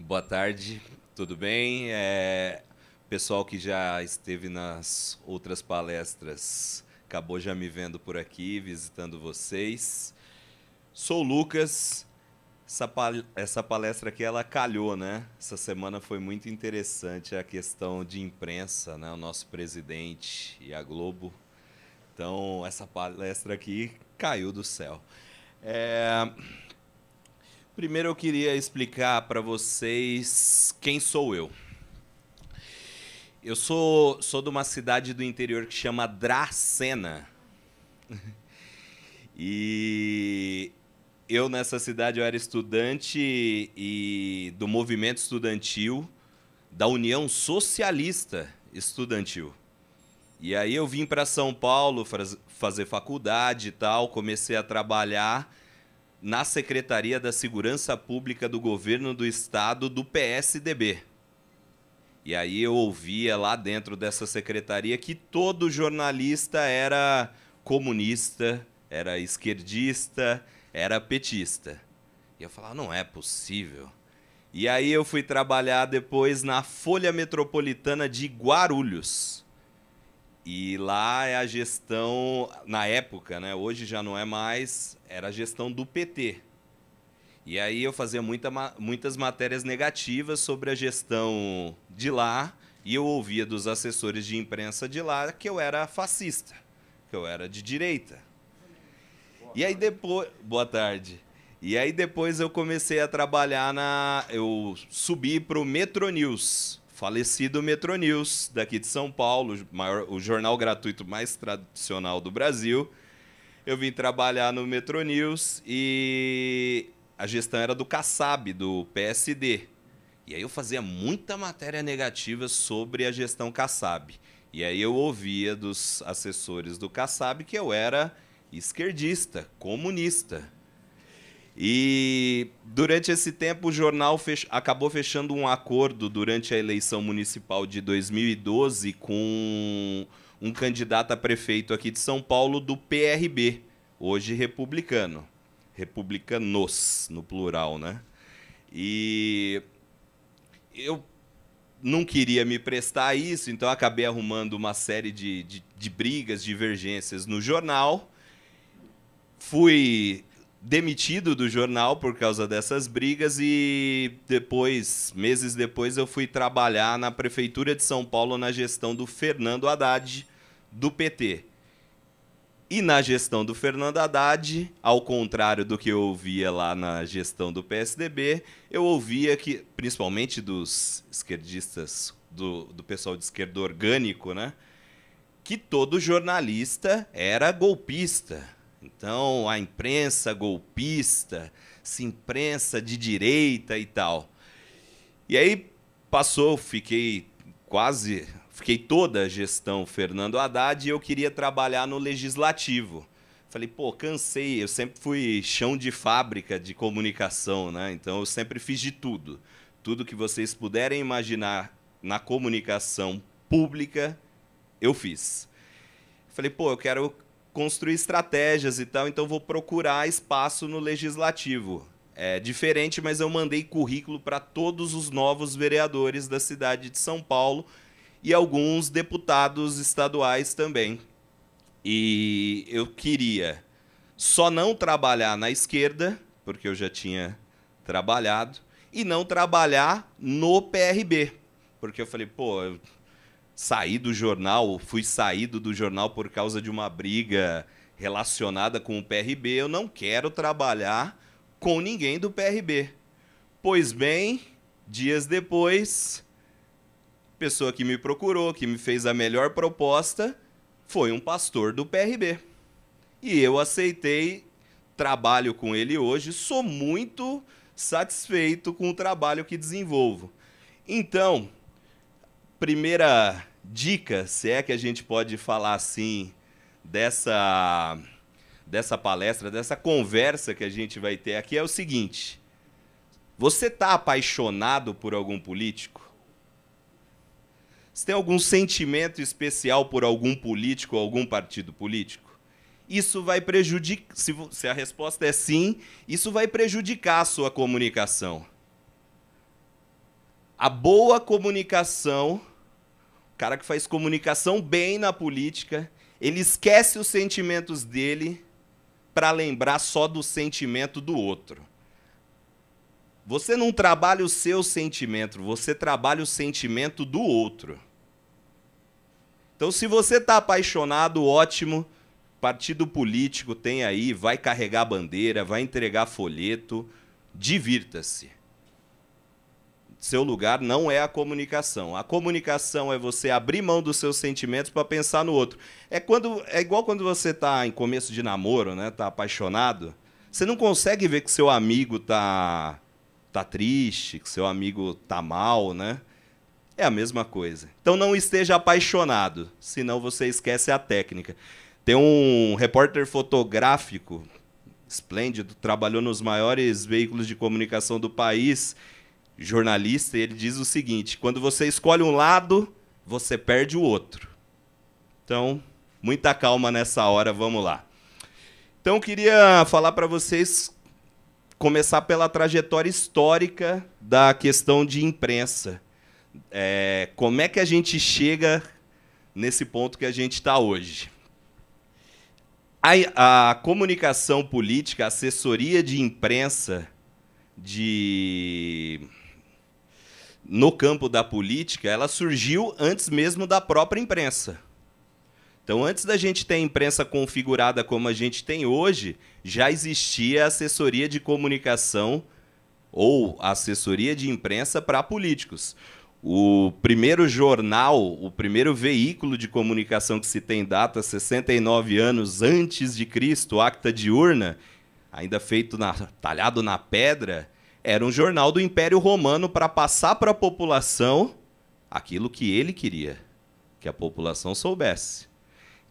Boa tarde, tudo bem? É, pessoal que já esteve nas outras palestras acabou já me vendo por aqui, visitando vocês. Sou o Lucas. Essa, pal essa palestra aqui ela calhou, né? Essa semana foi muito interessante a questão de imprensa, né? O nosso presidente e a Globo. Então essa palestra aqui caiu do céu. É... Primeiro eu queria explicar para vocês quem sou eu. Eu sou, sou de uma cidade do interior que chama Dracena. E eu nessa cidade eu era estudante e do movimento estudantil da União Socialista Estudantil. E aí eu vim para São Paulo fazer faculdade e tal, comecei a trabalhar na Secretaria da Segurança Pública do Governo do Estado do PSDB. E aí eu ouvia lá dentro dessa secretaria que todo jornalista era comunista, era esquerdista, era petista. E eu falava, não é possível. E aí eu fui trabalhar depois na Folha Metropolitana de Guarulhos. E lá é a gestão, na época, né? Hoje já não é mais, era a gestão do PT. E aí eu fazia muita, muitas matérias negativas sobre a gestão de lá, e eu ouvia dos assessores de imprensa de lá que eu era fascista, que eu era de direita. Boa e aí depois. Boa tarde. E aí depois eu comecei a trabalhar na. Eu subi para o Metro News falecido Metronews, daqui de São Paulo, maior, o jornal gratuito mais tradicional do Brasil. Eu vim trabalhar no Metronews e a gestão era do Kassab, do PSD. E aí eu fazia muita matéria negativa sobre a gestão Kassab. E aí eu ouvia dos assessores do Kassab que eu era esquerdista, comunista. E durante esse tempo, o jornal fech... acabou fechando um acordo durante a eleição municipal de 2012 com um candidato a prefeito aqui de São Paulo do PRB, hoje republicano. Republicanos, no plural, né? E eu não queria me prestar a isso, então acabei arrumando uma série de, de, de brigas, divergências no jornal. Fui demitido do jornal por causa dessas brigas e depois, meses depois, eu fui trabalhar na prefeitura de São Paulo na gestão do Fernando Haddad do PT. E na gestão do Fernando Haddad, ao contrário do que eu ouvia lá na gestão do PSDB, eu ouvia que, principalmente dos esquerdistas, do, do pessoal de esquerda orgânico, né? Que todo jornalista era golpista então, a imprensa golpista, se imprensa de direita e tal. E aí passou, fiquei quase, fiquei toda a gestão Fernando Haddad e eu queria trabalhar no legislativo. Falei, pô, cansei, eu sempre fui chão de fábrica de comunicação, né? Então eu sempre fiz de tudo. Tudo que vocês puderem imaginar na comunicação pública, eu fiz. Falei, pô, eu quero construir estratégias e tal, então vou procurar espaço no legislativo. É diferente, mas eu mandei currículo para todos os novos vereadores da cidade de São Paulo e alguns deputados estaduais também. E eu queria só não trabalhar na esquerda, porque eu já tinha trabalhado, e não trabalhar no PRB. Porque eu falei, pô, saí do jornal, fui saído do jornal por causa de uma briga relacionada com o PRB, eu não quero trabalhar com ninguém do PRB. Pois bem, dias depois, pessoa que me procurou, que me fez a melhor proposta, foi um pastor do PRB. E eu aceitei, trabalho com ele hoje, sou muito satisfeito com o trabalho que desenvolvo. Então, primeira dica, se é que a gente pode falar assim, dessa, dessa palestra, dessa conversa que a gente vai ter aqui é o seguinte: você está apaixonado por algum político? Você tem algum sentimento especial por algum político ou algum partido político? Isso vai prejudicar. Se, se a resposta é sim, isso vai prejudicar a sua comunicação. A boa comunicação cara que faz comunicação bem na política, ele esquece os sentimentos dele para lembrar só do sentimento do outro. Você não trabalha o seu sentimento, você trabalha o sentimento do outro. Então, se você está apaixonado, ótimo. Partido político tem aí, vai carregar bandeira, vai entregar folheto. Divirta-se seu lugar não é a comunicação. A comunicação é você abrir mão dos seus sentimentos para pensar no outro. É quando é igual quando você está em começo de namoro, né? Tá apaixonado, você não consegue ver que seu amigo tá tá triste, que seu amigo tá mal, né? É a mesma coisa. Então não esteja apaixonado, senão você esquece a técnica. Tem um repórter fotográfico esplêndido, trabalhou nos maiores veículos de comunicação do país jornalista, ele diz o seguinte: quando você escolhe um lado, você perde o outro. Então, muita calma nessa hora, vamos lá. Então, queria falar para vocês começar pela trajetória histórica da questão de imprensa. É, como é que a gente chega nesse ponto que a gente está hoje? A, a, comunicação política, a assessoria de imprensa de no campo da política, ela surgiu antes mesmo da própria imprensa. Então, antes da gente ter a imprensa configurada como a gente tem hoje, já existia assessoria de comunicação ou assessoria de imprensa para políticos. O primeiro jornal, o primeiro veículo de comunicação que se tem data 69 anos antes de Cristo, Acta Diurna, ainda feito na, talhado na pedra, era um jornal do Império Romano para passar para a população aquilo que ele queria que a população soubesse.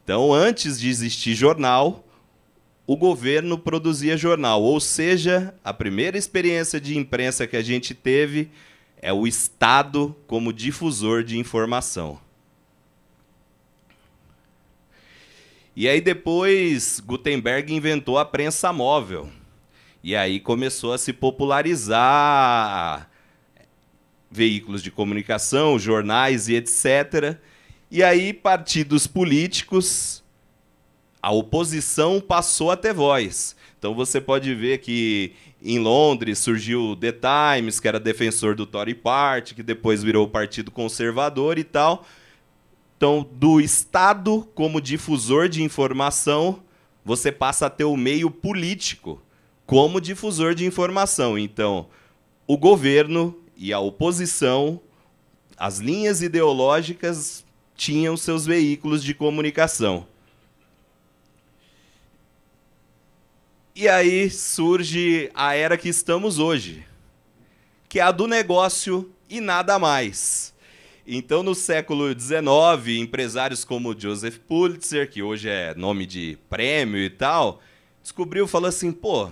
Então, antes de existir jornal, o governo produzia jornal, ou seja, a primeira experiência de imprensa que a gente teve é o Estado como difusor de informação. E aí depois Gutenberg inventou a prensa móvel. E aí começou a se popularizar veículos de comunicação, jornais e etc. E aí partidos políticos, a oposição passou a ter voz. Então você pode ver que em Londres surgiu o The Times, que era defensor do Tory Party, que depois virou o Partido Conservador e tal. Então, do Estado como difusor de informação, você passa a ter o meio político como difusor de informação. Então, o governo e a oposição, as linhas ideológicas tinham seus veículos de comunicação. E aí surge a era que estamos hoje, que é a do negócio e nada mais. Então, no século XIX, empresários como Joseph Pulitzer, que hoje é nome de prêmio e tal, descobriu, falou assim, pô,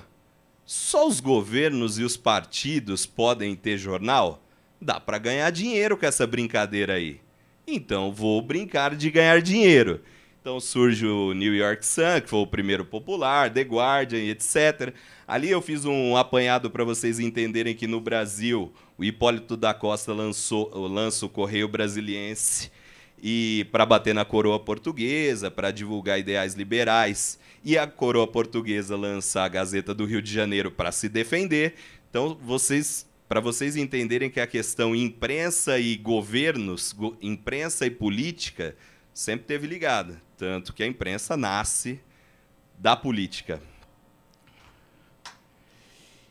só os governos e os partidos podem ter jornal? Dá para ganhar dinheiro com essa brincadeira aí. Então vou brincar de ganhar dinheiro. Então surge o New York Sun, que foi o primeiro popular, The Guardian, etc. Ali eu fiz um apanhado para vocês entenderem que no Brasil o Hipólito da Costa lançou, lança o Correio Brasiliense, e para bater na coroa portuguesa, para divulgar ideais liberais, e a coroa portuguesa lança a Gazeta do Rio de Janeiro para se defender. Então, vocês, para vocês entenderem que a questão imprensa e governos, go, imprensa e política sempre teve ligada, tanto que a imprensa nasce da política.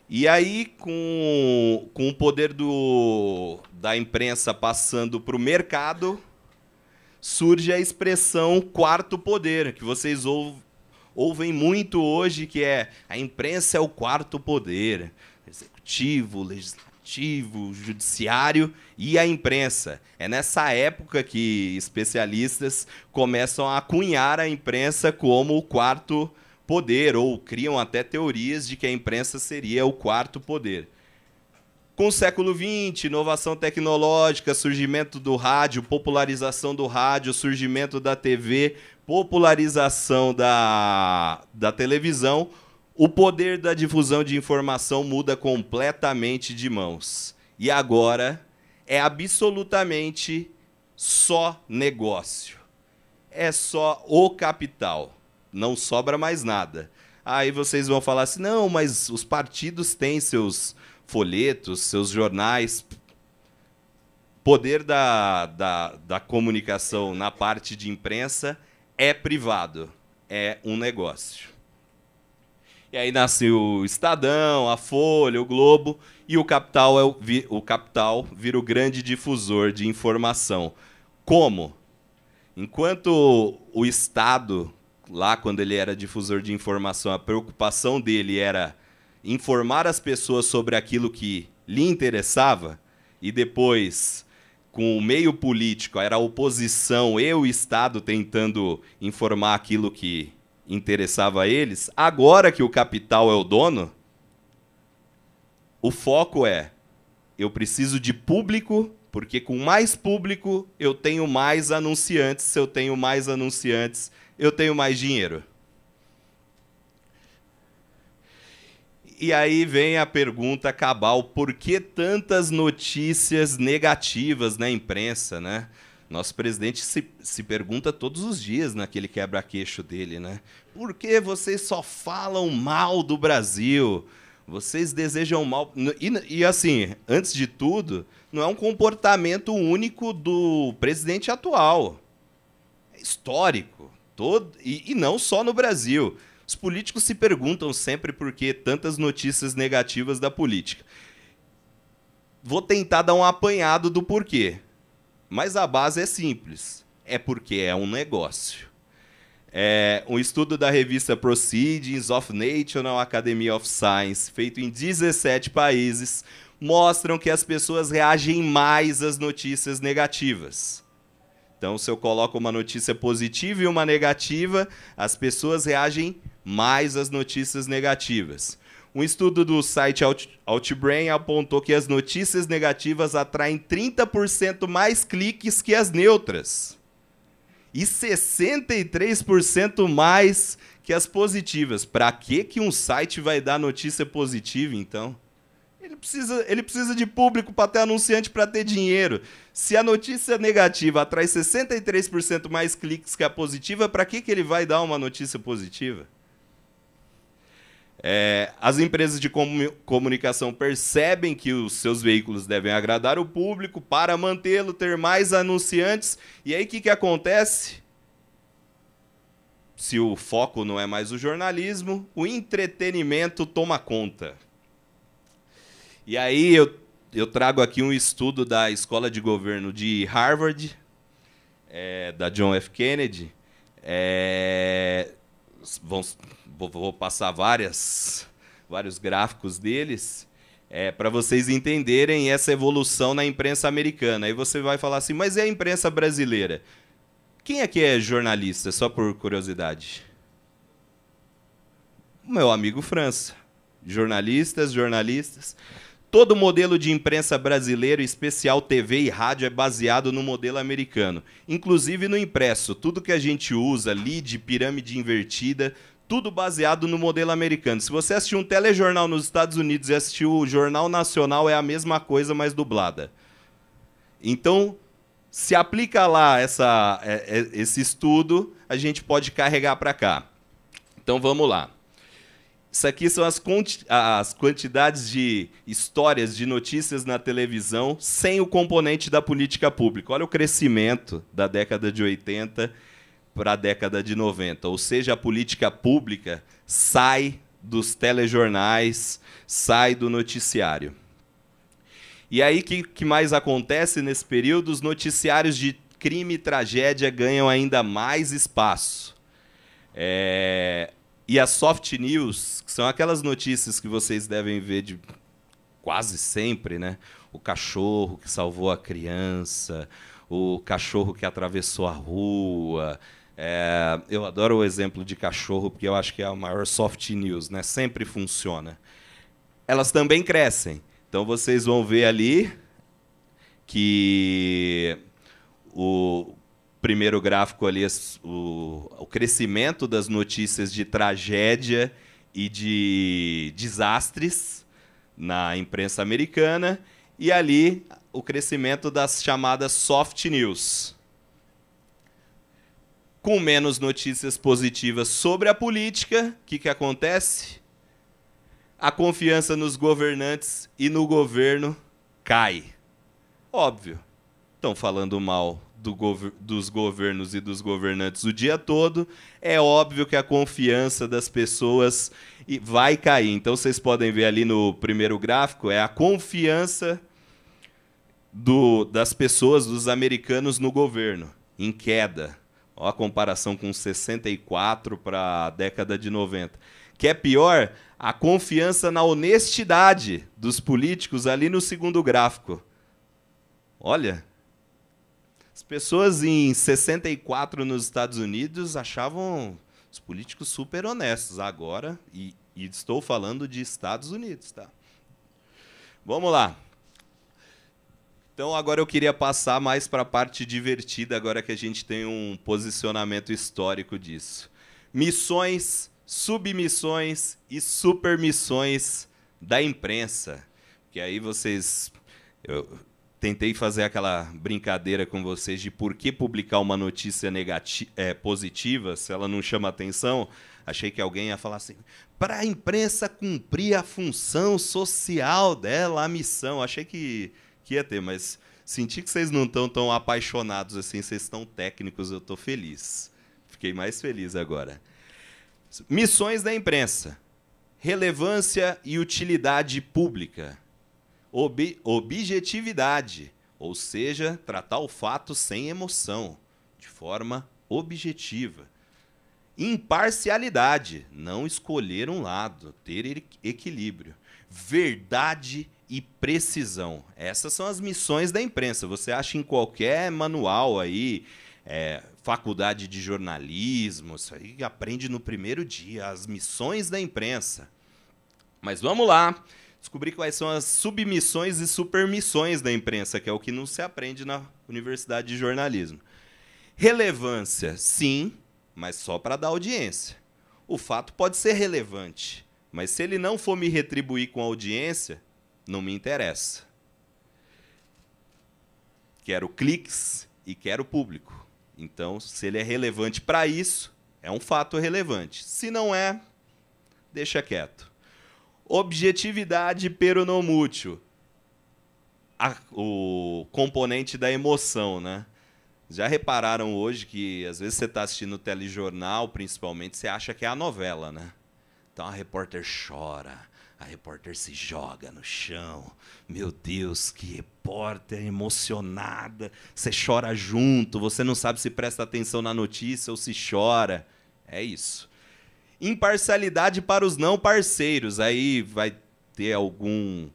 E aí, com, com o poder do, da imprensa passando para o mercado, surge a expressão quarto poder, que vocês ou ouvem muito hoje, que é a imprensa é o quarto poder, executivo, legislativo, judiciário e a imprensa. É nessa época que especialistas começam a cunhar a imprensa como o quarto poder ou criam até teorias de que a imprensa seria o quarto poder. Com o século XX, inovação tecnológica, surgimento do rádio, popularização do rádio, surgimento da TV, popularização da, da televisão, o poder da difusão de informação muda completamente de mãos. E agora é absolutamente só negócio. É só o capital. Não sobra mais nada. Aí vocês vão falar assim: não, mas os partidos têm seus folhetos, seus jornais. Poder da, da, da comunicação na parte de imprensa é privado, é um negócio. E aí nasceu o Estadão, a Folha, o Globo, e o Capital, é o, o capital vira o grande difusor de informação. Como? Enquanto o Estado, lá quando ele era difusor de informação, a preocupação dele era informar as pessoas sobre aquilo que lhe interessava e depois com o meio político, era a oposição e o Estado tentando informar aquilo que interessava a eles, agora que o capital é o dono, o foco é: eu preciso de público, porque com mais público eu tenho mais anunciantes, se eu tenho mais anunciantes, eu tenho mais dinheiro. E aí vem a pergunta cabal: por que tantas notícias negativas na imprensa, né? Nosso presidente se, se pergunta todos os dias naquele quebra-queixo dele, né? Por que vocês só falam mal do Brasil? Vocês desejam mal. E, e assim, antes de tudo, não é um comportamento único do presidente atual. É histórico. Todo, e, e não só no Brasil. Os políticos se perguntam sempre por que tantas notícias negativas da política. Vou tentar dar um apanhado do porquê. Mas a base é simples. É porque é um negócio. É um estudo da revista Proceedings of National Academy of Science, feito em 17 países, mostram que as pessoas reagem mais às notícias negativas. Então, se eu coloco uma notícia positiva e uma negativa, as pessoas reagem mais as notícias negativas. Um estudo do site Out, Outbrain apontou que as notícias negativas atraem 30% mais cliques que as neutras e 63% mais que as positivas. Para que que um site vai dar notícia positiva então? Ele precisa, ele precisa de público para ter anunciante para ter dinheiro. Se a notícia negativa atrai 63% mais cliques que a positiva, para que, que ele vai dar uma notícia positiva? É, as empresas de comunicação percebem que os seus veículos devem agradar o público para mantê-lo, ter mais anunciantes. E aí o que, que acontece? Se o foco não é mais o jornalismo, o entretenimento toma conta. E aí eu, eu trago aqui um estudo da Escola de Governo de Harvard, é, da John F. Kennedy. É, vão, vou, vou passar várias, vários gráficos deles. É, para vocês entenderem essa evolução na imprensa americana. Aí você vai falar assim, mas e a imprensa brasileira? Quem aqui é jornalista, só por curiosidade? Meu amigo França. Jornalistas, jornalistas. Todo modelo de imprensa brasileiro, especial TV e rádio, é baseado no modelo americano. Inclusive no impresso, tudo que a gente usa, lead, pirâmide invertida, tudo baseado no modelo americano. Se você assistiu um telejornal nos Estados Unidos e assistiu o Jornal Nacional, é a mesma coisa, mas dublada. Então, se aplica lá essa, é, é, esse estudo, a gente pode carregar para cá. Então vamos lá. Isso aqui são as, as quantidades de histórias, de notícias na televisão sem o componente da política pública. Olha o crescimento da década de 80 para a década de 90. Ou seja, a política pública sai dos telejornais, sai do noticiário. E aí, o que, que mais acontece nesse período? Os noticiários de crime e tragédia ganham ainda mais espaço. É, e as soft news, que são aquelas notícias que vocês devem ver de quase sempre, né? O cachorro que salvou a criança, o cachorro que atravessou a rua. É, eu adoro o exemplo de cachorro porque eu acho que é a maior soft news, né? Sempre funciona. Elas também crescem. Então vocês vão ver ali que o primeiro gráfico ali as, o, o crescimento das notícias de tragédia e de desastres na imprensa americana e ali o crescimento das chamadas soft news. Com menos notícias positivas sobre a política, o que, que acontece? A confiança nos governantes e no governo cai. Óbvio, estão falando mal do dos governos e dos governantes o dia todo, é óbvio que a confiança das pessoas vai cair. Então vocês podem ver ali no primeiro gráfico, é a confiança do, das pessoas, dos americanos no governo, em queda. Ó, a comparação com 64 para a década de 90. Que é pior, a confiança na honestidade dos políticos ali no segundo gráfico. Olha, pessoas em 64 nos Estados Unidos achavam os políticos super honestos agora, e, e estou falando de Estados Unidos, tá? Vamos lá. Então agora eu queria passar mais para a parte divertida, agora que a gente tem um posicionamento histórico disso. Missões, submissões e supermissões da imprensa. Que aí vocês. Eu, tentei fazer aquela brincadeira com vocês de por que publicar uma notícia negativa, é, positiva se ela não chama atenção. Achei que alguém ia falar assim: para a imprensa cumprir a função social dela, a missão. Achei que, que ia ter, mas senti que vocês não estão tão apaixonados assim, vocês estão técnicos, eu estou feliz. Fiquei mais feliz agora. Missões da imprensa: relevância e utilidade pública ob objetividade, ou seja, tratar o fato sem emoção, de forma objetiva. Imparcialidade, não escolher um lado, ter equilíbrio. Verdade e precisão. Essas são as missões da imprensa. Você acha em qualquer manual aí, é, faculdade de jornalismo, isso aí aprende no primeiro dia, as missões da imprensa. Mas vamos lá descobrir quais são as submissões e supermissões da imprensa, que é o que não se aprende na Universidade de Jornalismo. Relevância, sim, mas só para dar audiência. O fato pode ser relevante, mas se ele não for me retribuir com audiência, não me interessa. Quero cliques e quero público. Então, se ele é relevante para isso, é um fato relevante. Se não é, deixa quieto objetividade peronomútil. A, o componente da emoção, né? Já repararam hoje que às vezes você está assistindo telejornal, principalmente, você acha que é a novela, né? Então a repórter chora, a repórter se joga no chão. Meu Deus, que repórter emocionada. Você chora junto, você não sabe se presta atenção na notícia ou se chora. É isso. Imparcialidade para os não parceiros. Aí vai ter algum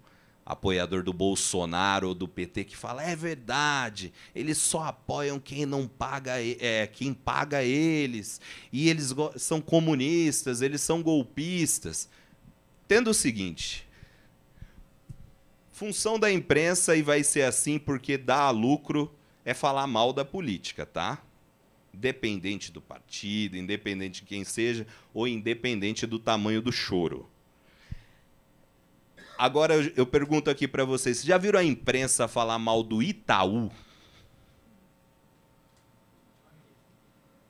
apoiador do Bolsonaro ou do PT que fala é verdade, eles só apoiam quem não paga, é, quem paga eles, e eles são comunistas, eles são golpistas. Tendo o seguinte, função da imprensa e vai ser assim porque dá lucro é falar mal da política, tá? independente do partido, independente de quem seja, ou independente do tamanho do choro. Agora eu, eu pergunto aqui para vocês: já viram a imprensa falar mal do Itaú?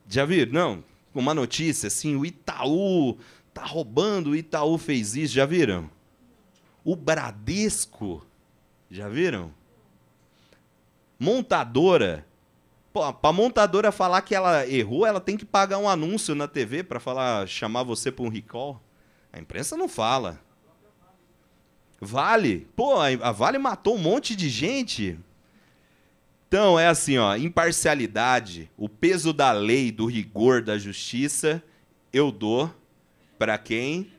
Já viram? Não? Uma notícia assim: o Itaú tá roubando, o Itaú fez isso. Já viram? O Bradesco. Já viram? Montadora a montadora falar que ela errou, ela tem que pagar um anúncio na TV para falar, chamar você para um recall. A imprensa não fala. Vale. Pô, a Vale matou um monte de gente. Então, é assim, ó, imparcialidade, o peso da lei, do rigor, da justiça, eu dou para quem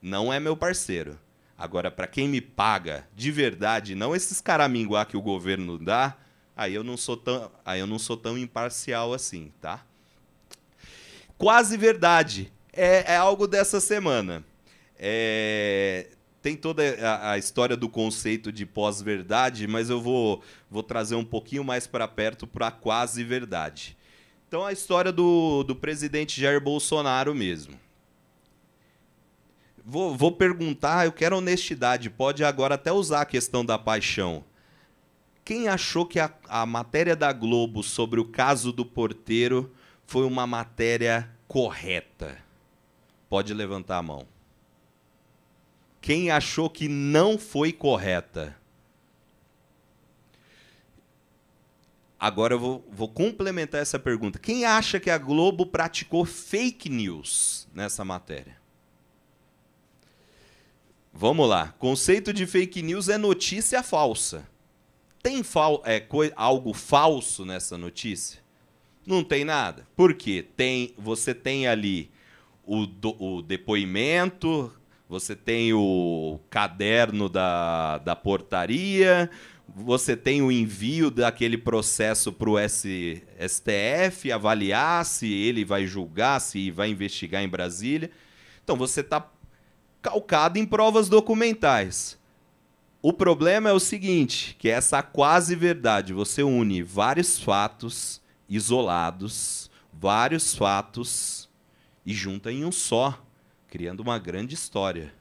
não é meu parceiro. Agora, para quem me paga de verdade, não esses caraminguá que o governo dá, Aí eu não sou tão, aí eu não sou tão imparcial assim, tá? Quase verdade. É, é algo dessa semana. É, tem toda a, a, história do conceito de pós-verdade, mas eu vou, vou trazer um pouquinho mais para perto para quase verdade. Então, a história do, do presidente Jair Bolsonaro mesmo. Vou, vou perguntar, eu quero honestidade. Pode agora até usar a questão da paixão. Quem achou que a, a matéria da Globo sobre o caso do porteiro foi uma matéria correta? Pode levantar a mão. Quem achou que não foi correta? Agora eu vou, vou, complementar essa pergunta. Quem acha que a Globo praticou fake news nessa matéria? Vamos lá. Conceito de fake news é notícia falsa. Tem fal é, algo falso nessa notícia? Não tem nada. Por quê? Tem, você tem ali o, do, o depoimento, você tem o caderno da, da portaria, você tem o envio daquele processo para o STF avaliar se ele vai julgar, se vai investigar em Brasília. Então você está calcado em provas documentais. O problema é o seguinte, que é essa quase verdade, você une vários fatos isolados, vários fatos e junta em um só, criando uma grande história.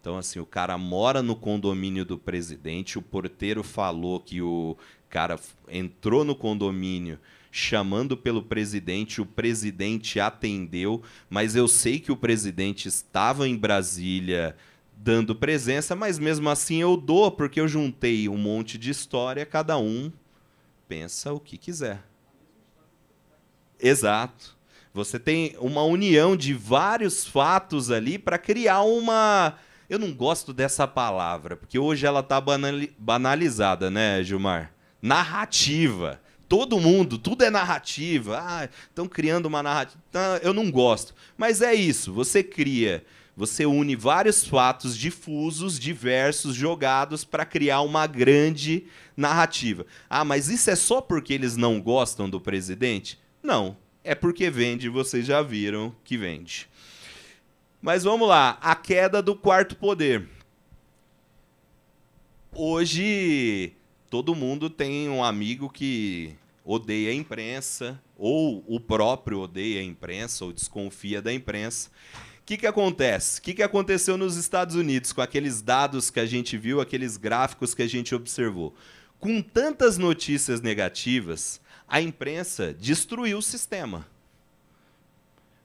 Então, assim, o cara mora no condomínio do presidente, o porteiro falou que o cara entrou no condomínio chamando pelo presidente, o presidente atendeu, mas eu sei que o presidente estava em Brasília dando presença, mas mesmo assim eu dou, porque eu juntei um monte de história, cada um pensa o que quiser. Exato. Você tem uma união de vários fatos ali para criar uma. Eu não gosto dessa palavra, porque hoje ela está banalizada, né, Gilmar? Narrativa. Todo mundo, tudo é narrativa. Ah, estão criando uma narrativa. Tá, eu não gosto. Mas é isso. Você cria você une vários fatos difusos, diversos, jogados para criar uma grande narrativa. Ah, mas isso é só porque eles não gostam do presidente? Não, é porque vende, vocês já viram que vende. Mas vamos lá, a queda do quarto poder. Hoje todo mundo tem um amigo que odeia a imprensa, ou o próprio odeia a imprensa, ou desconfia da imprensa que, que acontece? O que, que aconteceu nos Estados Unidos com aqueles dados que a gente viu, aqueles gráficos que a gente observou? Com tantas notícias negativas, a imprensa destruiu o sistema.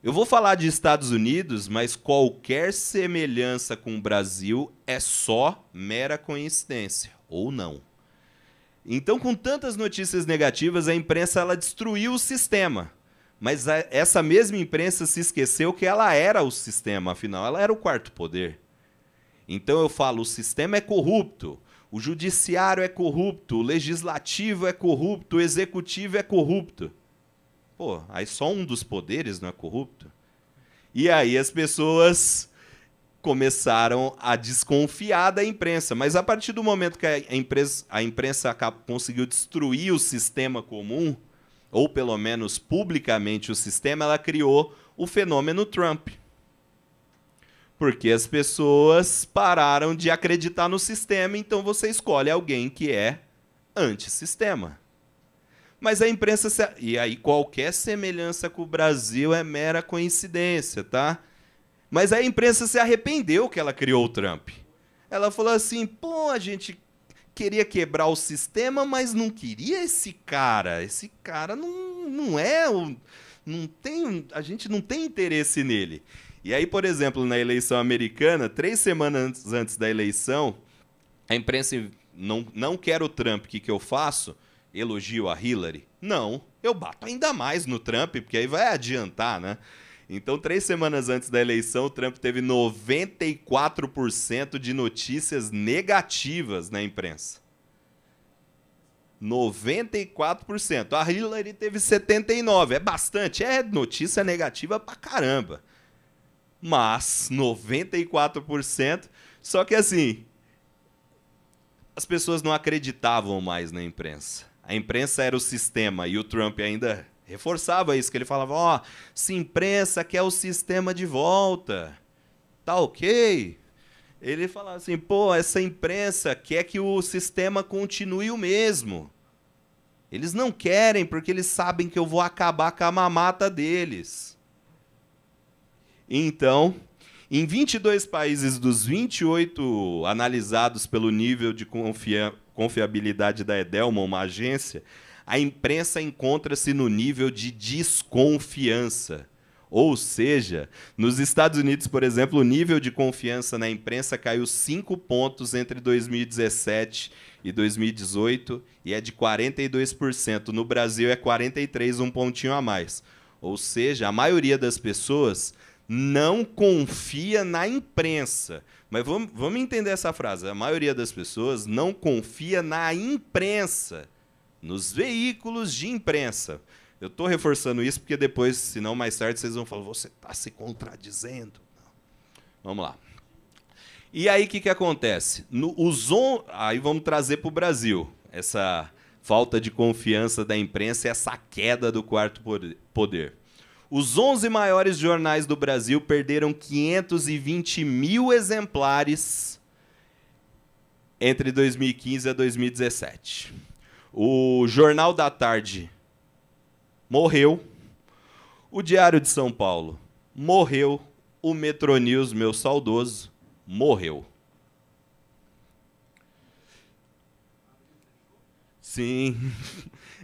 Eu vou falar de Estados Unidos, mas qualquer semelhança com o Brasil é só mera coincidência, ou não. Então, com tantas notícias negativas, a imprensa ela destruiu o sistema. Mas a, essa mesma imprensa se esqueceu que ela era o sistema, afinal, ela era o quarto poder. Então eu falo: o sistema é corrupto, o judiciário é corrupto, o legislativo é corrupto, o executivo é corrupto. Pô, aí só um dos poderes não é corrupto? E aí as pessoas começaram a desconfiar da imprensa. Mas a partir do momento que a imprensa, a imprensa conseguiu destruir o sistema comum, ou pelo menos publicamente o sistema, ela criou o fenômeno Trump. Porque as pessoas pararam de acreditar no sistema, então você escolhe alguém que é antissistema. Mas a imprensa. Se... E aí, qualquer semelhança com o Brasil é mera coincidência, tá? Mas a imprensa se arrependeu que ela criou o Trump. Ela falou assim: pô, a gente queria quebrar o sistema, mas não queria esse cara. Esse cara não, não é o. Não tem, a gente não tem interesse nele. E aí, por exemplo, na eleição americana, três semanas antes da eleição, a imprensa não, não quer o Trump, o que, que eu faço? Elogio a Hillary? Não, eu bato ainda mais no Trump, porque aí vai adiantar, né? Então, três semanas antes da eleição, o Trump teve 94% de notícias negativas na imprensa. 94%. A Hillary teve 79%. É bastante. É notícia negativa pra caramba. Mas 94%. Só que assim. As pessoas não acreditavam mais na imprensa. A imprensa era o sistema e o Trump ainda reforçava isso, que ele falava, ó, oh, se imprensa quer o sistema de volta, tá ok. Ele falava assim, pô, essa imprensa quer que o sistema continue o mesmo. Eles não querem porque eles sabem que eu vou acabar com a mamata deles. Então, em 22 países dos 28 analisados pelo nível de confia confiabilidade da Edelman, uma agência, a imprensa encontra-se no nível de desconfiança. Ou seja, nos Estados Unidos, por exemplo, o nível de confiança na imprensa caiu 5 pontos entre 2017 e 2018 e é de 42%. No Brasil é 43, um pontinho a mais. Ou seja, a maioria das pessoas não confia na imprensa. Mas vamos, vamos entender essa frase. A maioria das pessoas não confia na imprensa nos veículos de imprensa. Eu estou reforçando isso porque depois, se não mais tarde, vocês vão falar: você está se contradizendo. Não. Vamos lá. E aí o que, que acontece? No, os on... Aí vamos trazer para o Brasil essa falta de confiança da imprensa e essa queda do quarto poder. Os 11 maiores jornais do Brasil perderam 520 mil exemplares entre 2015 e 2017. O Jornal da Tarde morreu. O Diário de São Paulo morreu. O Metro News, meu saudoso, morreu. Sim.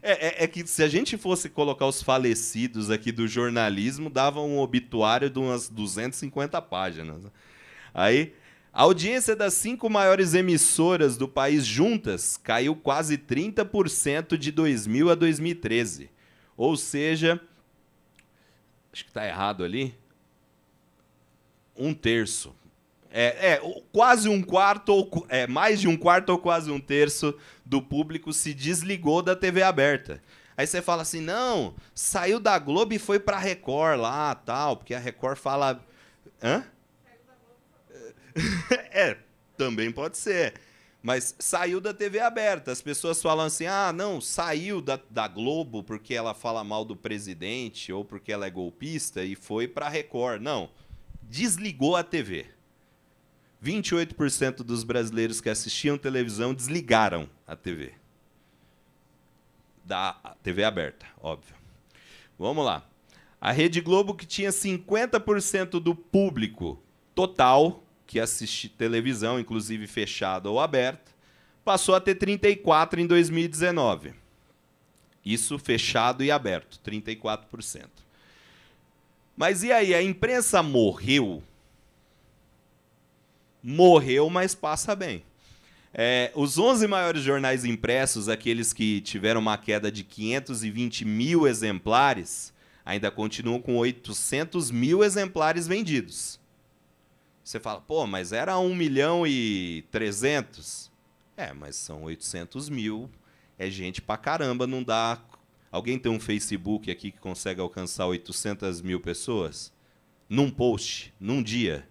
É, é, é, que se a gente fosse colocar os falecidos aqui do jornalismo, dava um obituário de umas 250 páginas. Né? Aí, a audiência das cinco maiores emissoras do país juntas caiu quase 30% de 2000 a 2013. Ou seja, acho que está errado ali. Um terço. É, é, quase um quarto, ou é, mais de um quarto ou quase um terço do público se desligou da TV aberta. Aí você fala assim: não, saiu da Globo e foi pra Record lá, tal, porque a Record fala. Hã? é, também pode ser. Mas saiu da TV aberta. As pessoas falam assim: ah, não, saiu da, da Globo porque ela fala mal do presidente ou porque ela é golpista e foi para Record. Não. Desligou a TV. 28% dos brasileiros que assistiam televisão desligaram a TV. Da TV aberta, óbvio. Vamos lá. A Rede Globo, que tinha 50% do público total, que assiste televisão, inclusive fechada ou aberta, passou a ter 34 em 2019. Isso fechado e aberto, 34%. Mas e aí, a imprensa morreu? Morreu, mas passa bem. É, os 11 maiores jornais impressos, aqueles que tiveram uma queda de 520 mil exemplares, ainda continuam com 800 mil exemplares vendidos. Você fala, pô, mas era 1 milhão e 300. É, mas são 800 mil. É gente pra caramba, não dá. Alguém tem um Facebook aqui que consegue alcançar 800 mil pessoas? Num post, num dia.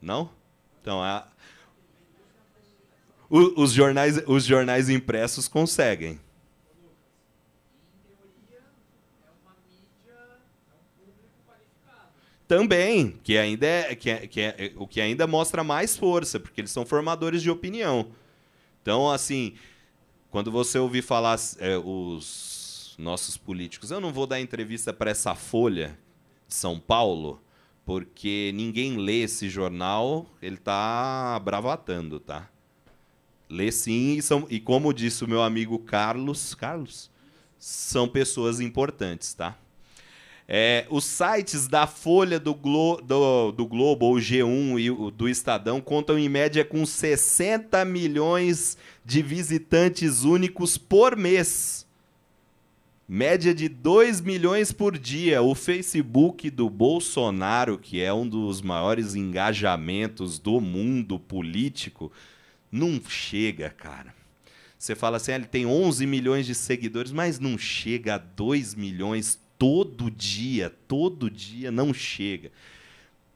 Não? Então, a... os, jornais, os jornais impressos conseguem. Também, que ainda é, que, é, que é, o que ainda mostra mais força, porque eles são formadores de opinião. Então, assim, quando você ouvir falar é, os nossos políticos, eu não vou dar entrevista para essa Folha de São Paulo, porque ninguém lê esse jornal, ele tá bravatando, tá? Lê sim, e, são, e como disse o meu amigo Carlos, Carlos, são pessoas importantes, tá? É, os sites da Folha do, Glo do, do, Globo, ou G1 e o, do Estadão, contam em média com 60 milhões de visitantes únicos por mês. Média de 2 milhões por dia. O Facebook do Bolsonaro, que é um dos maiores engajamentos do mundo político, não chega, cara. Você fala assim, ah, ele tem 11 milhões de seguidores, mas não chega a 2 milhões todo dia, todo dia não chega.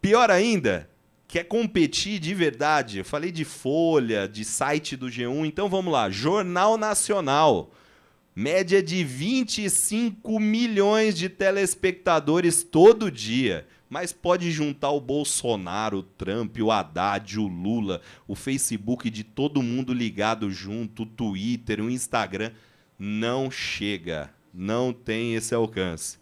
Pior ainda, quer competir de verdade. Eu falei de Folha, de site do G1, então vamos lá. Jornal Nacional. Média de 25 milhões de telespectadores todo dia. Mas pode juntar o Bolsonaro, o Trump, o Haddad, o Lula, o Facebook de todo mundo ligado junto, o Twitter, o Instagram. Não chega não tem esse alcance.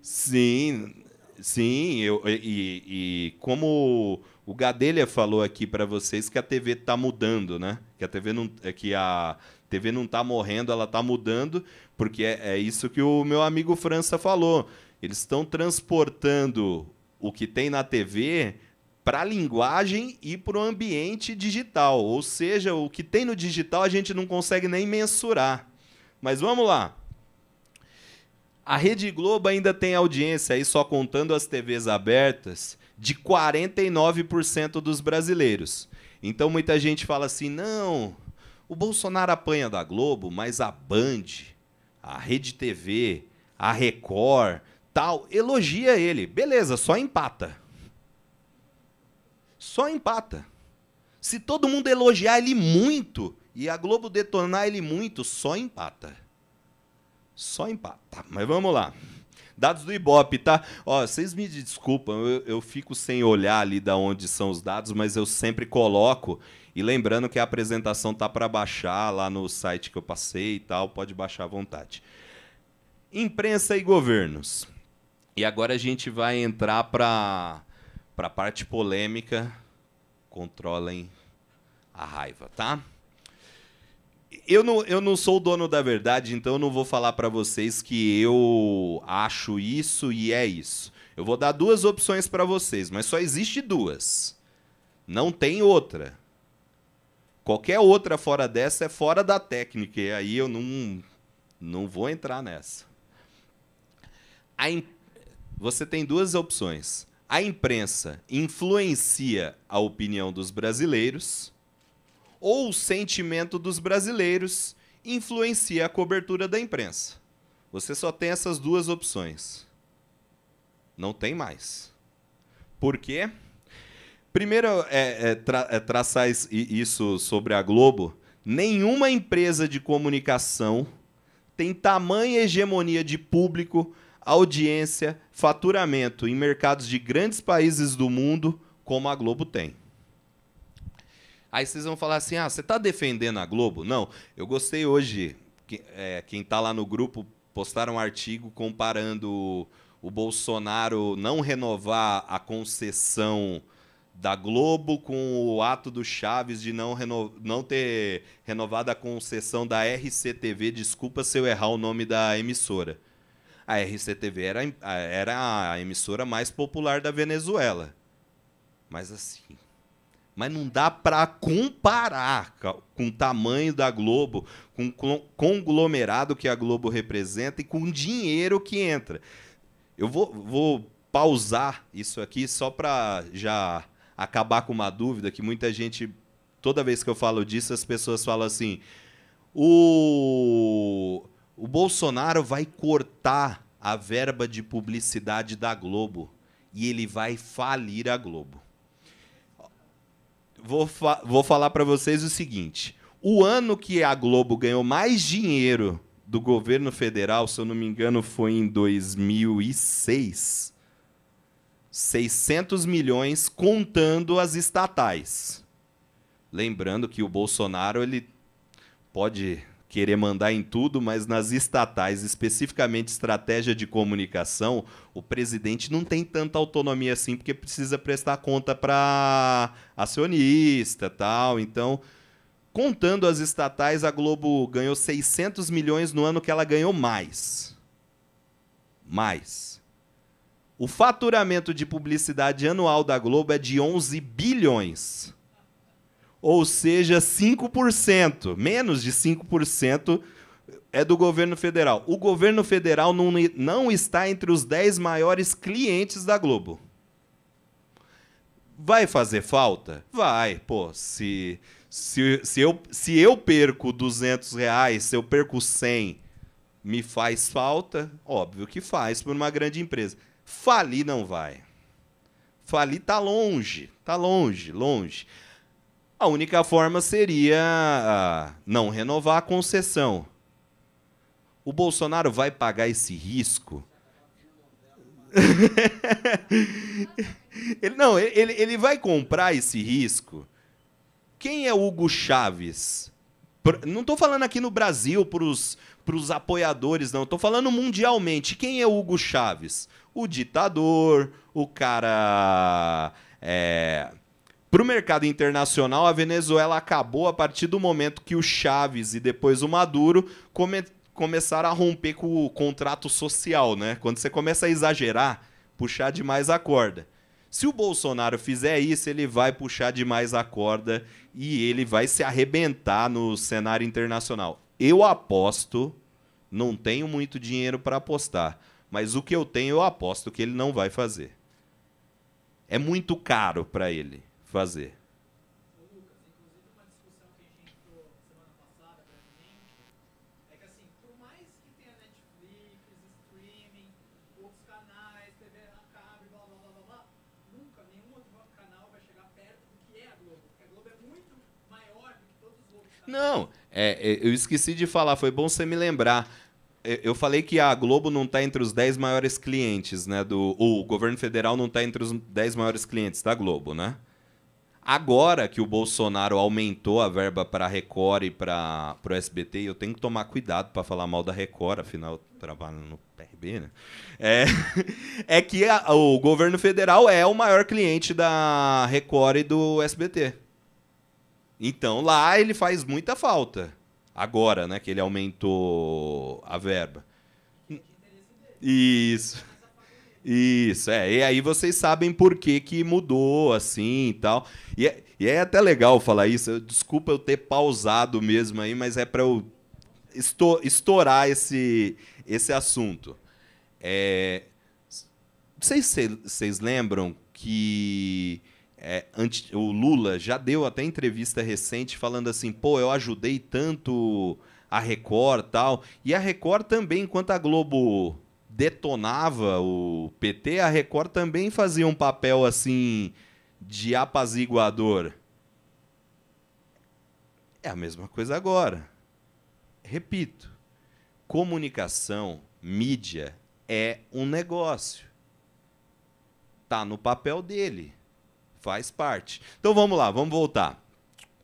Sim, sim, eu, e, e como o Gadelha falou aqui para vocês que a TV está mudando, né? Que a TV não, é que a TV não está morrendo, ela está mudando, porque é, é isso que o meu amigo França falou. Eles estão transportando o que tem na TV para a linguagem e para o ambiente digital. Ou seja, o que tem no digital a gente não consegue nem mensurar. Mas vamos lá. A Rede Globo ainda tem audiência aí, só contando as TVs abertas, de 49% dos brasileiros. Então muita gente fala assim: não, o Bolsonaro apanha da Globo, mas a Band, a Rede TV, a Record, tal, elogia ele. Beleza, só empata. Só empata. Se todo mundo elogiar ele muito, e a Globo detonar ele muito só empata. Só empata. Tá, mas vamos lá. Dados do Ibope, tá? Ó, vocês me desculpam, eu, eu fico sem olhar ali da onde são os dados, mas eu sempre coloco. E lembrando que a apresentação tá para baixar lá no site que eu passei e tal, pode baixar à vontade. Imprensa e governos. E agora a gente vai entrar para para parte polêmica. Controlem a raiva, tá? eu não, eu não sou o dono da verdade, então eu não vou falar para vocês que eu acho isso e é isso. Eu vou dar duas opções para vocês, mas só existe duas. Não tem outra. Qualquer outra fora dessa é fora da técnica, e aí eu não, não vou entrar nessa. Imp... Você tem duas opções. A imprensa influencia a opinião dos brasileiros ou o sentimento dos brasileiros influencia a cobertura da imprensa. Você só tem essas duas opções. Não tem mais. Por quê? Primeiro, é, é, tra é traçar isso sobre a Globo. Nenhuma empresa de comunicação tem tamanha hegemonia de público, audiência, faturamento em mercados de grandes países do mundo como a Globo tem. Aí vocês vão falar assim: ah, você está defendendo a Globo? Não, eu gostei hoje. Que, é, quem está lá no grupo postaram um artigo comparando o Bolsonaro não renovar a concessão da Globo com o ato do Chaves de não, reno... não ter renovado a concessão da RCTV. Desculpa se eu errar o nome da emissora. A RCTV era, era a emissora mais popular da Venezuela. Mas assim, mas não dá para comparar com o tamanho da Globo, com o conglomerado que a Globo representa e com o dinheiro que entra. Eu vou, vou pausar isso aqui só para já acabar com uma dúvida que muita gente, toda vez que eu falo disso, as pessoas falam assim: o, o Bolsonaro vai cortar a verba de publicidade da Globo e ele vai falir a Globo vou, fa vou falar para vocês o seguinte: o ano que a Globo ganhou mais dinheiro do governo federal, se eu não me engano, foi em 2006. 600 milhões contando as estatais. Lembrando que o Bolsonaro ele pode querer mandar em tudo, mas nas estatais, especificamente estratégia de comunicação, o presidente não tem tanta autonomia assim, porque precisa prestar conta para acionista tal. Então, contando as estatais, a Globo ganhou 600 milhões no ano que ela ganhou mais. Mais. O faturamento de publicidade anual da Globo é de 11 bilhões ou seja, 5%, menos de 5% é do governo federal. O governo federal não, não está entre os 10 maiores clientes da Globo. Vai fazer falta? Vai, pô, se, se, se, eu, se eu perco 200 reais, se eu perco 100, me faz falta? Óbvio que faz, por uma grande empresa. fali não vai. fali tá longe, tá longe, longe. A única forma seria ah, não renovar a concessão. O Bolsonaro vai pagar esse risco? ele, não, ele, ele vai comprar esse risco. Quem é Hugo Chaves? Não estou falando aqui no Brasil para os apoiadores, não. Estou falando mundialmente. Quem é Hugo Chaves? O ditador, o cara. É, para o mercado internacional, a Venezuela acabou a partir do momento que o Chaves e depois o Maduro come começaram a romper com o contrato social, né? Quando você começa a exagerar, puxar demais a corda. Se o Bolsonaro fizer isso, ele vai puxar demais a corda e ele vai se arrebentar no cenário internacional. Eu aposto, não tenho muito dinheiro para apostar, mas o que eu tenho eu aposto que ele não vai fazer. É muito caro para ele fazer. Não, é, é, eu esqueci de falar, foi bom você me lembrar. Eu falei que a Globo não está entre os 10 maiores clientes, né? Do, o governo federal não está entre os 10 maiores clientes da Globo, né? Agora que o Bolsonaro aumentou a verba para a Record e para o SBT, eu tenho que tomar cuidado para falar mal da Record, afinal eu trabalho no PRB, né? É, é que a, o governo federal é o maior cliente da Record e do SBT. Então lá ele faz muita falta. Agora, né, que ele aumentou a verba. Isso. Isso, é. E aí vocês sabem por que, que mudou assim e tal. E é, e é até legal falar isso. Desculpa eu ter pausado mesmo aí, mas é para eu estourar esse, esse assunto. É, vocês, vocês lembram que é, antes, o Lula já deu até entrevista recente falando assim: pô, eu ajudei tanto a Record tal. E a Record também, enquanto a Globo detonava o PT, a Record também fazia um papel assim de apaziguador. É a mesma coisa agora. Repito, comunicação, mídia é um negócio. Tá no papel dele. Faz parte. Então vamos lá, vamos voltar.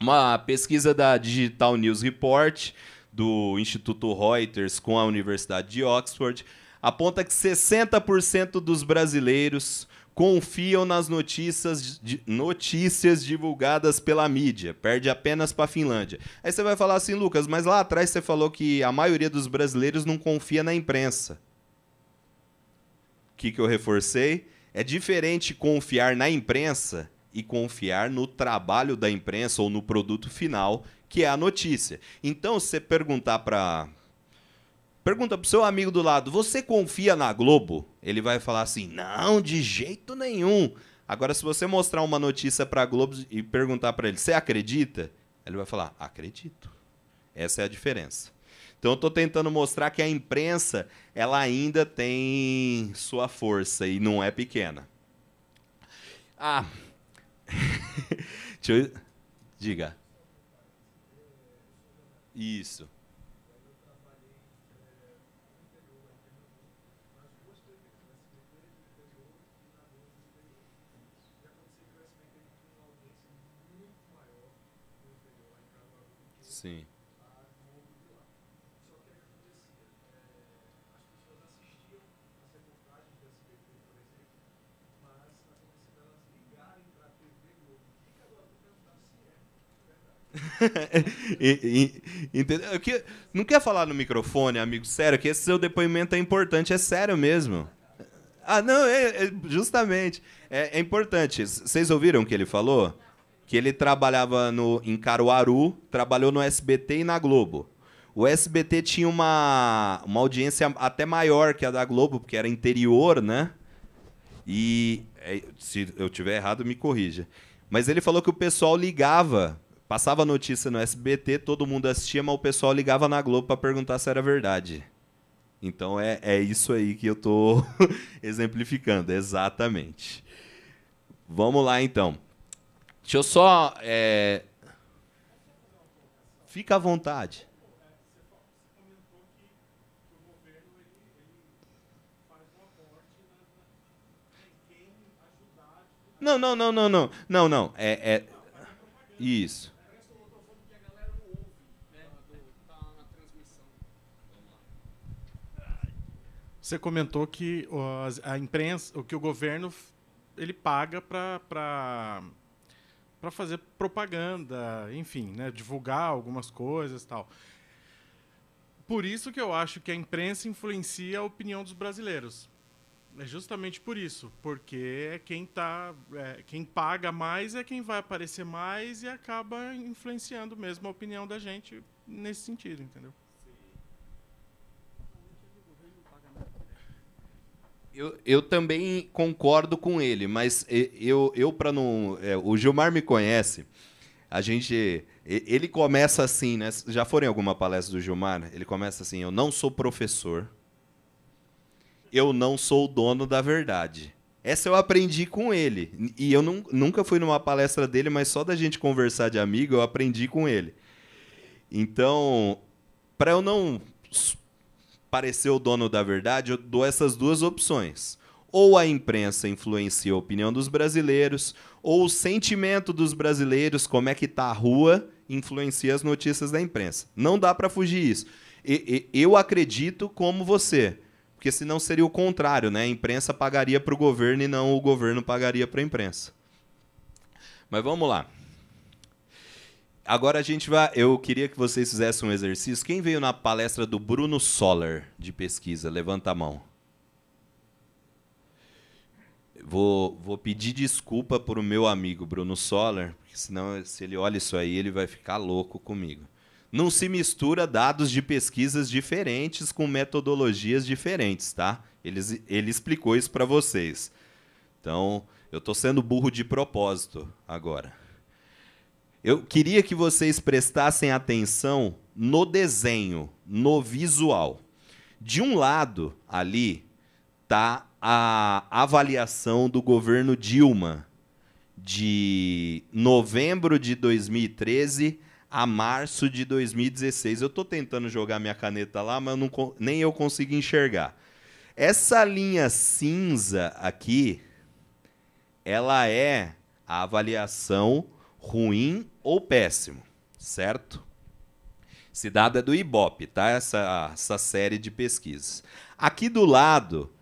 Uma pesquisa da Digital News Report do Instituto Reuters com a Universidade de Oxford aponta que 60% dos brasileiros confiam nas notícias, notícias divulgadas pela mídia, perde apenas para a Finlândia. Aí você vai falar assim, Lucas, mas lá atrás você falou que a maioria dos brasileiros não confia na imprensa. O que, que eu reforcei? É diferente confiar na imprensa e confiar no trabalho da imprensa ou no produto final, que é a notícia. Então, se você perguntar para Pergunta pro seu amigo do lado: você confia na Globo? Ele vai falar assim: não, de jeito nenhum. Agora, se você mostrar uma notícia para a Globo e perguntar para ele: você acredita? Ele vai falar: acredito. Essa é a diferença. Então, eu estou tentando mostrar que a imprensa ela ainda tem sua força e não é pequena. Ah, eu... diga. Isso. Entendeu? É que, não quer falar no microfone, amigo, sério, que esse seu depoimento é importante, é sério mesmo. Ah, não, é, é justamente. É, é importante. Vocês ouviram o que ele falou? Que ele trabalhava no, em Caruaru, trabalhou no SBT e na Globo. O SBT tinha uma, uma audiência até maior que a da Globo, porque era interior, né? E é, se eu tiver errado, me corrija. Mas ele falou que o pessoal ligava Passava notícia no SBT, todo mundo assistia, mas o pessoal ligava na Globo para perguntar se era verdade. Então é, é isso aí que eu tô exemplificando, exatamente. Vamos lá então. Deixa eu só. É... Fica à vontade. Não, não, não, não, não. Não, não. É, é... Isso. Você comentou que a imprensa, o que o governo ele paga para para fazer propaganda, enfim, né, divulgar algumas coisas, tal. Por isso que eu acho que a imprensa influencia a opinião dos brasileiros. É justamente por isso, porque é quem tá, é, quem paga mais é quem vai aparecer mais e acaba influenciando mesmo a opinião da gente nesse sentido, entendeu? Eu, eu também concordo com ele, mas eu, eu para não. É, o Gilmar me conhece. A gente. Ele começa assim, né? Já foram em alguma palestra do Gilmar? Ele começa assim: Eu não sou professor. Eu não sou o dono da verdade. Essa eu aprendi com ele. E eu não, nunca fui numa palestra dele, mas só da gente conversar de amigo eu aprendi com ele. Então, para eu não parecer o dono da verdade, eu dou essas duas opções. Ou a imprensa influencia a opinião dos brasileiros, ou o sentimento dos brasileiros, como é que tá a rua, influencia as notícias da imprensa. Não dá para fugir isso. E, e, eu acredito como você, porque senão seria o contrário, né? A imprensa pagaria para o governo e não o governo pagaria para a imprensa. Mas vamos lá. Agora a gente vai. Eu queria que vocês fizessem um exercício. Quem veio na palestra do Bruno Soller de pesquisa? Levanta a mão. Vou, vou pedir desculpa para o meu amigo Bruno Soller, porque senão, se ele olha isso aí, ele vai ficar louco comigo. Não se mistura dados de pesquisas diferentes com metodologias diferentes, tá? Ele, ele explicou isso para vocês. Então, eu estou sendo burro de propósito agora. Eu queria que vocês prestassem atenção no desenho, no visual. De um lado, ali, tá a avaliação do governo Dilma de novembro de 2013 a março de 2016. Eu estou tentando jogar minha caneta lá, mas não, nem eu consigo enxergar. Essa linha cinza aqui, ela é a avaliação ruim ou péssimo, certo? Esse dado é do Ibope, tá? Essa, essa série de pesquisas. Aqui do lado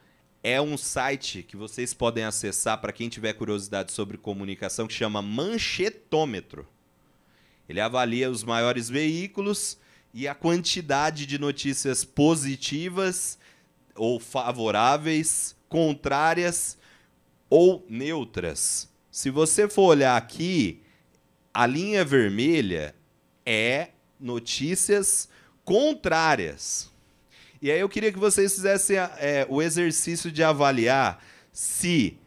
é um site que vocês podem acessar para quem tiver curiosidade sobre comunicação que chama Manchetômetro. Ele avalia os maiores veículos e a quantidade de notícias positivas ou favoráveis, contrárias ou neutras. Se você for olhar aqui, a linha vermelha é notícias contrárias. E aí eu queria que vocês fizessem é, o exercício de avaliar se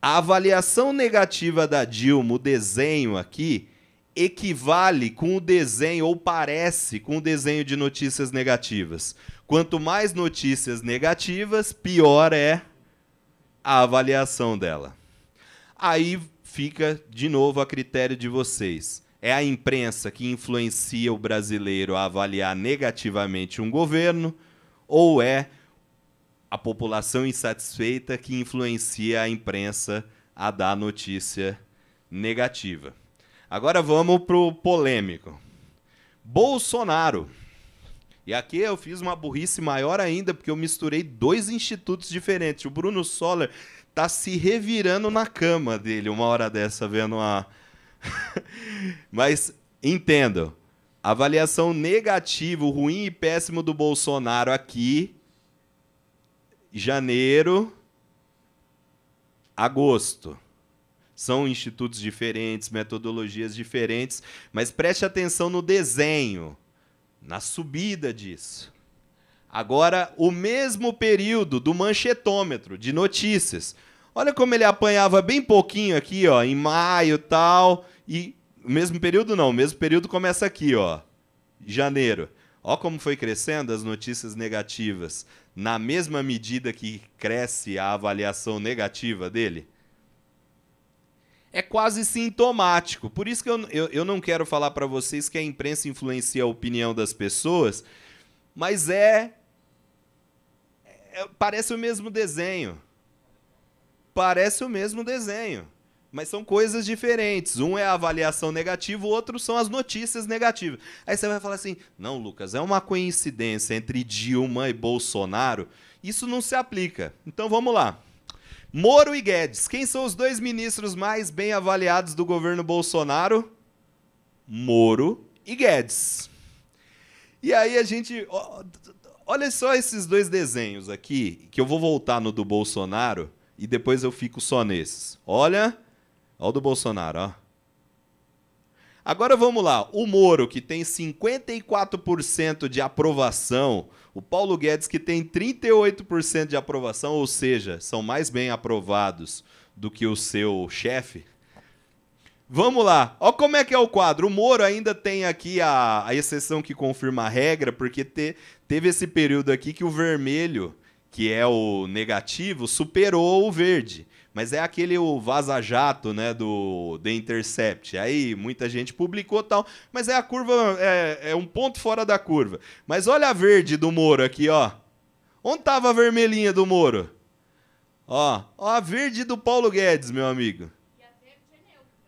a avaliação negativa da Dilma, o desenho aqui, equivale com o desenho ou parece com o desenho de notícias negativas. Quanto mais notícias negativas, pior é a avaliação dela. Aí fica de novo a critério de vocês. É a imprensa que influencia o brasileiro a avaliar negativamente um governo ou é a população insatisfeita que influencia a imprensa a dar notícia negativa? Agora vamos pro polêmico. Bolsonaro. E aqui eu fiz uma burrice maior ainda, porque eu misturei dois institutos diferentes. O Bruno Soller tá se revirando na cama dele uma hora dessa, vendo a. Mas entendo. Avaliação negativa, ruim e péssimo do Bolsonaro aqui. Janeiro. Agosto. São institutos diferentes, metodologias diferentes, mas preste atenção no desenho, na subida disso. Agora, o mesmo período do manchetômetro de notícias. Olha como ele apanhava bem pouquinho aqui, ó, em maio tal. E o mesmo período não, o mesmo período começa aqui, ó, janeiro. Ó como foi crescendo as notícias negativas. Na mesma medida que cresce a avaliação negativa dele. É quase sintomático. Por isso que eu, eu, eu não quero falar para vocês que a imprensa influencia a opinião das pessoas, mas é é, parece o mesmo desenho. Parece o mesmo desenho. Mas são coisas diferentes. Um é a avaliação negativa, o outro são as notícias negativas. Aí você vai falar assim: não, Lucas, é uma coincidência entre Dilma e Bolsonaro. Isso não se aplica. Então vamos lá. Moro e Guedes. Quem são os dois ministros mais bem avaliados do governo Bolsonaro? Moro e Guedes. E aí a gente. Olha só esses dois desenhos aqui, que eu vou voltar no do Bolsonaro e depois eu fico só nesses. Olha, olha o do Bolsonaro, ó. Agora vamos lá, o Moro que tem 54% de aprovação, o Paulo Guedes que tem 38% de aprovação, ou seja, são mais bem aprovados do que o seu chefe. Vamos lá. Ó como é que é o quadro. O Moro ainda tem aqui a, a exceção que confirma a regra, porque ter, teve esse período aqui que o vermelho, que é o negativo, superou o verde. Mas é aquele o vaza-jato, né, do The Intercept. Aí muita gente publicou tal, mas é a curva, é, é um ponto fora da curva. Mas olha a verde do Moro aqui, ó. Onde tava a vermelhinha do Moro? Ó, ó a verde do Paulo Guedes, meu amigo. E a verde é neutra,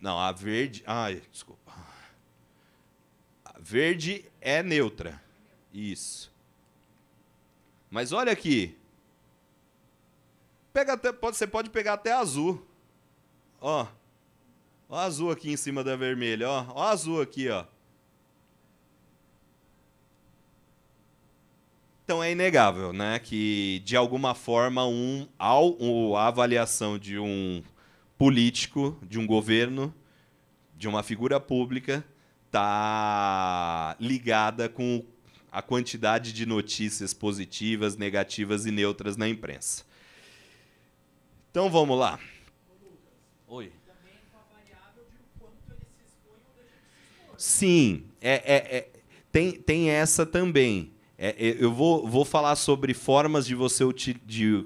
não, não, a verde... Ai, desculpa. A verde é neutra. Isso. Mas olha aqui. Pega até, pode, você pode pegar até azul. Ó. Ó azul aqui em cima da vermelha, ó. Ó azul aqui, ó. Então é inegável, né, que de alguma forma um, ao a avaliação de um político, de um governo, de uma figura pública, tá ligada com a quantidade de notícias positivas, negativas e neutras na imprensa. Então vamos lá. Oi. Sim, é, é, é, tem, tem essa também. É, é eu vou, vou falar sobre formas de você utilizar.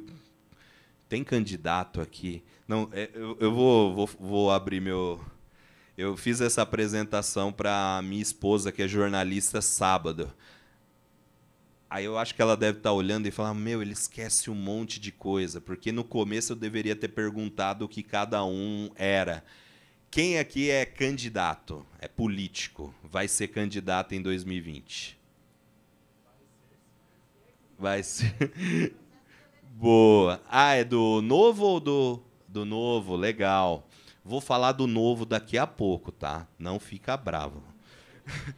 Tem candidato aqui. Não, é, eu, eu vou, vou, vou abrir meu. Eu fiz essa apresentação para minha esposa, que é jornalista, sábado. Aí eu acho que ela deve estar tá olhando e falar: Meu, ele esquece um monte de coisa, porque no começo eu deveria ter perguntado o que cada um era. Quem aqui é candidato, é político, vai ser candidato em 2020? Vai ser. Boa. Ah, é do novo ou do. Do novo, legal. Vou falar do novo daqui a pouco, tá? Não fica bravo.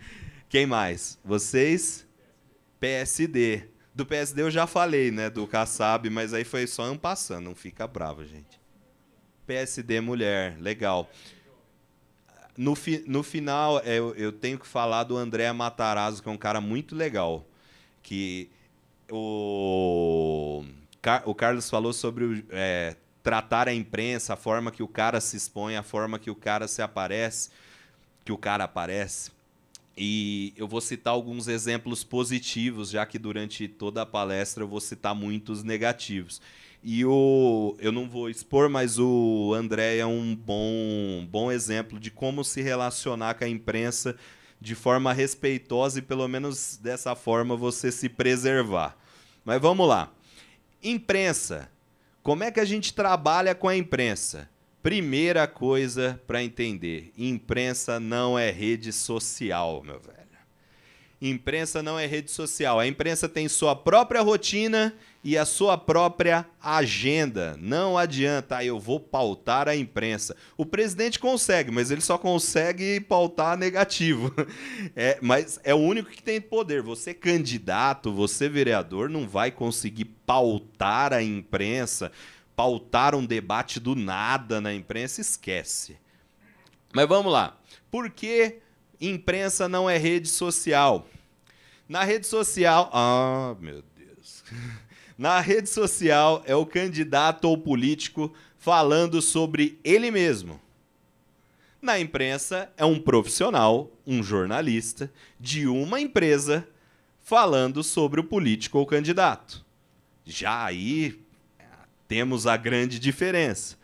Quem mais? Vocês? PSD. Do PSD eu já falei, né? Do Kassab, mas aí foi só um passando, não fica bravo, gente. PSD mulher, legal. No, fi, no final, é, eu, eu tenho que falar do André Matarazzo, que é um cara muito legal. Que o, o Carlos falou sobre é, tratar a imprensa, a forma que o cara se expõe, a forma que o cara se aparece, que o cara aparece. E eu vou citar alguns exemplos positivos, já que durante toda a palestra eu vou citar muitos negativos. E o, eu não vou expor, mas o André é um bom, bom exemplo de como se relacionar com a imprensa de forma respeitosa e, pelo menos dessa forma, você se preservar. Mas vamos lá. Imprensa. Como é que a gente trabalha com a imprensa? Primeira coisa para entender: imprensa não é rede social, meu velho. Imprensa não é rede social. A imprensa tem sua própria rotina e a sua própria agenda. Não adianta, ah, eu vou pautar a imprensa. O presidente consegue, mas ele só consegue pautar negativo. É, mas é o único que tem poder. Você candidato, você vereador, não vai conseguir pautar a imprensa pautar um debate do nada na imprensa, esquece. Mas vamos lá. Por que imprensa não é rede social? Na rede social. Ah, meu Deus. Na rede social é o candidato ou político falando sobre ele mesmo. Na imprensa é um profissional, um jornalista de uma empresa falando sobre o político ou candidato. Já aí temos a grande diferença.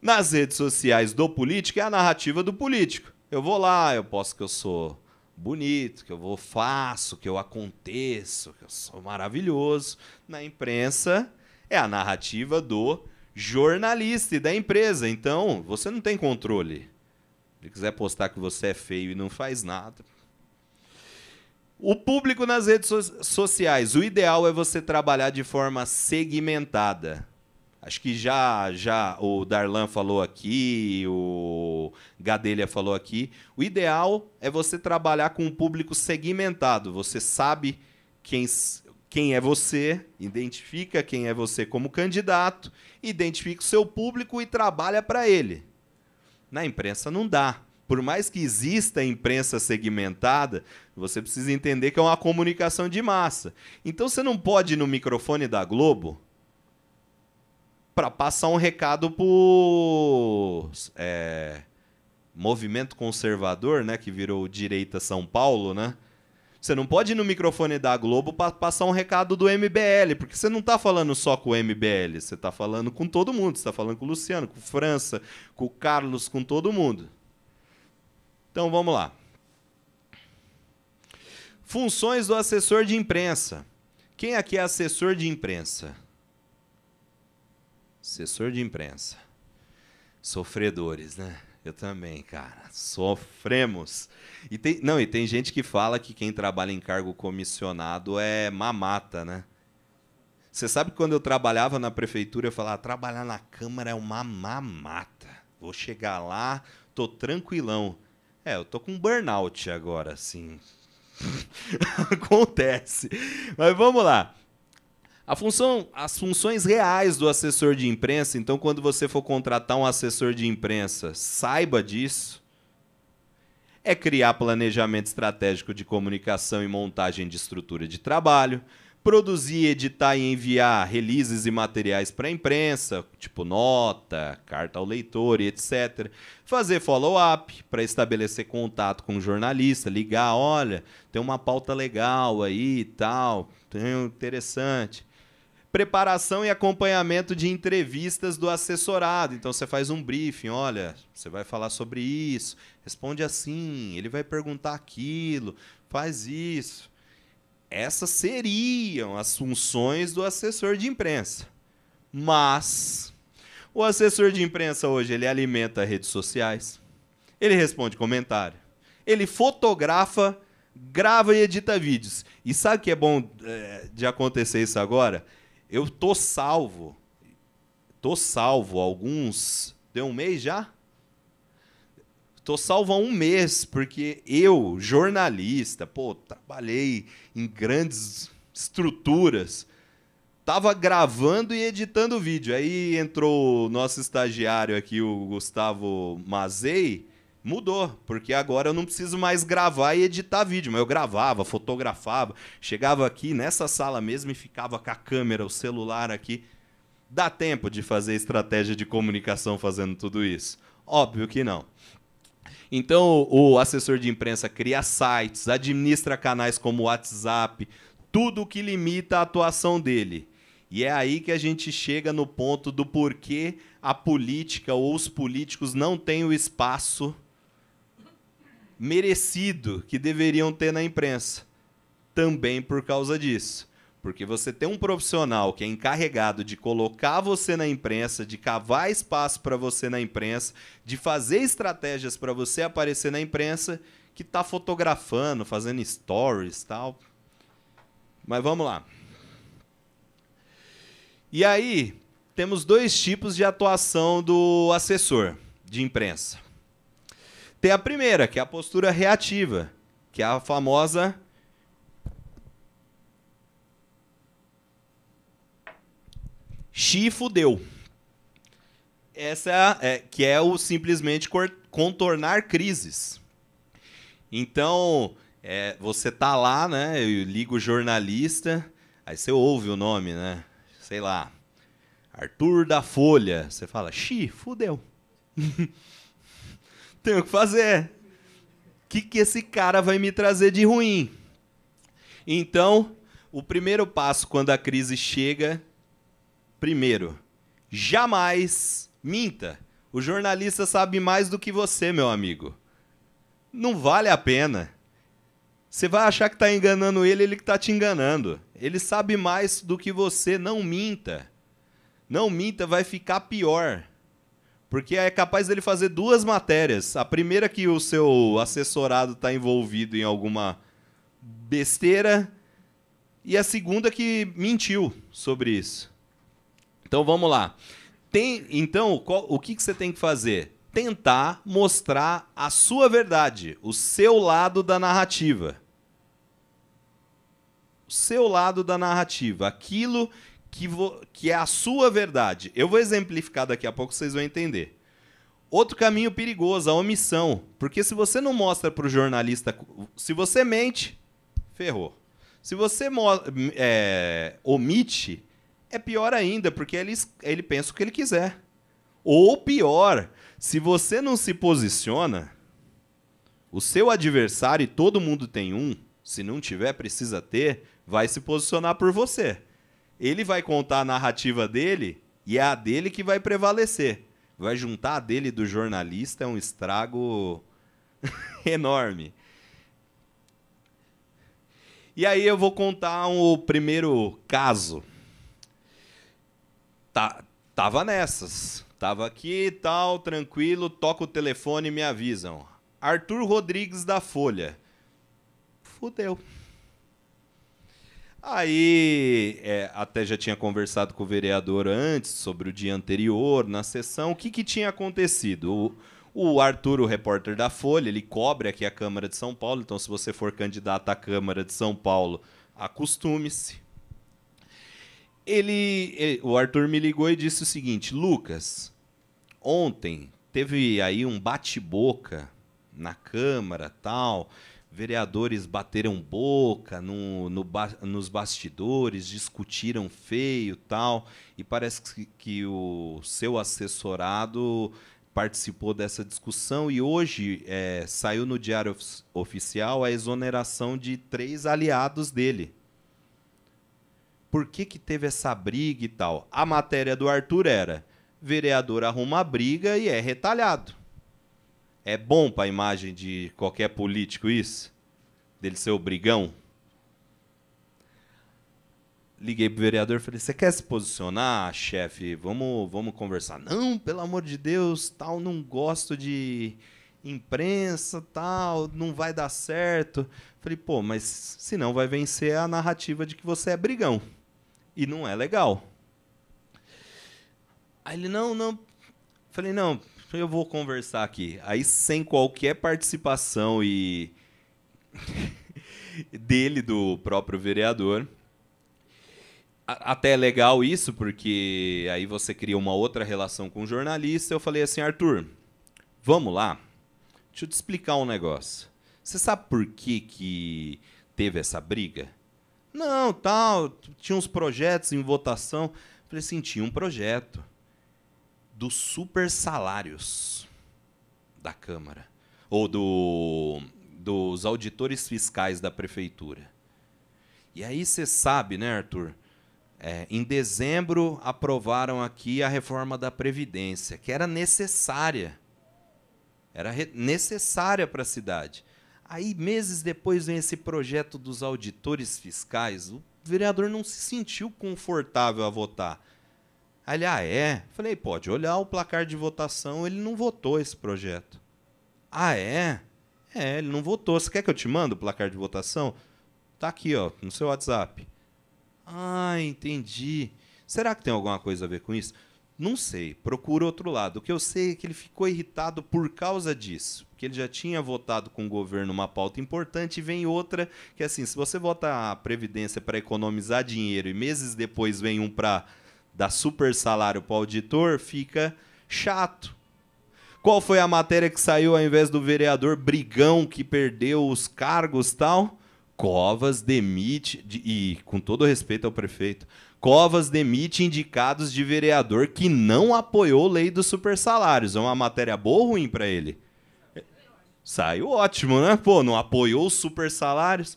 Nas redes sociais do político é a narrativa do político. Eu vou lá, eu posso que eu sou bonito, que eu vou faço, que eu aconteço, que eu sou maravilhoso. Na imprensa é a narrativa do jornalista e da empresa. Então, você não tem controle. Se quiser postar que você é feio e não faz nada, o público nas redes so sociais, o ideal é você trabalhar de forma segmentada. Acho que já já o Darlan falou aqui, o Gadelha falou aqui. O ideal é você trabalhar com um público segmentado. Você sabe quem, quem é você, identifica quem é você como candidato, identifica o seu público e trabalha para ele. Na imprensa não dá por mais que exista imprensa segmentada, você precisa entender que é uma comunicação de massa. Então você não pode ir no microfone da Globo para passar um recado para é, movimento conservador, né, que virou direita São Paulo, né? Você não pode ir no microfone da Globo para passar um recado do MBL, porque você não está falando só com o MBL, você está falando com todo mundo, você tá falando com o Luciano, com o França, com o Carlos, com todo mundo. Então vamos lá. Funções do assessor de imprensa. Quem aqui é assessor de imprensa? Assessor de imprensa. Sofredores, né? Eu também, cara. Sofremos. E tem, não, e tem gente que fala que quem trabalha em cargo comissionado é mamata, né? Você sabe que quando eu trabalhava na prefeitura, eu falava, ah, trabalhar na Câmara é uma mamata. Vou chegar lá, tô tranquilão. É, eu tô com um burnout agora, sim. Acontece. Mas vamos lá. A função, as funções reais do assessor de imprensa, então quando você for contratar um assessor de imprensa, saiba disso. É criar planejamento estratégico de comunicação e montagem de estrutura de trabalho, produzir, editar e enviar releases e materiais para a imprensa, tipo nota, carta ao leitor e etc. Fazer follow-up para estabelecer contato com o jornalista, ligar, olha, tem uma pauta legal aí e tal, tem interessante. Preparação e acompanhamento de entrevistas do assessorado. Então você faz um briefing, olha, você vai falar sobre isso, responde assim, ele vai perguntar aquilo, faz isso essas seriam as funções do assessor de imprensa. Mas o assessor de imprensa hoje ele alimenta redes sociais, ele responde comentário, ele fotografa, grava e edita vídeos. E sabe o que é bom é, de acontecer isso agora? Eu tô salvo, tô salvo alguns. Deu um mês já? Tô salvo há um mês, porque eu, jornalista, pô, trabalhei em grandes estruturas. Tava gravando e editando o vídeo. Aí entrou o nosso estagiário aqui, o Gustavo Mazei. Mudou, porque agora eu não preciso mais gravar e editar vídeo, mas eu gravava, fotografava, chegava aqui nessa sala mesmo e ficava com a câmera, o celular aqui. Dá tempo de fazer estratégia de comunicação fazendo tudo isso? Óbvio que não. Então, o assessor de imprensa cria sites, administra canais como o WhatsApp, tudo que limita a atuação dele. E é aí que a gente chega no ponto do porquê a política ou os políticos não têm o espaço merecido que deveriam ter na imprensa. Também por causa disso. Porque você tem um profissional que é encarregado de colocar você na imprensa, de cavar espaço para você na imprensa, de fazer estratégias para você aparecer na imprensa, que tá fotografando, fazendo stories, tal. Mas vamos lá. E aí, temos dois tipos de atuação do assessor de imprensa. Tem a primeira, que é a postura reativa, que é a famosa Xi fudeu. Essa é, que é o simplesmente contornar crises. Então, é, você tá lá, né? Eu ligo o jornalista, aí você ouve o nome, né? Sei lá. Arthur da Folha. Você fala, xi, fudeu. Tenho o que fazer. O que, que esse cara vai me trazer de ruim? Então, o primeiro passo quando a crise chega Primeiro, jamais minta. O jornalista sabe mais do que você, meu amigo. Não vale a pena. Você vai achar que está enganando ele, ele que está te enganando. Ele sabe mais do que você. Não minta. Não minta, vai ficar pior. Porque é capaz dele fazer duas matérias. A primeira que o seu assessorado está envolvido em alguma besteira. E a segunda que mentiu sobre isso. Então vamos lá. Tem, então, qual, o que, que você tem que fazer? Tentar mostrar a sua verdade, o seu lado da narrativa. O seu lado da narrativa, aquilo que, vo, que é a sua verdade. Eu vou exemplificar daqui a pouco, vocês vão entender. Outro caminho perigoso, a omissão. Porque se você não mostra para o jornalista. Se você mente, ferrou. Se você é, omite, é pior ainda, porque ele, ele pensa o que ele quiser. Ou pior, se você não se posiciona, o seu adversário, e todo mundo tem um, se não tiver, precisa ter, vai se posicionar por você. Ele vai contar a narrativa dele e é a dele que vai prevalecer. Vai juntar a dele do jornalista, é um estrago enorme. E aí eu vou contar o um primeiro caso tá, tava nessas. Tava aqui, tal, tranquilo, toca o telefone e me avisam. Arthur Rodrigues da Folha. Fudeu. Aí, é, até já tinha conversado com o vereador antes, sobre o dia anterior, na sessão, o que, que tinha acontecido. O, o Arthur, o repórter da Folha, ele cobre aqui a Câmara de São Paulo, então se você for candidato à Câmara de São Paulo, acostume-se. Ele, ele, o Arthur me ligou e disse o seguinte: Lucas, ontem teve aí um bate-boca na Câmara, tal. Vereadores bateram boca no, no ba nos bastidores, discutiram feio, tal. E parece que, que o seu assessorado participou dessa discussão e hoje é, saiu no Diário of Oficial a exoneração de três aliados dele por que, que teve essa briga e tal. A matéria do Arthur era: vereador arruma briga e é retalhado. É bom para a imagem de qualquer político isso? Dele ser o brigão? liguei pro vereador falei: "Você quer se posicionar, chefe? Vamos, vamos conversar". Não, pelo amor de Deus, tal, não gosto de imprensa, tal, não vai dar certo. Falei: "Pô, mas se não vai vencer a narrativa de que você é brigão" e não é legal. Aí ele, não, não. Falei, não, eu vou conversar aqui. Aí, sem qualquer participação e. dele, do próprio vereador. Até é legal isso, porque aí você cria uma outra relação com o jornalista. Eu falei assim, Arthur, vamos lá. Deixa eu te explicar um negócio. Você sabe por que, que teve essa briga? Não, tal, tinha uns projetos em votação. Falei assim, tinha um projeto dos super salários da Câmara, ou do, dos auditores fiscais da Prefeitura. E aí você sabe, né, Arthur? É, em dezembro aprovaram aqui a reforma da Previdência, que era necessária. Era necessária para a cidade. Aí, meses depois, vem esse projeto dos auditores fiscais. O vereador não se sentiu confortável a votar. Aliás ele, ah, é? Falei, pode olhar o placar de votação, ele não votou esse projeto. Ah, é? É, ele não votou. Você quer que eu te mando o placar de votação? Tá aqui, ó, no seu WhatsApp. Ah, entendi. Será que tem alguma coisa a ver com isso? Não sei, procura outro lado. O que eu sei é que ele ficou irritado por causa disso. que ele já tinha votado com o governo uma pauta importante e vem outra que, é assim, se você vota a Previdência para economizar dinheiro e meses depois vem um para dar super salário para o auditor, fica chato. Qual foi a matéria que saiu ao invés do vereador brigão que perdeu os cargos tal? Covas demite, de, e com todo respeito ao prefeito, Covas demite indicados de vereador que não apoiou lei dos supersalários. É uma matéria boa ou ruim para ele? Saiu ótimo, né? Pô, não apoiou os supersalários.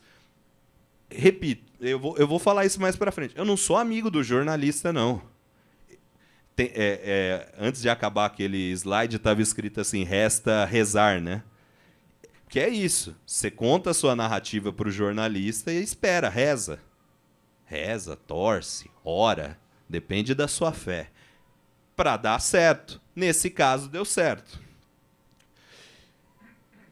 Repito, eu vou, eu vou falar isso mais para frente. Eu não sou amigo do jornalista, não. Tem, é, é, antes de acabar aquele slide, estava escrito assim: resta rezar, né? Que é isso. Você conta a sua narrativa para o jornalista e espera, reza reza, torce, ora, depende da sua fé, para dar certo. Nesse caso, deu certo.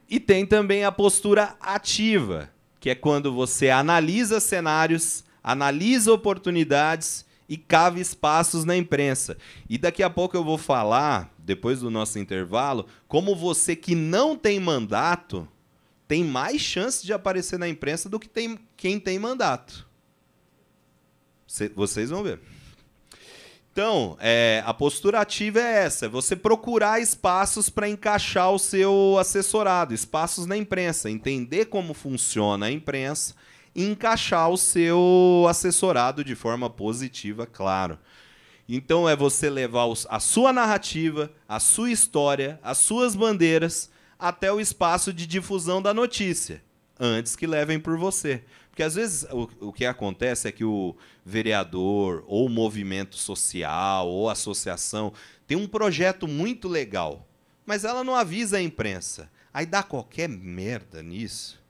E tem também a postura ativa, que é quando você analisa cenários, analisa oportunidades e cava espaços na imprensa. E daqui a pouco eu vou falar, depois do nosso intervalo, como você que não tem mandato tem mais chance de aparecer na imprensa do que tem, quem tem mandato. Vocês vão ver. Então, é, a postura ativa é essa: é você procurar espaços para encaixar o seu assessorado, espaços na imprensa, entender como funciona a imprensa e encaixar o seu assessorado de forma positiva, claro. Então, é você levar os, a sua narrativa, a sua história, as suas bandeiras até o espaço de difusão da notícia, antes que levem por você. Porque às vezes o, o que acontece é que o vereador, ou movimento social, ou associação, tem um projeto muito legal, mas ela não avisa a imprensa. Aí dá qualquer merda nisso.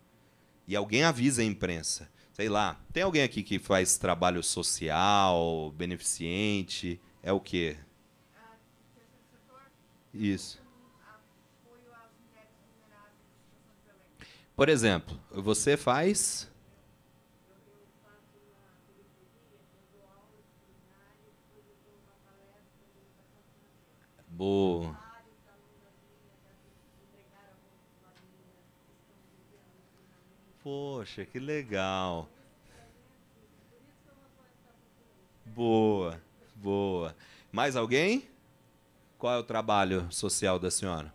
E alguém avisa a imprensa. Sei lá, tem alguém aqui que faz trabalho social, beneficente? É o quê? Ah, é Isso. Por exemplo, você faz. acabou Poxa, que legal. Boa, boa. Mais alguém? Qual é o trabalho social da senhora?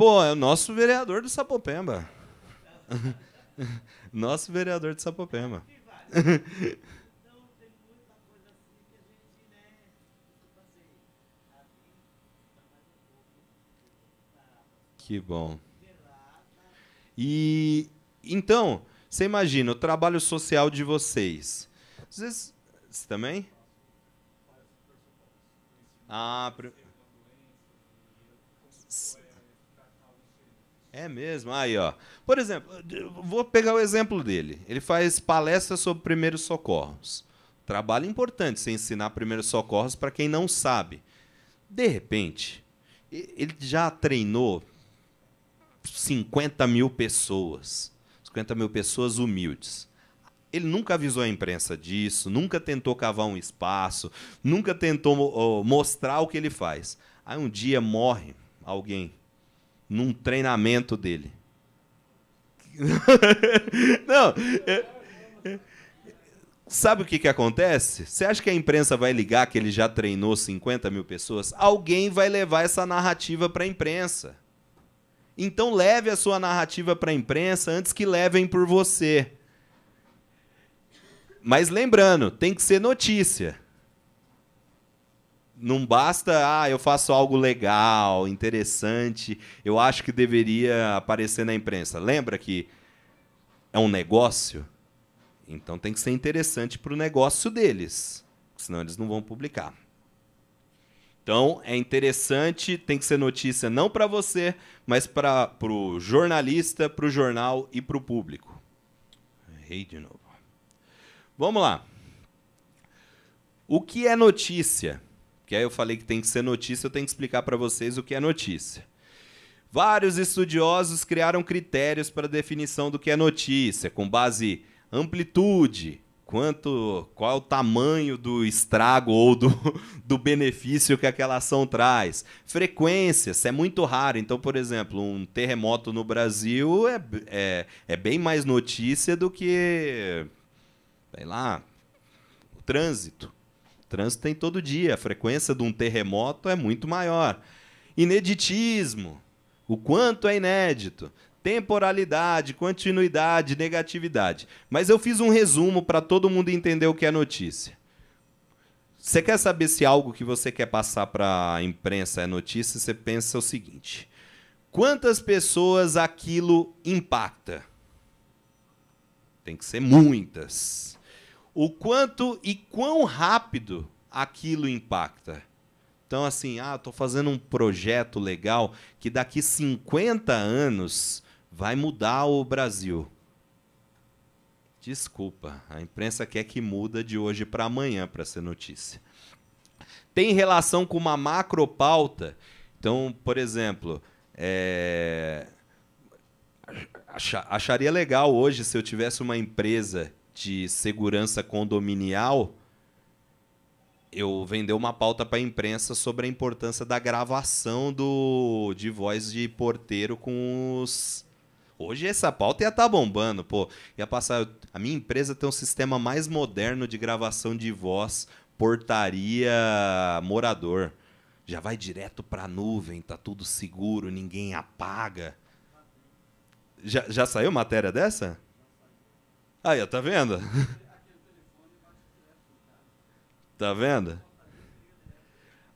Pô, é o nosso vereador do Sapopemba. Nosso vereador de Sapopemba. Que bom. E então, você imagina o trabalho social de vocês. Vocês, você também? Ah, pre... É mesmo, aí ó. Por exemplo, vou pegar o exemplo dele. Ele faz palestras sobre primeiros socorros. Trabalho importante você ensinar primeiros socorros para quem não sabe. De repente, ele já treinou 50 mil pessoas. 50 mil pessoas humildes. Ele nunca avisou a imprensa disso, nunca tentou cavar um espaço, nunca tentou mostrar o que ele faz. Aí um dia morre alguém num treinamento dele. Não. É, é, sabe o que, que acontece? Você acha que a imprensa vai ligar que ele já treinou 50 mil pessoas? Alguém vai levar essa narrativa para a imprensa. Então leve a sua narrativa para a imprensa antes que levem por você. Mas lembrando, tem que ser notícia não basta, ah, eu faço algo legal, interessante, eu acho que deveria aparecer na imprensa. Lembra que é um negócio? Então tem que ser interessante para o negócio deles, senão eles não vão publicar. Então é interessante, tem que ser notícia não para você, mas para o jornalista, para o jornal e para o público. Errei de novo. Vamos lá. O que é notícia? que aí eu falei que tem que ser notícia, eu tenho que explicar para vocês o que é notícia. Vários estudiosos criaram critérios para definição do que é notícia, com base amplitude, quanto, qual é o tamanho do estrago ou do, do benefício que aquela ação traz. Frequência, se é muito raro. Então, por exemplo, um terremoto no Brasil é, é, é bem mais notícia do que, sei lá, o trânsito. Trânsito tem todo dia, a frequência de um terremoto é muito maior. Ineditismo, o quanto é inédito. Temporalidade, continuidade, negatividade. Mas eu fiz um resumo para todo mundo entender o que é notícia. Você quer saber se algo que você quer passar para a imprensa é notícia? Você pensa o seguinte: quantas pessoas aquilo impacta? Tem que ser muitas o quanto e quão rápido aquilo impacta. Então, assim, ah, estou fazendo um projeto legal que daqui 50 anos vai mudar o Brasil. Desculpa, a imprensa quer que muda de hoje para amanhã para ser notícia. Tem relação com uma macro pauta. Então, por exemplo, é... acharia legal hoje se eu tivesse uma empresa de segurança condominial, eu vendeu uma pauta para a imprensa sobre a importância da gravação do de voz de porteiro com os Hoje essa pauta ia estar tá bombando, pô. Ia passar. A minha empresa tem um sistema mais moderno de gravação de voz, portaria morador. Já vai direto para a nuvem, tá tudo seguro, ninguém apaga. Já, já saiu matéria dessa? Aí, tá vendo? tá vendo?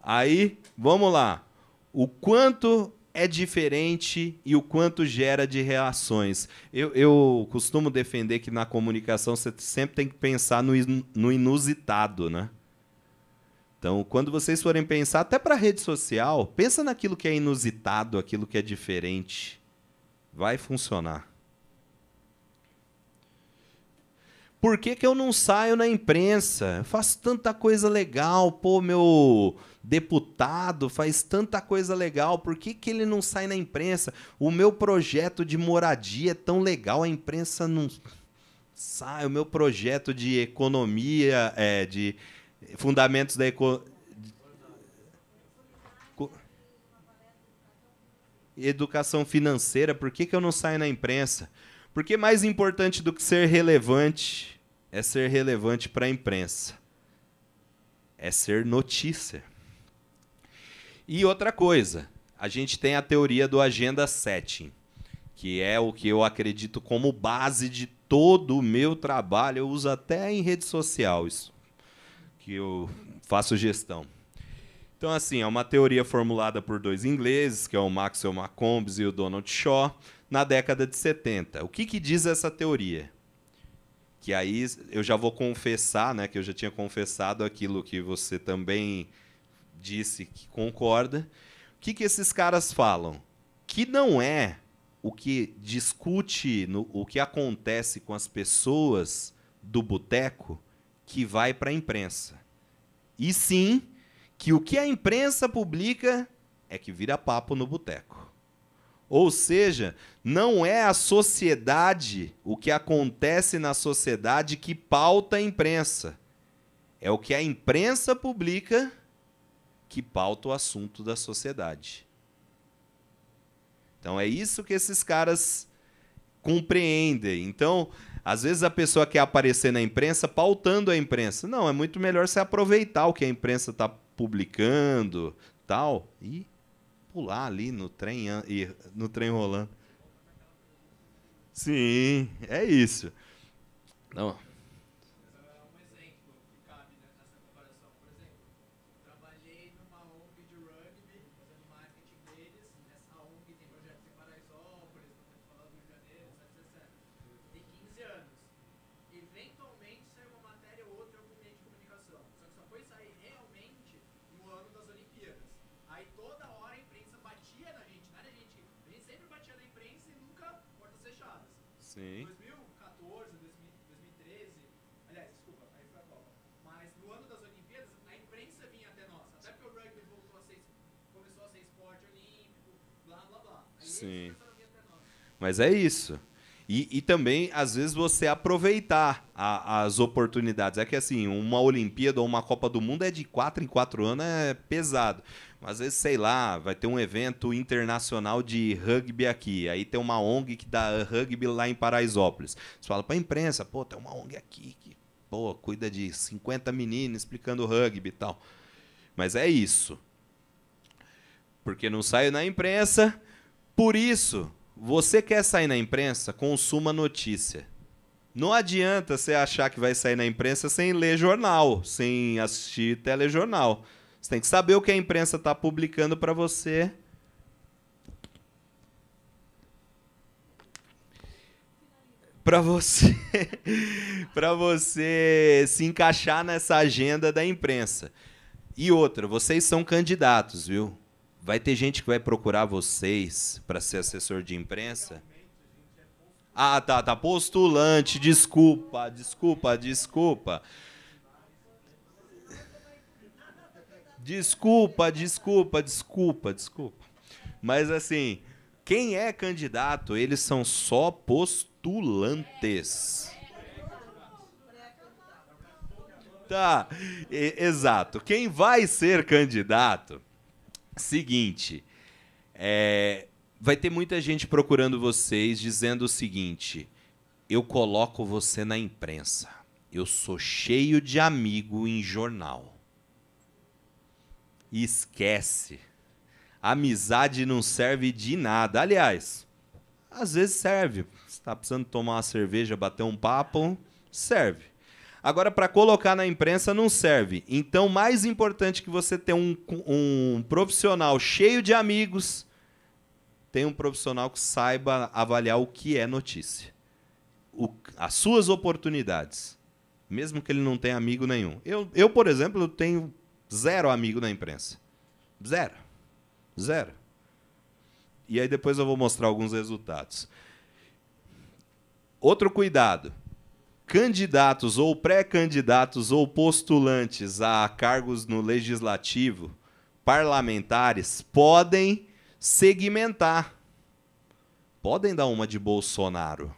Aí, vamos lá. O quanto é diferente e o quanto gera de reações. Eu, eu costumo defender que na comunicação você sempre tem que pensar no, no inusitado, né? Então, quando vocês forem pensar, até para rede social, pensa naquilo que é inusitado, aquilo que é diferente. Vai funcionar. Por que, que eu não saio na imprensa? Eu faço tanta coisa legal, pô, meu deputado faz tanta coisa legal, por que, que ele não sai na imprensa? O meu projeto de moradia é tão legal, a imprensa não sai. O meu projeto de economia, é, de fundamentos da economia. educação financeira, por que, que eu não saio na imprensa? Porque mais importante do que ser relevante é ser relevante para a imprensa, é ser notícia. E outra coisa, a gente tem a teoria do agenda setting, que é o que eu acredito como base de todo o meu trabalho, eu uso até em rede social isso, que eu faço gestão. Então, assim, é uma teoria formulada por dois ingleses, que é o Maxwell Macombs e o Donald Shaw, na década de 70. O que, que diz essa teoria? que aí eu já vou confessar, né, que eu já tinha confessado aquilo que você também disse que concorda. O que, que esses caras falam? Que não é o que discute, no, o que acontece com as pessoas do boteco que vai para a imprensa. E sim que o que a imprensa publica é que vira papo no boteco. Ou seja, não é a sociedade, o que acontece na sociedade que pauta a imprensa. É o que a imprensa publica que pauta o assunto da sociedade. Então é isso que esses caras compreendem. Então, às vezes a pessoa quer aparecer na imprensa pautando a imprensa. Não, é muito melhor você aproveitar o que a imprensa está publicando, tal, e pular ali no trem, no trem rolando. Sim, é isso. Não, Sim. Mas é isso. E, e, também, às vezes, você aproveitar a, as oportunidades. É que, assim, uma Olimpíada ou uma Copa do Mundo é de 4 em 4 anos, é pesado. Mas, às vezes, sei lá, vai ter um evento internacional de rugby aqui. Aí tem uma ONG que dá rugby lá em Paraisópolis. Você fala pra imprensa, pô, tem uma ONG aqui que, pô, cuida de 50 meninos explicando rugby e tal. Mas é isso. Porque não saiu na imprensa, por isso, você quer sair na imprensa, consuma notícia. Não adianta você achar que vai sair na imprensa sem ler jornal, sem assistir telejornal. Você tem que saber o que a imprensa está publicando para você. Para você, para você se encaixar nessa agenda da imprensa. E outra, vocês são candidatos, viu? vai ter gente que vai procurar vocês para ser assessor de imprensa. Ah, tá, tá postulante, desculpa, desculpa, desculpa. Desculpa, desculpa, desculpa, desculpa. Mas assim, quem é candidato, eles são só postulantes. Tá, e, exato. Quem vai ser candidato Seguinte, é, vai ter muita gente procurando vocês dizendo o seguinte: eu coloco você na imprensa. Eu sou cheio de amigo em jornal. E esquece. Amizade não serve de nada. Aliás, às vezes serve. Você está precisando tomar uma cerveja, bater um papo, serve. Agora, para colocar na imprensa não serve. Então, mais importante que você ter um, um profissional cheio de amigos, tem um profissional que saiba avaliar o que é notícia. O, as suas oportunidades. Mesmo que ele não tenha amigo nenhum. Eu, eu, por exemplo, eu tenho zero amigo na imprensa. Zero. Zero. E aí depois eu vou mostrar alguns resultados. Outro cuidado candidatos ou pré-candidatos ou postulantes a cargos no legislativo, parlamentares, podem segmentar. Podem dar uma de Bolsonaro.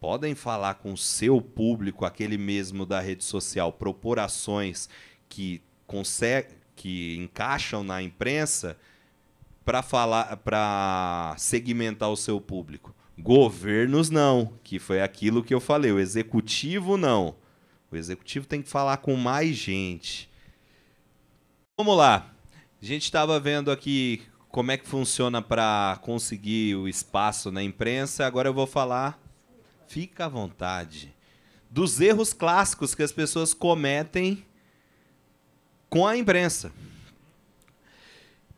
Podem falar com o seu público, aquele mesmo da rede social, propor ações que, que encaixam na imprensa para falar para segmentar o seu público. Governos não, que foi aquilo que eu falei. O executivo não. O executivo tem que falar com mais gente. Vamos lá. A gente estava vendo aqui como é que funciona para conseguir o espaço na imprensa. Agora eu vou falar. Fica à vontade. Dos erros clássicos que as pessoas cometem com a imprensa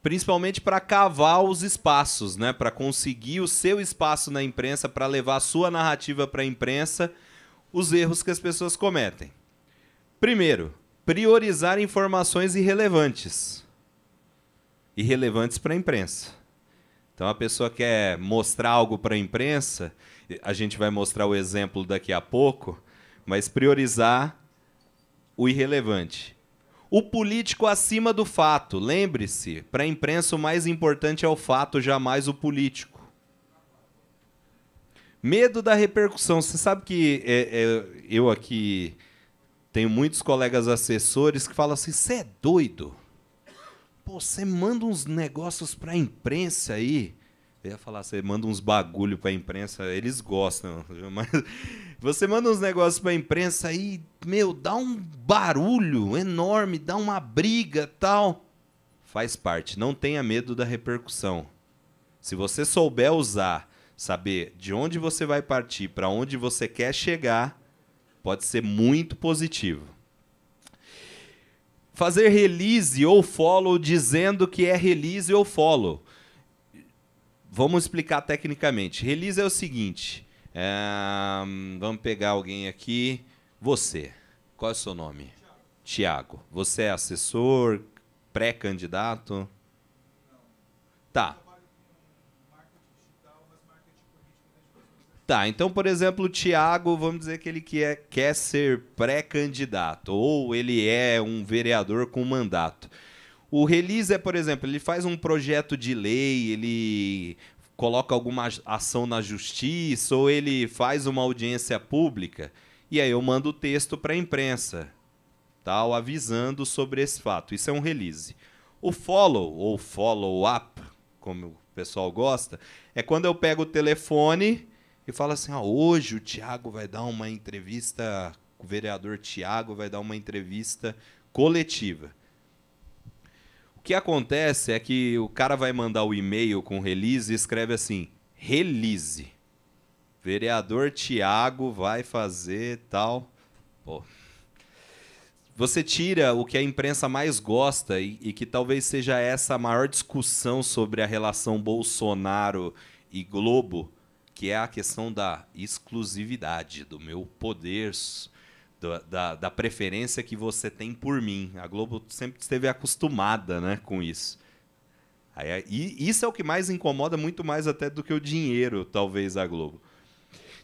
principalmente para cavar os espaços, né? Para conseguir o seu espaço na imprensa, para levar a sua narrativa para a imprensa, os erros que as pessoas cometem. Primeiro, priorizar informações irrelevantes. Irrelevantes para a imprensa. Então a pessoa quer mostrar algo para a imprensa, a gente vai mostrar o exemplo daqui a pouco, mas priorizar o irrelevante. O político acima do fato. Lembre-se, para a imprensa o mais importante é o fato, jamais o político. Medo da repercussão. Você sabe que é, é, eu aqui tenho muitos colegas assessores que falam assim: você é doido? Pô, você manda uns negócios para a imprensa aí eu ia falar, você manda uns bagulho pra imprensa, eles gostam, mas você manda uns negócios pra imprensa e meu, dá um barulho enorme, dá uma briga tal. Faz parte, não tenha medo da repercussão. Se você souber usar, saber de onde você vai partir, para onde você quer chegar, pode ser muito positivo fazer release ou follow dizendo que é release ou follow. Vamos explicar tecnicamente. Release é o seguinte. É, vamos pegar alguém aqui. Você. Qual é o seu nome? Tiago. Você é assessor, pré-candidato? Tá. Tá, então, por exemplo, o Tiago, vamos dizer que ele quer, é, quer ser pré-candidato, ou ele é um vereador com mandato. O Release é, por exemplo, ele faz um projeto de lei, ele coloca alguma ação na justiça ou ele faz uma audiência pública e aí eu mando o texto para a imprensa, tal, avisando sobre esse fato. Isso é um release. O follow ou follow up, como o pessoal gosta, é quando eu pego o telefone e falo assim: ah, hoje o Tiago vai dar uma entrevista, o vereador Tiago vai dar uma entrevista coletiva que acontece é que o cara vai mandar o e-mail com release e escreve assim: release. Vereador Tiago vai fazer tal. Pô. Você tira o que a imprensa mais gosta e, e que talvez seja essa a maior discussão sobre a relação Bolsonaro e Globo, que é a questão da exclusividade, do meu poder da, da, da, preferência que você tem por mim. A Globo sempre esteve acostumada né, com isso. Aí, e isso é o que mais incomoda, muito mais até do que o dinheiro, talvez, a Globo.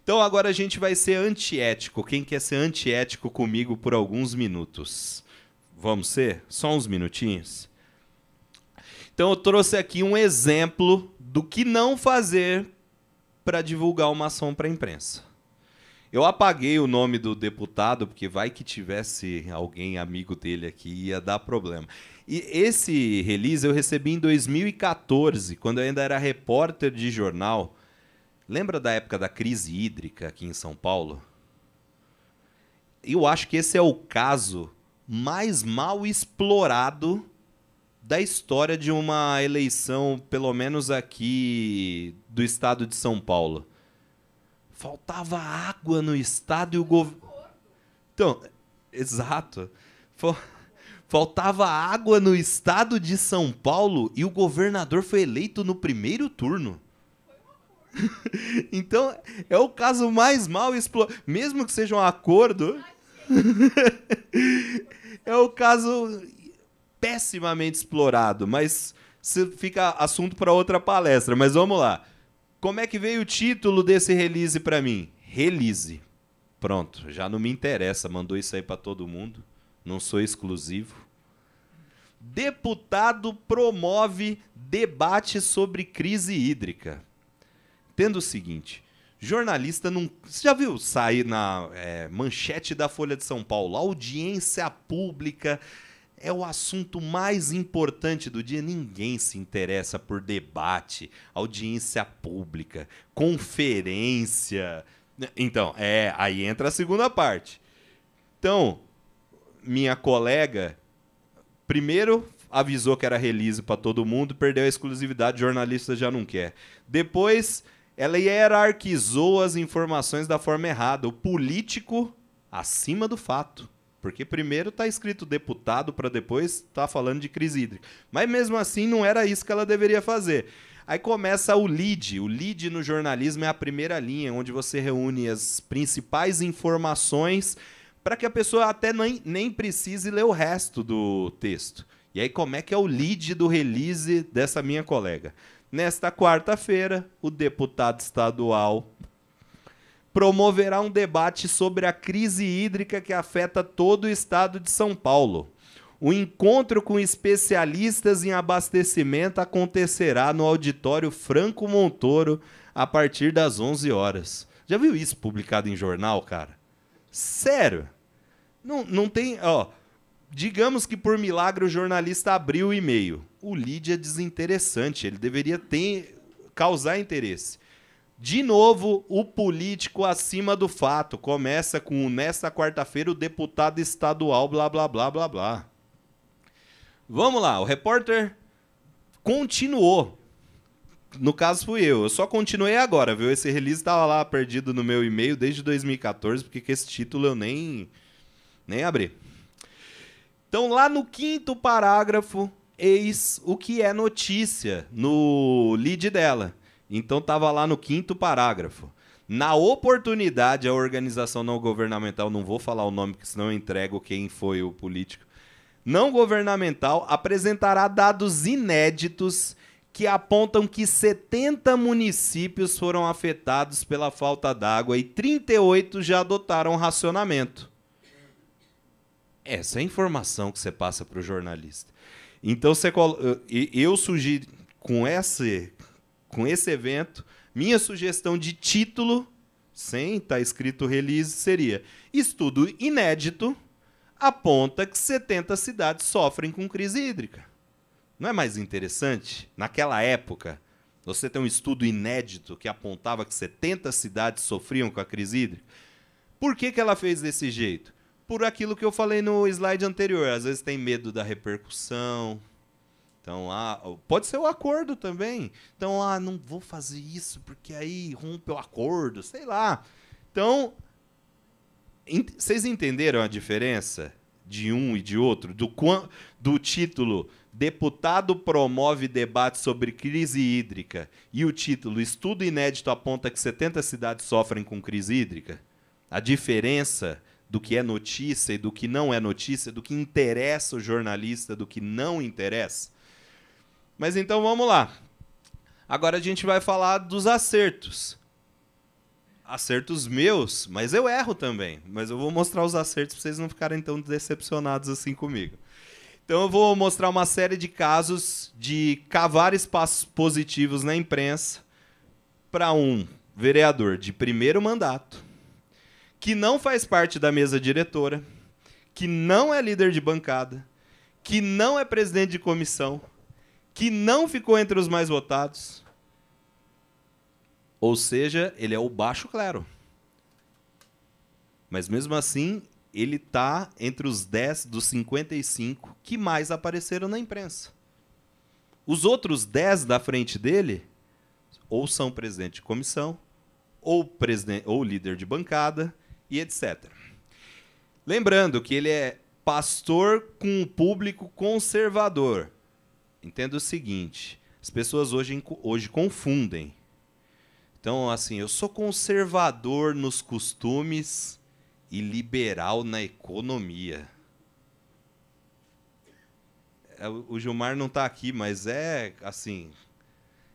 Então agora a gente vai ser antiético. Quem quer ser antiético comigo por alguns minutos? Vamos ser? Só uns minutinhos? Então eu trouxe aqui um exemplo do que não fazer para divulgar uma ação para a imprensa. Eu apaguei o nome do deputado, porque vai que tivesse alguém amigo dele aqui, ia dar problema. E esse release eu recebi em 2014, quando eu ainda era repórter de jornal. Lembra da época da crise hídrica aqui em São Paulo? Eu acho que esse é o caso mais mal explorado da história de uma eleição, pelo menos aqui do estado de São Paulo. Faltava água no estado e o governo. Então, exato. Faltava água no estado de São Paulo e o governador foi eleito no primeiro turno. então, é o caso mais mal explorado. Mesmo que seja um acordo. é o caso pessimamente explorado, mas fica assunto para outra palestra. Mas vamos lá. Como é que veio o título desse release para mim? Release. Pronto, já não me interessa, mandou isso aí para todo mundo. Não sou exclusivo. Deputado promove debate sobre crise hídrica. Tendo o seguinte, jornalista não. Você já viu sair na é, manchete da Folha de São Paulo? Audiência pública é o assunto mais importante do dia. Ninguém se interessa por debate, audiência pública, conferência. Então, é, aí entra a segunda parte. Então, minha colega primeiro avisou que era release para todo mundo, perdeu a exclusividade, jornalista já não quer. Depois, ela hierarquizou as informações da forma errada. O político acima do fato. Porque primeiro está escrito deputado para depois estar tá falando de crise hídrica. Mas mesmo assim não era isso que ela deveria fazer. Aí começa o lead. O lead no jornalismo é a primeira linha, onde você reúne as principais informações para que a pessoa até nem, nem precise ler o resto do texto. E aí, como é que é o lead do release dessa minha colega? Nesta quarta-feira, o deputado estadual promoverá um debate sobre a crise hídrica que afeta todo o estado de São Paulo. O encontro com especialistas em abastecimento acontecerá no auditório Franco Montoro a partir das 11 horas. Já viu isso publicado em jornal, cara? Sério? Não, não tem. Ó, digamos que por milagre o jornalista abriu o e-mail. O lead é desinteressante, ele deveria ter, causar interesse. De novo, o político acima do fato. Começa com nesta quarta-feira o deputado estadual, blá blá blá blá blá. Vamos lá, o repórter continuou. No caso fui eu, eu só continuei agora, viu? Esse release estava lá perdido no meu e-mail desde 2014, porque esse título eu nem nem abri. Então lá no quinto parágrafo, eis o que é notícia no lead dela então estava lá no quinto parágrafo. Na oportunidade, a organização não governamental, não vou falar o nome, porque senão eu entrego quem foi o político, não governamental apresentará dados inéditos que apontam que 70 municípios foram afetados pela falta d'água e 38 já adotaram racionamento. Essa é a informação que você passa para o jornalista. Então, você eu sugiro, com esse com esse evento, minha sugestão de título, sem estar tá escrito release, seria: Estudo inédito aponta que 70 cidades sofrem com crise hídrica. Não é mais interessante? Naquela época, você tem um estudo inédito que apontava que 70 cidades sofriam com a crise hídrica. Por que, que ela fez desse jeito? Por aquilo que eu falei no slide anterior. Às vezes tem medo da repercussão, então, ah, pode ser o acordo também. Então, ah, não vou fazer isso porque aí rompe o acordo, sei lá. Então, ent vocês entenderam a diferença de um e de outro? Do, do título Deputado promove debate sobre crise hídrica e o título Estudo inédito aponta que 70 cidades sofrem com crise hídrica? A diferença do que é notícia e do que não é notícia, do que interessa o jornalista, do que não interessa? Mas então vamos lá. Agora a gente vai falar dos acertos. Acertos meus, mas eu erro também. Mas eu vou mostrar os acertos para vocês não ficarem tão decepcionados assim comigo. Então eu vou mostrar uma série de casos de cavar espaços positivos na imprensa para um vereador de primeiro mandato que não faz parte da mesa diretora, que não é líder de bancada, que não é presidente de comissão, que não ficou entre os mais votados. Ou seja, ele é o baixo clero. Mas mesmo assim, ele está entre os 10 dos 55 que mais apareceram na imprensa. Os outros 10 da frente dele ou são presidente de comissão, ou, presidente, ou líder de bancada, e etc. Lembrando que ele é pastor com um público conservador entenda o seguinte: as pessoas hoje, hoje confundem. Então, assim, eu sou conservador nos costumes e liberal na economia. É, o Gilmar não está aqui, mas é assim.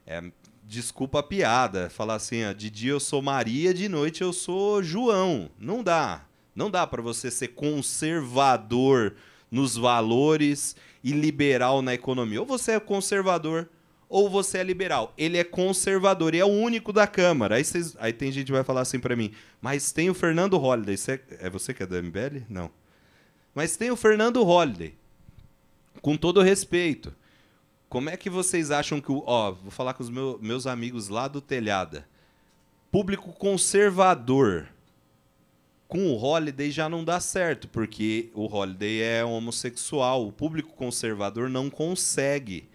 É, desculpa a piada. Falar assim, ó, de dia eu sou Maria, de noite eu sou João. Não dá. Não dá para você ser conservador nos valores e liberal na economia. Ou você é conservador ou você é liberal. Ele é conservador e é o único da Câmara. Aí, cês, aí tem gente que vai falar assim para mim, mas tem o Fernando Holliday. é você que é do MBL? Não. Mas tem o Fernando Holliday. Com todo respeito. Como é que vocês acham que o. Ó, vou falar com os meu, meus amigos lá do Telhada. Público conservador com o Holiday já não dá certo, porque o Holiday é homossexual. O público conservador não consegue.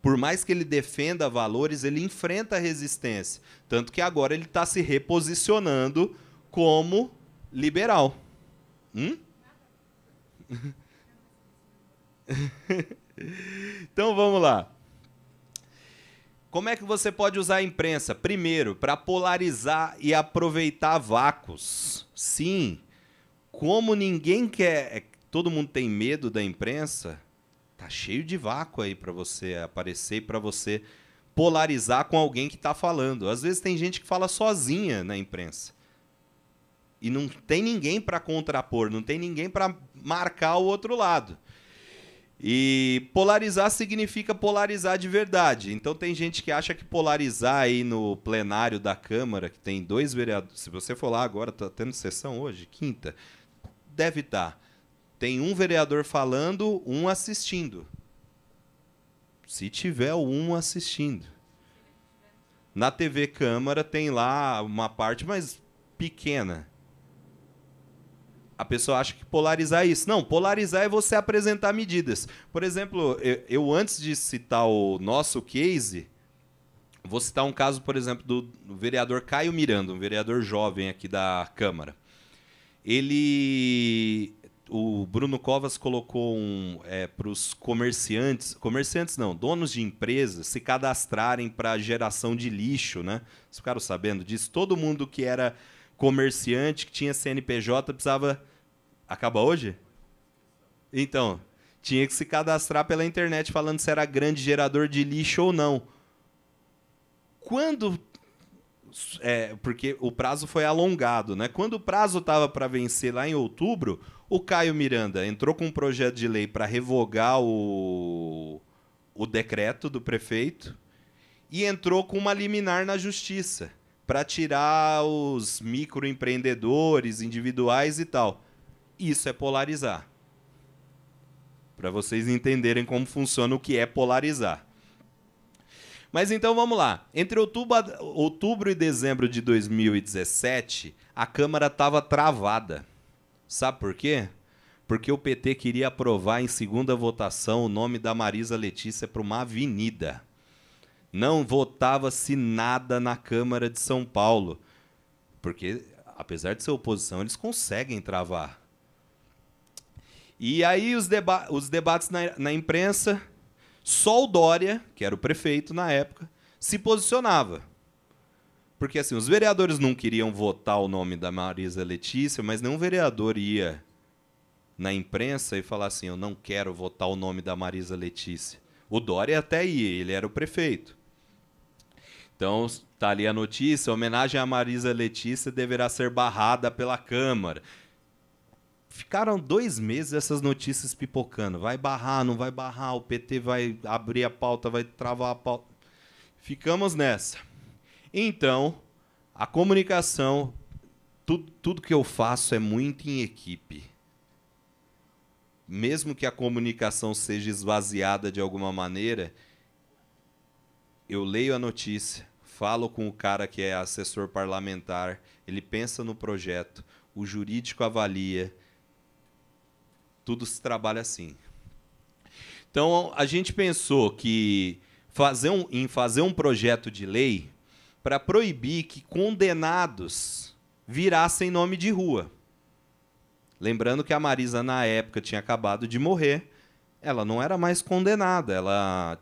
Por mais que ele defenda valores, ele enfrenta a resistência. Tanto que agora ele está se reposicionando como liberal. Hum? então vamos lá. Como é que você pode usar a imprensa? Primeiro, para polarizar e aproveitar vácuos. Sim. Como ninguém quer, é, todo mundo tem medo da imprensa, tá cheio de vácuo aí para você aparecer e para você polarizar com alguém que está falando. Às vezes tem gente que fala sozinha na imprensa. E não tem ninguém para contrapor, não tem ninguém para marcar o outro lado. E polarizar significa polarizar de verdade. Então tem gente que acha que polarizar aí no plenário da Câmara, que tem dois vereadores. Se você for lá agora, tá tendo sessão hoje, quinta, deve estar. Tá. Tem um vereador falando, um assistindo. Se tiver um assistindo. Na TV Câmara tem lá uma parte mais pequena a pessoa acha que polarizar é isso. Não, polarizar é você apresentar medidas. Por exemplo, eu, eu, antes de citar o nosso case, vou citar um caso, por exemplo, do, vereador Caio Miranda, um vereador jovem aqui da Câmara. Ele. O Bruno Covas colocou um, é, para os comerciantes, comerciantes não, donos de empresas, se cadastrarem para geração de lixo, né? Vocês ficaram sabendo disso? Todo mundo que era comerciante que tinha CNPJ precisava. Acaba hoje? Então, tinha que se cadastrar pela internet falando se era grande gerador de lixo ou não. Quando. É, porque o prazo foi alongado, né? Quando o prazo estava para vencer lá em outubro, o Caio Miranda entrou com um projeto de lei para revogar o, o decreto do prefeito e entrou com uma liminar na justiça para tirar os microempreendedores individuais e tal. Isso é polarizar. Para vocês entenderem como funciona o que é polarizar. Mas então vamos lá. Entre outubro, outubro e dezembro de 2017, a Câmara estava travada. Sabe por quê? Porque o PT queria aprovar em segunda votação o nome da Marisa Letícia para uma avenida não votava-se nada na Câmara de São Paulo. Porque, apesar de ser oposição, eles conseguem travar. E aí os, deba os debates na, na imprensa, só o Dória, que era o prefeito na época, se posicionava. Porque assim, os vereadores não queriam votar o nome da Marisa Letícia, mas nenhum vereador ia na imprensa e falar assim: eu não quero votar o nome da Marisa Letícia. O Dória até ia, ele era o prefeito. Então, está ali a notícia, a homenagem a Marisa Letícia deverá ser barrada pela Câmara. Ficaram dois meses essas notícias pipocando. Vai barrar, não vai barrar, o PT vai abrir a pauta, vai travar a pauta. Ficamos nessa. Então, a comunicação, tudo que eu faço é muito em equipe mesmo que a comunicação seja esvaziada de alguma maneira, eu leio a notícia, falo com o cara que é assessor parlamentar, ele pensa no projeto, o jurídico avalia, tudo se trabalha assim. Então a gente pensou que fazer um, em fazer um projeto de lei para proibir que condenados virassem nome de rua. Lembrando que a Marisa, na época, tinha acabado de morrer. Ela não era mais condenada, ela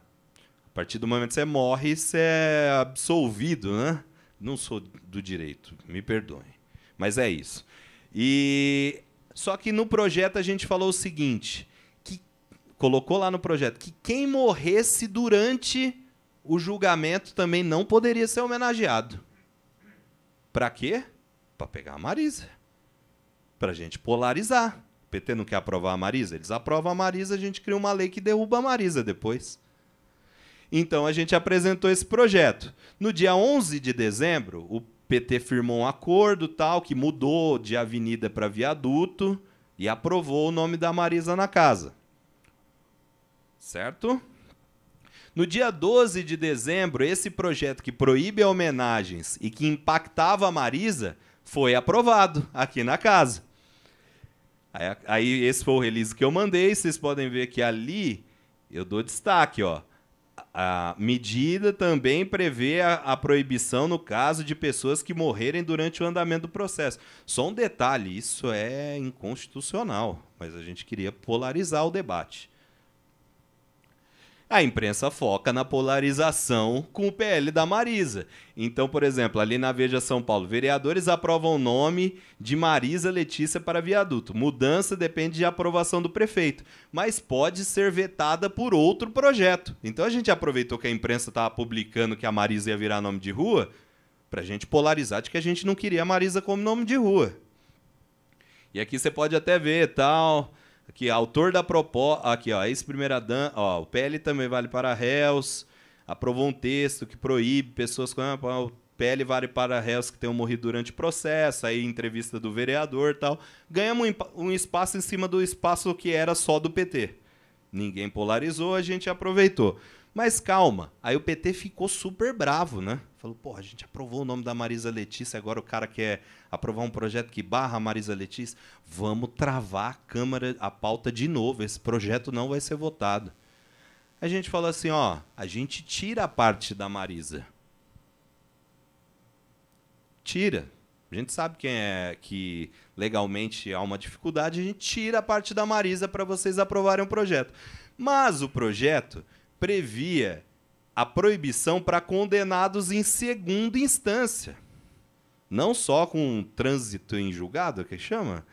a partir do momento que você morre, você é absolvido, né? Não sou do direito, me perdoem. Mas é isso. E só que no projeto a gente falou o seguinte, que colocou lá no projeto que quem morresse durante o julgamento também não poderia ser homenageado. Para quê? Para pegar a Marisa. Para a gente polarizar. O PT não quer aprovar a Marisa? Eles aprovam a Marisa, a gente cria uma lei que derruba a Marisa depois. Então a gente apresentou esse projeto. No dia 11 de dezembro, o PT firmou um acordo tal que mudou de avenida para viaduto e aprovou o nome da Marisa na casa. Certo? No dia 12 de dezembro, esse projeto que proíbe homenagens e que impactava a Marisa foi aprovado aqui na casa. Aí, aí, esse foi o release que eu mandei, vocês podem ver que ali eu dou destaque, ó. A medida também prevê a, a, proibição no caso de pessoas que morrerem durante o andamento do processo. Só um detalhe: isso é inconstitucional, mas a gente queria polarizar o debate a imprensa foca na polarização com o PL da Marisa. Então, por exemplo, ali na Veja São Paulo, vereadores aprovam o nome de Marisa Letícia para viaduto. Mudança depende de aprovação do prefeito, mas pode ser vetada por outro projeto. Então a gente aproveitou que a imprensa estava publicando que a Marisa ia virar nome de rua a gente polarizar de que a gente não queria a Marisa como nome de rua. E aqui você pode até ver tal Aqui, autor da proposta. Aqui, ó, ex-primeira dama. Ó, o PL também vale para réus. Aprovou um texto que proíbe pessoas com. Ah, o PL vale para réus que tenham morrido durante o processo, aí entrevista do vereador tal. Ganhamos um, um espaço em cima do espaço que era só do PT. Ninguém polarizou, a gente aproveitou. Mas calma, aí o PT ficou super bravo, né? Falou, pô, a gente aprovou o nome da Marisa Letícia, agora o cara quer é aprovar um projeto que barra a Marisa Letiz, vamos travar a Câmara, a pauta de novo. Esse projeto não vai ser votado. A gente fala assim, ó, a gente tira a parte da Marisa. Tira. A gente sabe quem é que legalmente há uma dificuldade, a gente tira a parte da Marisa para vocês aprovarem o projeto. Mas o projeto previa a proibição para condenados em segunda instância. Não só com um trânsito em julgado, que chama,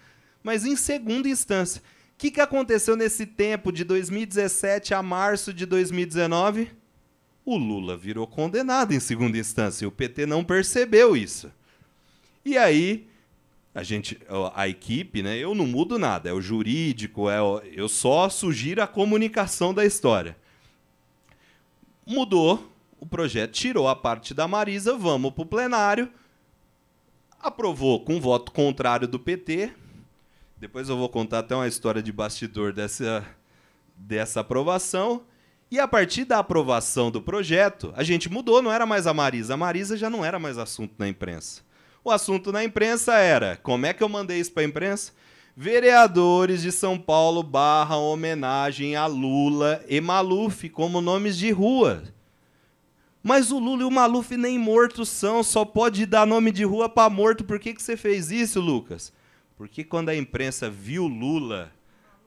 mas em segunda instância. O que, que aconteceu nesse tempo de 2017 a março de 2019? O Lula virou condenado em segunda instância e o PT não percebeu isso. E aí, a gente, a equipe, né? Eu não mudo nada, é o jurídico, é o, eu só sugiro a comunicação da história. Mudou, o projeto tirou a parte da Marisa, vamos para o plenário. Aprovou com voto contrário do PT. Depois eu vou contar até uma história de bastidor dessa, dessa aprovação. E a partir da aprovação do projeto, a gente mudou, não era mais a Marisa. A Marisa já não era mais assunto na imprensa. O assunto na imprensa era: como é que eu mandei isso para a imprensa? Vereadores de São Paulo barra homenagem a Lula e Maluf como nomes de rua. Mas o Lula e o Maluf nem mortos são, só pode dar nome de rua para morto. Por que, que você fez isso, Lucas? Porque quando a imprensa viu Lula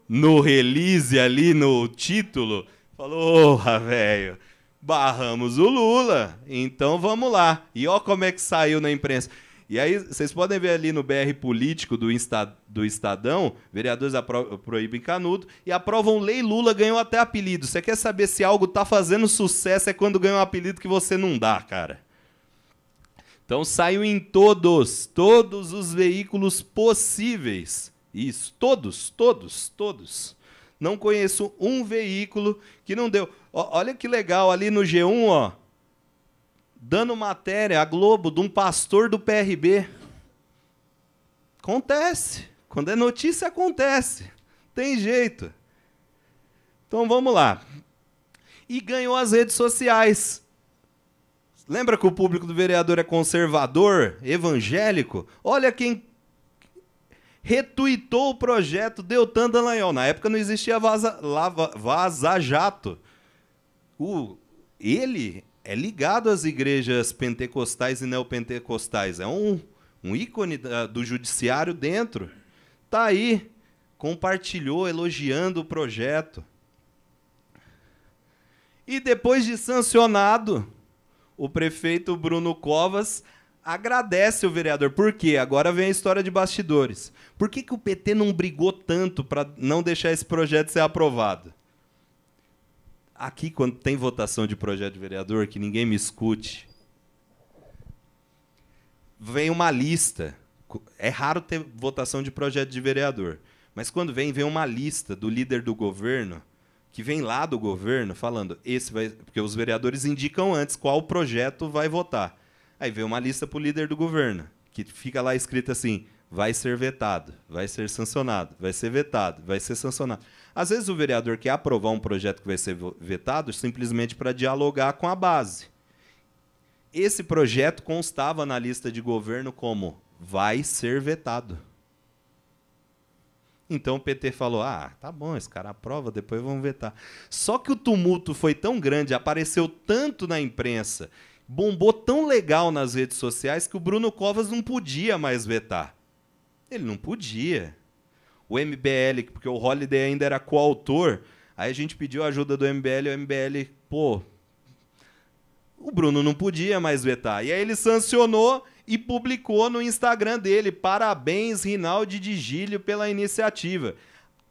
no release ali, no título, falou: Porra, velho, barramos o Lula, então vamos lá. E ó como é que saiu na imprensa. E aí, vocês podem ver ali no BR Político do, Insta, do Estadão, vereadores apro, proíbem canudo e aprovam lei Lula ganhou até apelido. Você quer saber se algo tá fazendo sucesso é quando ganha um apelido que você não dá, cara. Então saiu em todos, todos os veículos possíveis. Isso, todos, todos, todos. Não conheço um veículo que não deu. olha que legal ali no G1, ó dando matéria à Globo de um pastor do PRB. Acontece. Quando é notícia, acontece. Tem jeito. Então vamos lá. E ganhou as redes sociais. Lembra que o público do vereador é conservador, evangélico? Olha quem retuitou o projeto Deltan Dallagnol. Na época não existia vaza, lava, vaza jato. O, ele é ligado às igrejas pentecostais e neopentecostais. É um, um ícone da, do judiciário dentro. Tá aí, compartilhou elogiando o projeto. E depois de sancionado, o prefeito Bruno Covas agradece o vereador. Por quê? Agora vem a história de bastidores. Por que, que o PT não brigou tanto para não deixar esse projeto ser aprovado? Aqui, quando tem votação de projeto de vereador, que ninguém me escute, vem uma lista. É raro ter votação de projeto de vereador, mas quando vem, vem uma lista do líder do governo, que vem lá do governo, falando: esse vai. Porque os vereadores indicam antes qual projeto vai votar. Aí vem uma lista para o líder do governo, que fica lá escrito assim: vai ser vetado, vai ser sancionado, vai ser vetado, vai ser sancionado. Às vezes o vereador quer aprovar um projeto que vai ser vetado simplesmente para dialogar com a base. Esse projeto constava na lista de governo como vai ser vetado. Então o PT falou: ah, tá bom, esse cara aprova, depois vamos vetar. Só que o tumulto foi tão grande, apareceu tanto na imprensa, bombou tão legal nas redes sociais que o Bruno Covas não podia mais vetar. Ele não podia o MBL, porque o Holiday ainda era coautor. Aí a gente pediu ajuda do MBL, e o MBL, pô, o Bruno não podia mais vetar. E aí ele sancionou e publicou no Instagram dele: "Parabéns Rinaldi de Gílio pela iniciativa".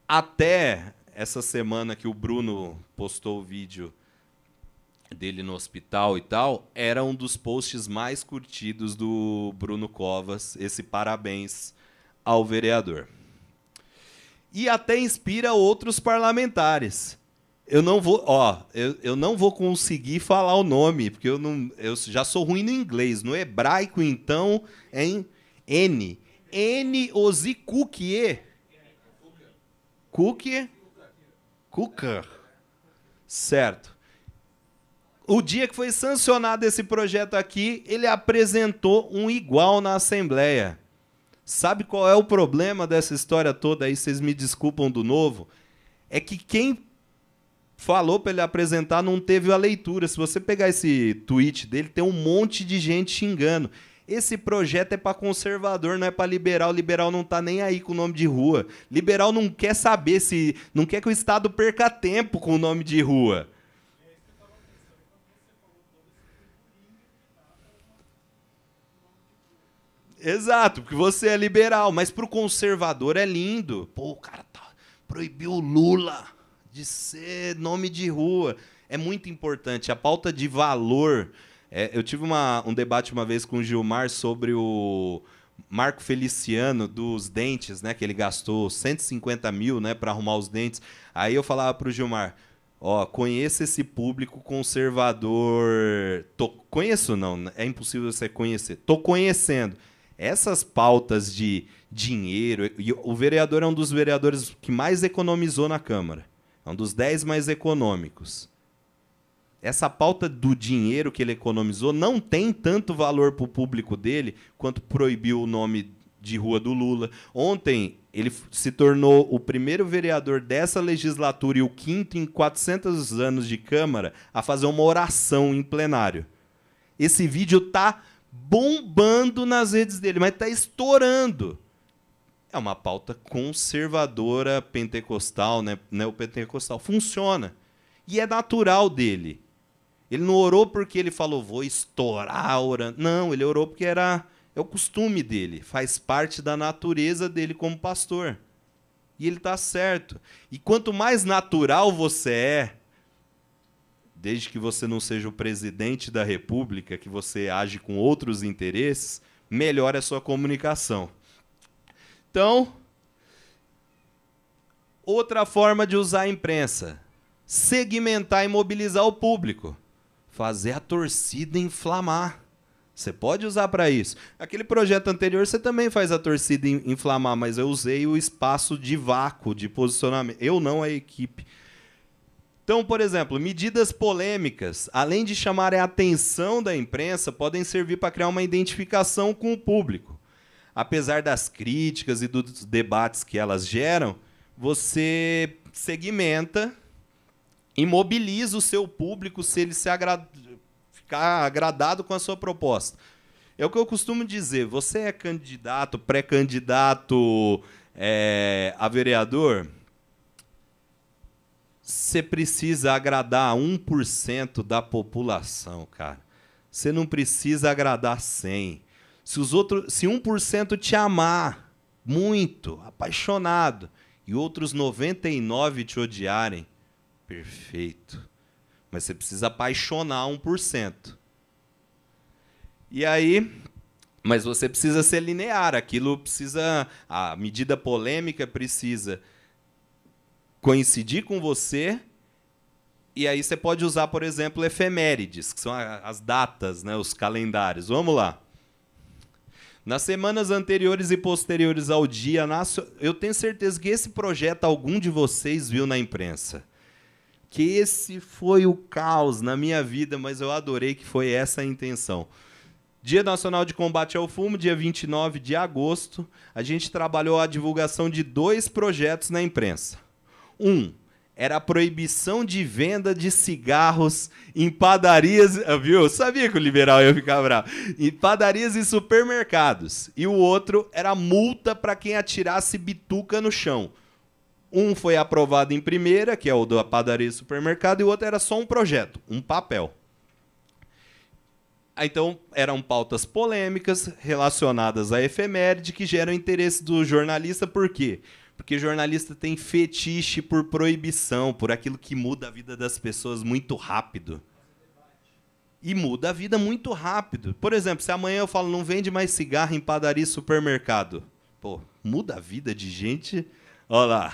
Até essa semana que o Bruno postou o vídeo dele no hospital e tal, era um dos posts mais curtidos do Bruno Covas, esse parabéns ao vereador e até inspira outros parlamentares. Eu não vou, ó, eu, eu não vou conseguir falar o nome, porque eu não, eu já sou ruim no inglês, no hebraico então, é em N. N Ozikukie. Cookie? Cooker. Certo. O dia que foi sancionado esse projeto aqui, ele apresentou um igual na Assembleia. Sabe qual é o problema dessa história toda aí? Vocês me desculpam do novo. É que quem falou para ele apresentar não teve a leitura. Se você pegar esse tweet dele, tem um monte de gente xingando. Esse projeto é para conservador, não é para liberal. Liberal não tá nem aí com o nome de rua. Liberal não quer saber se. Não quer que o Estado perca tempo com o nome de rua. Exato, porque você é liberal, mas pro conservador é lindo. Pô, o cara tá, proibiu o Lula de ser nome de rua. É muito importante. A pauta de valor. É, eu tive uma, um debate uma vez com o Gilmar sobre o Marco Feliciano dos dentes, né? Que ele gastou 150 mil né, para arrumar os dentes. Aí eu falava pro Gilmar. Ó, conheça esse público conservador. Tô, conheço não, é impossível você conhecer. Tô conhecendo essas pautas de dinheiro. E o vereador é um dos vereadores que mais economizou na Câmara. É um dos dez mais econômicos. Essa pauta do dinheiro que ele economizou não tem tanto valor para o público dele quanto proibiu o nome de Rua do Lula. Ontem ele se tornou o primeiro vereador dessa legislatura e o quinto em 400 anos de Câmara a fazer uma oração em plenário. Esse vídeo tá bombando nas redes dele, mas está estourando. É uma pauta conservadora pentecostal, né? O pentecostal funciona. E é natural dele. Ele não orou porque ele falou, vou estourar orando. Não, ele orou porque era é o costume dele, faz parte da natureza dele como pastor. E ele está certo. E quanto mais natural você é, desde que você não seja o presidente da República, que você age com outros interesses, melhore a sua comunicação. Então, outra forma de usar a imprensa: segmentar e mobilizar o público, fazer a torcida inflamar. Você pode usar para isso. Aquele projeto anterior você também faz a torcida inflamar, mas eu usei o espaço de vácuo, de posicionamento. Eu não, a equipe então, por exemplo, medidas polêmicas, além de chamarem a atenção da imprensa, podem servir para criar uma identificação com o público. Apesar das críticas e dos debates que elas geram, você segmenta imobiliza o seu público se ele se agra... ficar agradado com a sua proposta. É o que eu costumo dizer. Você é candidato, pré-candidato é, a vereador? você precisa agradar 1% da população, cara. Você não precisa agradar 100. Se os outros, se 1% te amar muito, apaixonado, e outros 99 te odiarem, perfeito. Mas você precisa apaixonar 1%. E aí, mas você precisa ser linear, aquilo precisa, a medida polêmica precisa coincidir com você. E aí você pode usar, por exemplo, efemérides, que são as datas, né, os calendários. Vamos lá. Nas semanas anteriores e posteriores ao dia, eu tenho certeza que esse projeto algum de vocês viu na imprensa. Que esse foi o caos na minha vida, mas eu adorei que foi essa a intenção. Dia Nacional de Combate ao Fumo, dia 29 de agosto, a gente trabalhou a divulgação de dois projetos na imprensa. Um, era a proibição de venda de cigarros em padarias, ah, viu? Eu sabia que o liberal ia ficar bravo. Em padarias e supermercados. E o outro era multa para quem atirasse bituca no chão. Um foi aprovado em primeira, que é o da padaria e supermercado, e o outro era só um projeto, um papel. Ah, então, eram pautas polêmicas relacionadas à efeméride que geram interesse do jornalista, por quê? Porque porque jornalista tem fetiche por proibição, por aquilo que muda a vida das pessoas muito rápido. E muda a vida muito rápido. Por exemplo, se amanhã eu falo não vende mais cigarro em padaria e supermercado. Pô, muda a vida de gente. Olha lá.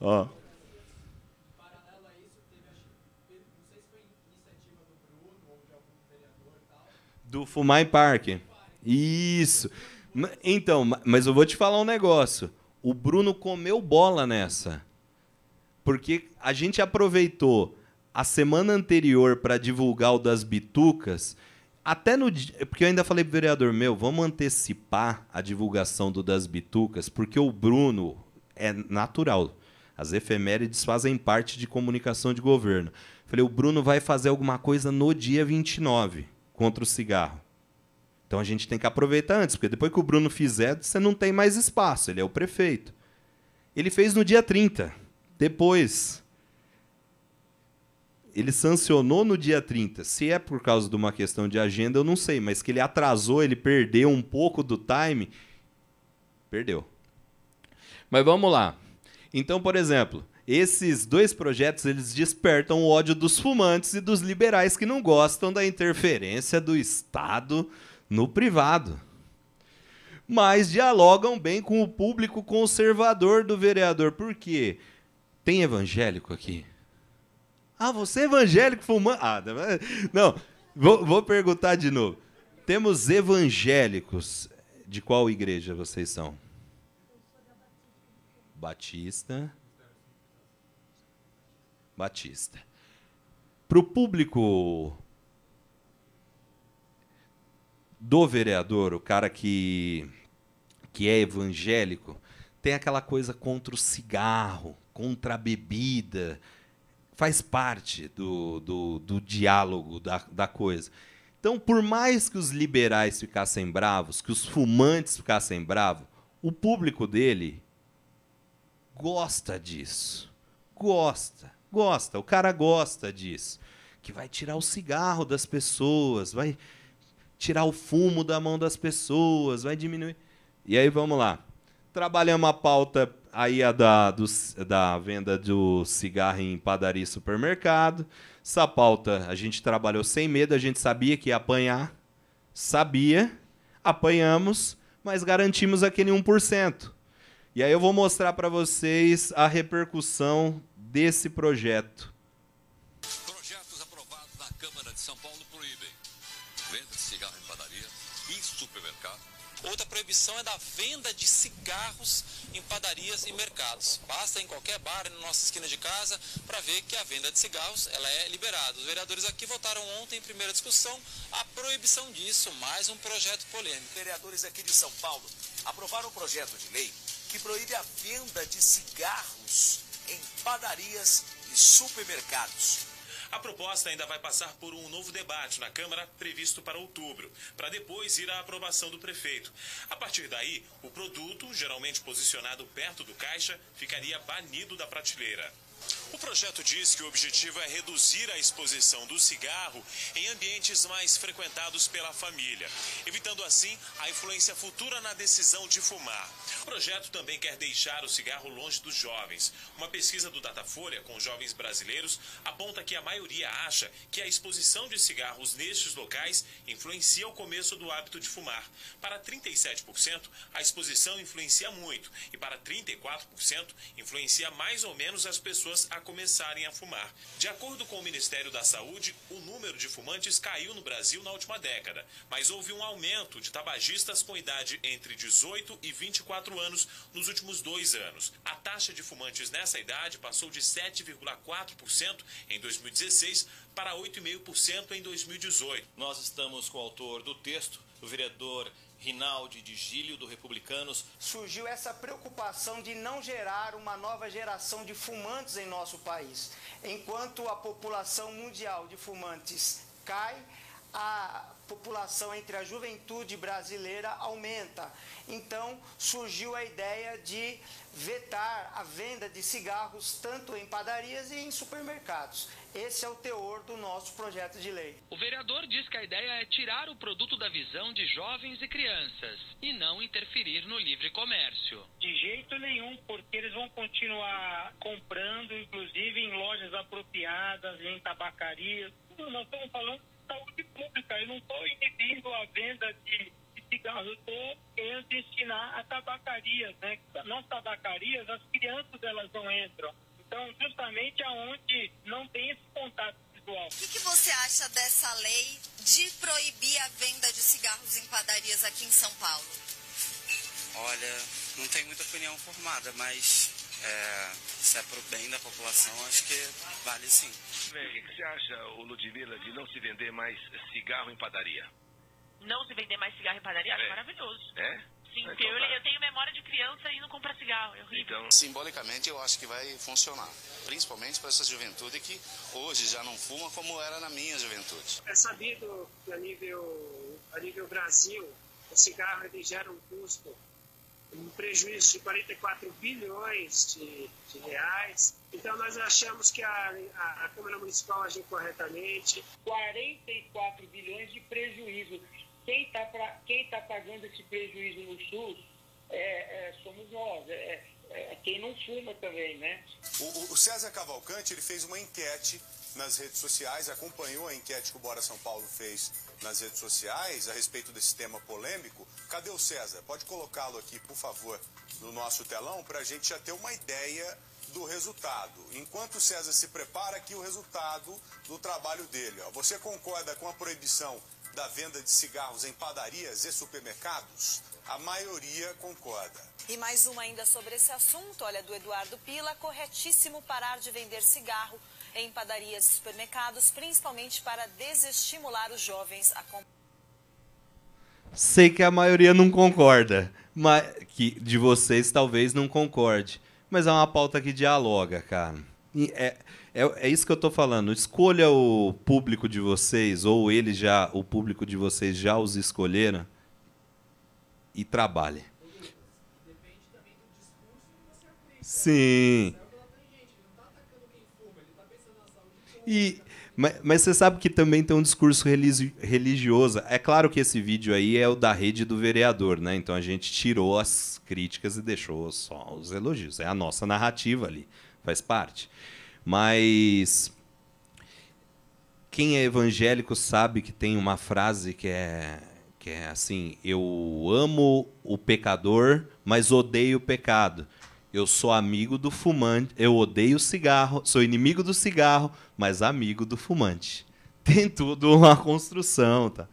Ó. Do Fumai Park. Isso. Então, mas eu vou te falar um negócio. O Bruno comeu bola nessa. Porque a gente aproveitou a semana anterior para divulgar o das bitucas. Até no porque eu ainda falei pro vereador meu, vamos antecipar a divulgação do das bitucas, porque o Bruno é natural. As efemérides fazem parte de comunicação de governo. Falei, o Bruno vai fazer alguma coisa no dia 29 contra o cigarro. Então a gente tem que aproveitar antes, porque depois que o Bruno fizer, você não tem mais espaço, ele é o prefeito. Ele fez no dia 30. Depois ele sancionou no dia 30. Se é por causa de uma questão de agenda, eu não sei, mas que ele atrasou, ele perdeu um pouco do time, perdeu. Mas vamos lá. Então, por exemplo, esses dois projetos eles despertam o ódio dos fumantes e dos liberais que não gostam da interferência do Estado no privado. Mas dialogam bem com o público conservador do vereador. Por quê? Tem evangélico aqui? Ah, você é evangélico fumando. Ah, não, vou, vou perguntar de novo. Temos evangélicos. De qual igreja vocês são? Batista. Batista. Para o público do vereador, o cara que, que é evangélico, tem aquela coisa contra o cigarro, contra a bebida. Faz parte do, do, do diálogo da, da coisa. Então, por mais que os liberais ficassem bravos, que os fumantes ficassem bravos, o público dele gosta disso. Gosta, gosta. O cara gosta disso. Que vai tirar o cigarro das pessoas, vai tirar o fumo da mão das pessoas, vai diminuir. E aí vamos lá. Trabalhamos a pauta aí a da, do, da venda do cigarro em padaria e supermercado. Essa pauta a gente trabalhou sem medo, a gente sabia que ia apanhar. Sabia, apanhamos, mas garantimos aquele 1%. E aí eu vou mostrar para vocês a repercussão desse projeto. Outra proibição é da venda de cigarros em padarias e mercados. Basta em qualquer bar na nossa esquina de casa para ver que a venda de cigarros ela é liberada. Os vereadores aqui votaram ontem em primeira discussão a proibição disso, mais um projeto polêmico. Vereadores aqui de São Paulo aprovaram um projeto de lei que proíbe a venda de cigarros em padarias e supermercados. A proposta ainda vai passar por um novo debate na Câmara, previsto para outubro, para depois ir à aprovação do prefeito. A partir daí, o produto, geralmente posicionado perto do caixa, ficaria banido da prateleira. O projeto diz que o objetivo é reduzir a exposição do cigarro em ambientes mais frequentados pela família, evitando assim a influência futura na decisão de fumar. O projeto também quer deixar o cigarro longe dos jovens. Uma pesquisa do Datafolha com jovens brasileiros aponta que a maioria acha que a exposição de cigarros nestes locais influencia o começo do hábito de fumar. Para 37%, a exposição influencia muito e para 34% influencia mais ou menos as pessoas a começarem a fumar. De acordo com o Ministério da Saúde, o número de fumantes caiu no Brasil na última década, mas houve um aumento de tabagistas com idade entre 18 e 24 anos nos últimos dois anos. A taxa de fumantes nessa idade passou de 7,4% em 2016 para 8,5% em 2018. Nós estamos com o autor do texto, o vereador Rinaldi de Gílio, do Republicanos. Surgiu essa preocupação de não gerar uma nova geração de fumantes em nosso país. Enquanto a população mundial de fumantes cai, a população entre a juventude brasileira aumenta. Então, surgiu a ideia de vetar a venda de cigarros tanto em padarias e em supermercados. Esse é o teor do nosso projeto de lei. O vereador diz que a ideia é tirar o produto da visão de jovens e crianças e não interferir no livre comércio. De jeito nenhum, porque eles vão continuar comprando, inclusive em lojas apropriadas, em tabacarias. Nós estamos falando saúde pública. Eu não estou inibindo a venda de, de eu estou querendo destinar a tabacarias. Né? Nas tabacarias, as crianças elas não entram. Então, justamente aonde não tem esse contato visual. O que, que você acha dessa lei de proibir a venda de cigarros em padarias aqui em São Paulo? Olha, não tenho muita opinião formada, mas é, se é pro bem da população, acho que vale sim. Bem, o que, você acha, Ludmilla, de não se vender mais cigarro em padaria? Não se vender mais cigarro em padaria? É. Acho maravilhoso. É? Sim, então, eu, tá. eu, tenho memória de criança e não comprar cigarro. É horrível. Então... Simbolicamente, eu acho que vai funcionar. Principalmente para essa juventude que hoje já não fuma como era na minha juventude. É sabido que a nível, a nível Brasil, o cigarro ele gera um custo um prejuízo de 44 bilhões de, de reais. Então, nós achamos que a, a, a, Câmara Municipal agiu corretamente. 44 bilhões de prejuízo. Quem está tá pagando esse prejuízo no SUS é, é, somos nós. É, é, é quem não fuma também, né? O, o César Cavalcante ele fez uma enquete nas redes sociais, acompanhou a enquete que o Bora São Paulo fez nas redes sociais a respeito desse tema polêmico. Cadê o César? Pode colocá-lo aqui, por favor, no nosso telão, para a gente já ter uma ideia do resultado. Enquanto o César se prepara, aqui o resultado do trabalho dele. Ó. Você concorda com a proibição da venda de cigarros em padarias e supermercados? A maioria concorda. E mais uma ainda sobre esse assunto, olha, do Eduardo Pila, corretíssimo parar de vender cigarro em padarias e supermercados, principalmente para desestimular os jovens a comprar. Sei que a maioria não concorda, mas que de vocês talvez não concorde, mas é uma pauta que dialoga, cara. É, é, é, isso que eu estou falando. Escolha o público de vocês, ou ele já, o público de vocês já os escolheram e trabalhe. Sim. E, mas, mas, você sabe que também tem um discurso religioso. É claro que esse vídeo aí é o da rede do vereador, né? Então a gente tirou as críticas e deixou só os elogios. É a nossa narrativa ali, faz parte. Mas quem é evangélico sabe que tem uma frase que é que é assim: eu amo o pecador, mas odeio o pecado. Eu sou amigo do fumante, eu odeio cigarro, sou inimigo do cigarro, mas amigo do fumante. Tem tudo uma construção, tá?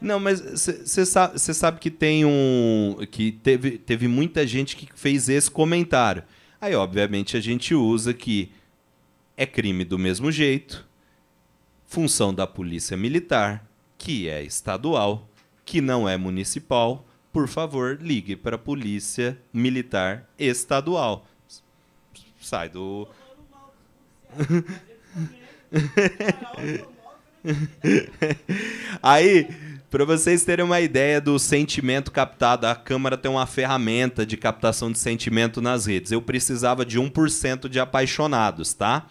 Não, mas você sabe, sabe, que tem um. que teve, teve muita gente que fez esse comentário. Aí, obviamente, a gente usa que é crime do mesmo jeito. Função da polícia militar, que é estadual, que não é municipal, por favor, ligue para a polícia militar estadual. Sai do. Aí, para vocês terem uma ideia do sentimento captado, a Câmara tem uma ferramenta de captação de sentimento nas redes. Eu precisava de 1% de apaixonados, tá?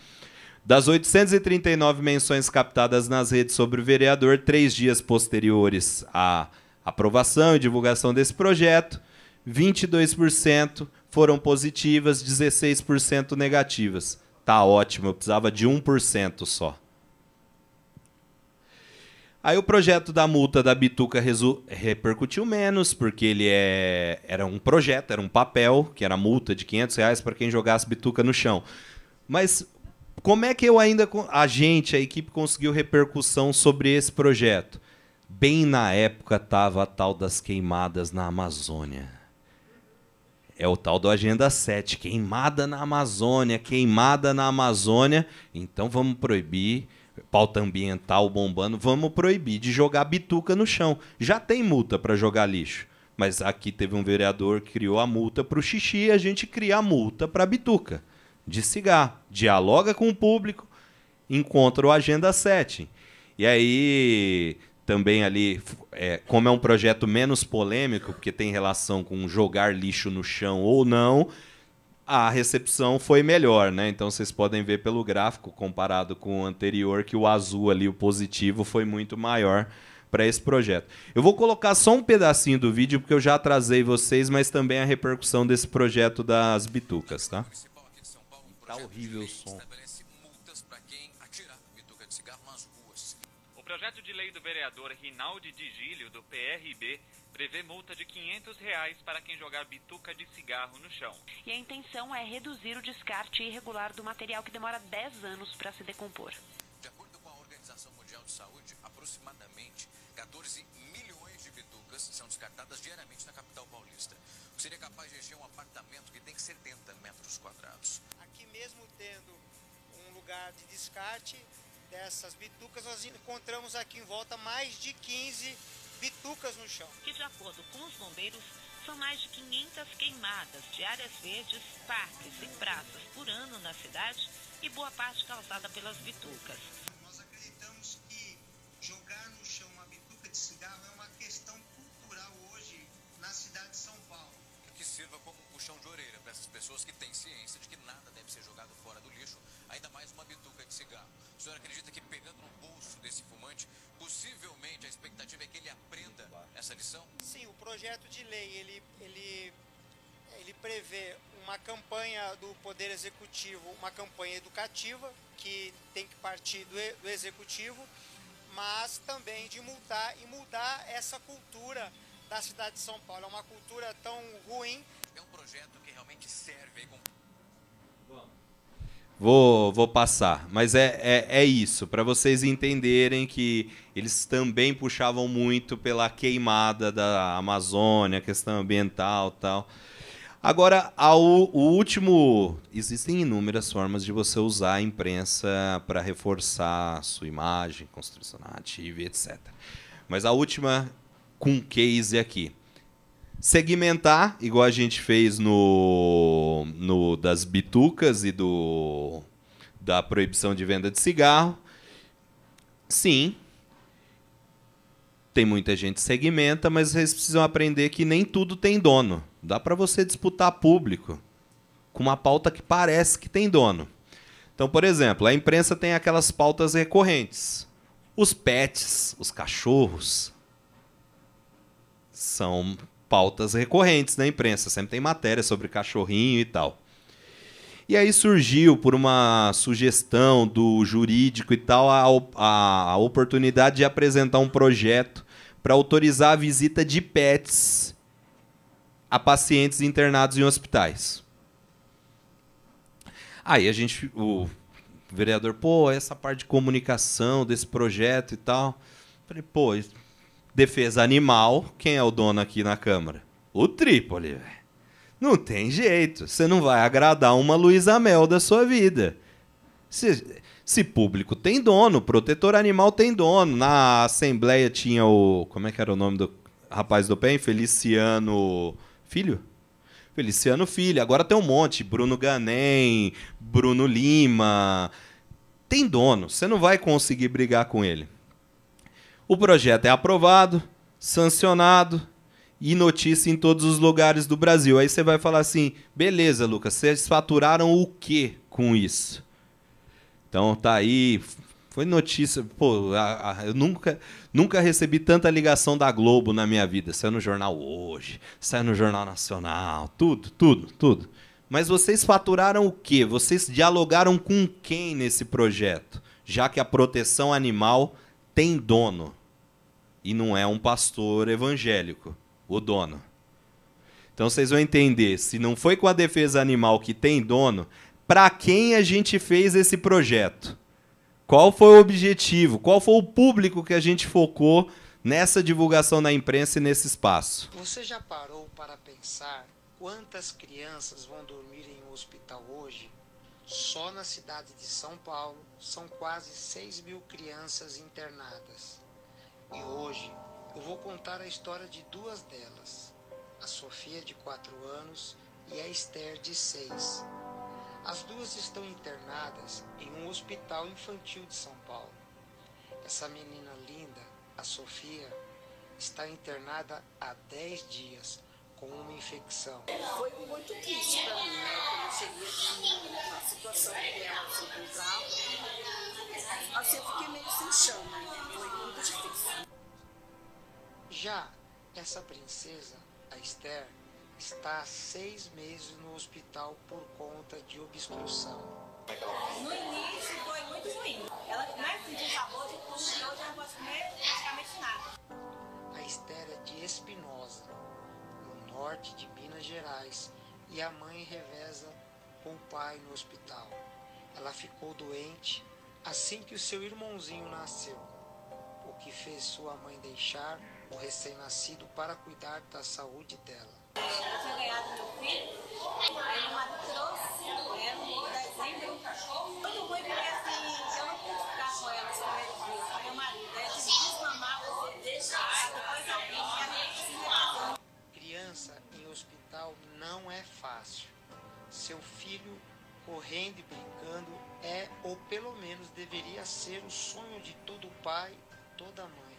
Das 839 menções captadas nas redes sobre o vereador, três dias posteriores à aprovação e divulgação desse projeto, 22% foram positivas, 16% negativas. Tá ótimo, eu precisava de 1% só. Aí o projeto da multa da Bituca repercutiu menos, porque ele é... era um projeto, era um papel, que era multa de 500 reais para quem jogasse Bituca no chão. Mas como é que eu ainda. A gente, a equipe, conseguiu repercussão sobre esse projeto? Bem na época estava a tal das queimadas na Amazônia. É o tal do Agenda 7, queimada na Amazônia, queimada na Amazônia. Então vamos proibir, pauta ambiental bombando, vamos proibir de jogar bituca no chão. Já tem multa para jogar lixo, mas aqui teve um vereador que criou a multa para o xixi e a gente cria a multa para bituca de cigarro. dialoga com o público, encontra o Agenda 7. E aí, também ali, é, como é um projeto menos polêmico, porque tem relação com jogar lixo no chão ou não, a recepção foi melhor, né? Então vocês podem ver pelo gráfico comparado com o anterior que o azul ali, o positivo, foi muito maior para esse projeto. Eu vou colocar só um pedacinho do vídeo porque eu já atrasei vocês, mas também a repercussão desse projeto das bitucas, tá? Tá horrível o som. O projeto de lei do vereador Rinaldi Digílio, do PRB, prevê multa de 500 reais para quem jogar bituca de cigarro no chão. E a intenção é reduzir o descarte irregular do material que demora 10 anos para se decompor. De acordo com a Organização Mundial de Saúde, aproximadamente 14 milhões de bitucas são descartadas diariamente na capital paulista seria capaz de encher um apartamento que tem 70 metros quadrados. Aqui mesmo tendo um lugar de descarte dessas bitucas, nós encontramos aqui em volta mais de 15 bitucas no chão. Que de acordo com os bombeiros, são mais de 500 queimadas de áreas verdes, parques e praças por ano na cidade e boa parte causada pelas bitucas. para essas pessoas que têm ciência de que nada deve ser jogado fora do lixo, ainda mais uma bituca de cigarro. O senhor acredita que pegando no bolso desse fumante, possivelmente a expectativa é que ele aprenda essa lição? Sim, o projeto de lei, ele, ele, ele prevê uma campanha do Poder Executivo, uma campanha educativa, que tem que partir do, do Executivo, mas também de multar e mudar essa cultura da cidade de São Paulo. É uma cultura tão ruim. É um projeto que que serve aí com... Vou, vou passar, mas é, é, é isso, para vocês entenderem que eles também puxavam muito pela queimada da Amazônia, questão ambiental tal. Agora, ao, o último. Existem inúmeras formas de você usar a imprensa para reforçar a sua imagem, construção narrativa, etc. Mas a última com case aqui segmentar, igual a gente fez no, no das bitucas e do da proibição de venda de cigarro. Sim. Tem muita gente que segmenta, mas vocês precisam aprender que nem tudo tem dono. Dá para você disputar público com uma pauta que parece que tem dono. Então, por exemplo, a imprensa tem aquelas pautas recorrentes. Os pets, os cachorros, são pautas recorrentes na imprensa, sempre tem matéria sobre cachorrinho e tal. E aí surgiu, por uma sugestão do jurídico e tal, a, a oportunidade de apresentar um projeto para autorizar a visita de pets a pacientes internados em hospitais. Aí a gente, o vereador, pô, essa parte de comunicação desse projeto e tal. Falei, pô, defesa animal, quem é o dono aqui na Câmara? O Trípoli, velho. Não tem jeito. Você não vai agradar uma Luísa Mel da sua vida. Se, se público tem dono, protetor animal tem dono. Na Assembleia tinha o. Como é que era o nome do rapaz do PEN? Feliciano. Filho? Feliciano Filho. Agora tem um monte. Bruno Ganem, Bruno Lima. Tem dono. Você não vai conseguir brigar com ele. O projeto é aprovado, sancionado e notícia em todos os lugares do Brasil. Aí você vai falar assim: beleza, Lucas, vocês faturaram o que com isso? Então tá aí. Foi notícia. Pô, a, a, eu nunca, nunca recebi tanta ligação da Globo na minha vida. Saiu no Jornal Hoje, saiu no Jornal Nacional, tudo, tudo, tudo. Mas vocês faturaram o quê? Vocês dialogaram com quem nesse projeto? Já que a proteção animal tem dono e não é um pastor evangélico, o dono. Então vocês vão entender, se não foi com a defesa animal que tem dono, para quem a gente fez esse projeto? Qual foi o objetivo? Qual foi o público que a gente focou nessa divulgação na imprensa e nesse espaço? Você já parou para pensar quantas crianças vão dormir em um hospital hoje? Só na cidade de São Paulo são quase 6 mil crianças internadas. E hoje eu vou contar a história de duas delas, a Sofia de 4 anos e a Esther de 6. As duas estão internadas em um hospital infantil de São Paulo. Essa menina linda, a Sofia, está internada há 10 dias com uma infecção. Foi muito triste para mim, né? Eu não é a situação que ela é, se é encontrava Assim, eu fiquei meio sem chão, né? Já essa princesa, a Esther, está há seis meses no hospital por conta de obstrução. No início foi muito ruim. Ela né, sentiu sabor, de hoje já não pode comer praticamente nada. A Esther é de Espinosa, no norte de Minas Gerais, e a mãe reveza com o pai no hospital. Ela ficou doente assim que o seu irmãozinho nasceu que fez sua mãe deixar o recém-nascido para cuidar da saúde dela. Ela tinha ganhado meu filho, aí ela trouxe, era um dezembro, um cachorro muito ruim, porque assim, eu não pude ficar com ela os primeiros dias, com meu marido, aí eu tive é que desmamar, deixar, depois eu vi que ela precisa de Criança em hospital não é fácil. Seu filho correndo e brincando é, ou pelo menos deveria ser, o sonho de todo pai toda mãe.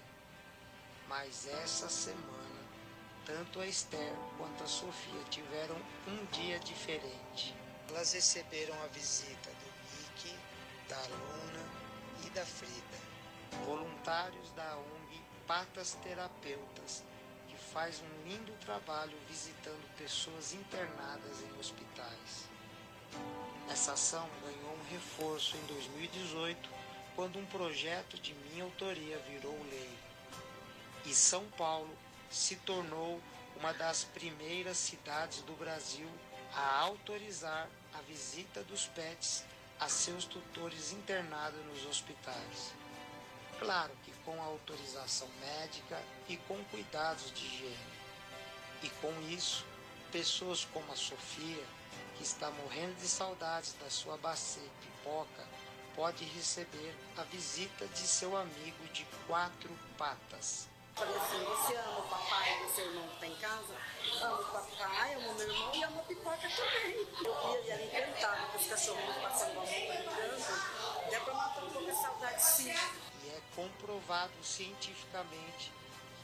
Mas essa semana, tanto a Esther quanto a Sofia tiveram um dia diferente. Elas receberam a visita do Mickey, da Luna e da Frida, voluntários da ONG Patas Terapeutas, que faz um lindo trabalho visitando pessoas internadas em hospitais. Essa ação ganhou um reforço em 2018 quando um projeto de minha autoria virou lei. E São Paulo se tornou uma das primeiras cidades do Brasil a autorizar a visita dos PETs a seus tutores internados nos hospitais. Claro que com autorização médica e com cuidados de higiene. E com isso, pessoas como a Sofia, que está morrendo de saudades da sua bacia e pipoca, pode receber a visita de seu amigo de quatro patas. Falei assim, você ama o papai, o seu irmão que tá em casa? Amo o papai, amo meu irmão e amo a pipoca também. Eu ia ali era encantado com os cachorros passando a mão brincando. Dá pra matar um pouco a saudade sim. E é comprovado cientificamente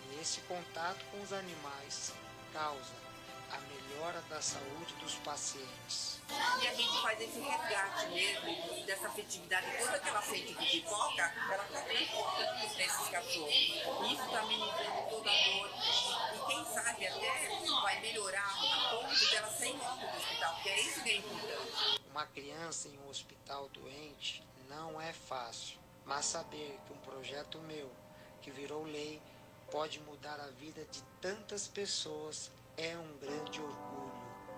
que esse contato com os animais causa a melhora da saúde dos pacientes. E a gente faz esse resgate mesmo dessa afetividade toda que ela sente de pipoca, ela está transportando nesses cachorros. Isso está minimizando toda a dor. E quem sabe até vai melhorar a ponto dela sem logo do hospital, porque é isso que é importante. Uma criança em um hospital doente não é fácil, mas saber que um projeto meu, que virou lei, pode mudar a vida de tantas pessoas é um grande orgulho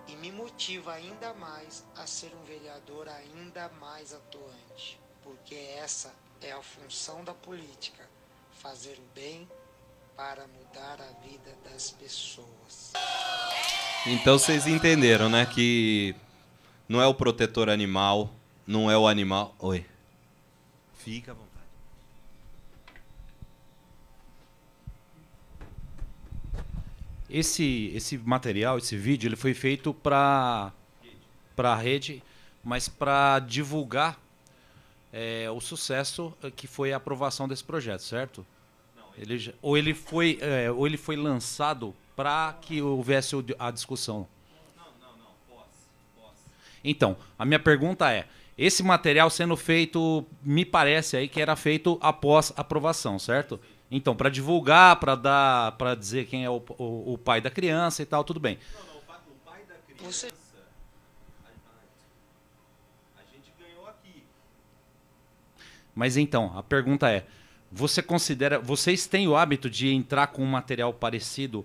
e me motiva ainda mais a ser um vereador ainda mais atuante, porque essa é a função da política: fazer o bem para mudar a vida das pessoas. Então vocês entenderam, né, que não é o protetor animal, não é o animal. Oi. Fica, bom. Esse, esse material, esse vídeo, ele foi feito para a rede, mas para divulgar é, o sucesso eh, que foi a aprovação desse projeto, certo? ele... ou, ele foi, é, ou ele foi lançado para que houvesse a discussão? Não, não, não. Pós, Então, a minha pergunta é, esse material sendo feito, me parece aí que era feito após aprovação, certo? Sim. Então, para divulgar, para dar, para dizer quem é o, o, o, pai da criança e tal, tudo bem. Não, não, o, pai, o pai da criança. Você... A, gente ganhou aqui. Mas então, a pergunta é: você considera, vocês têm o hábito de entrar com um material parecido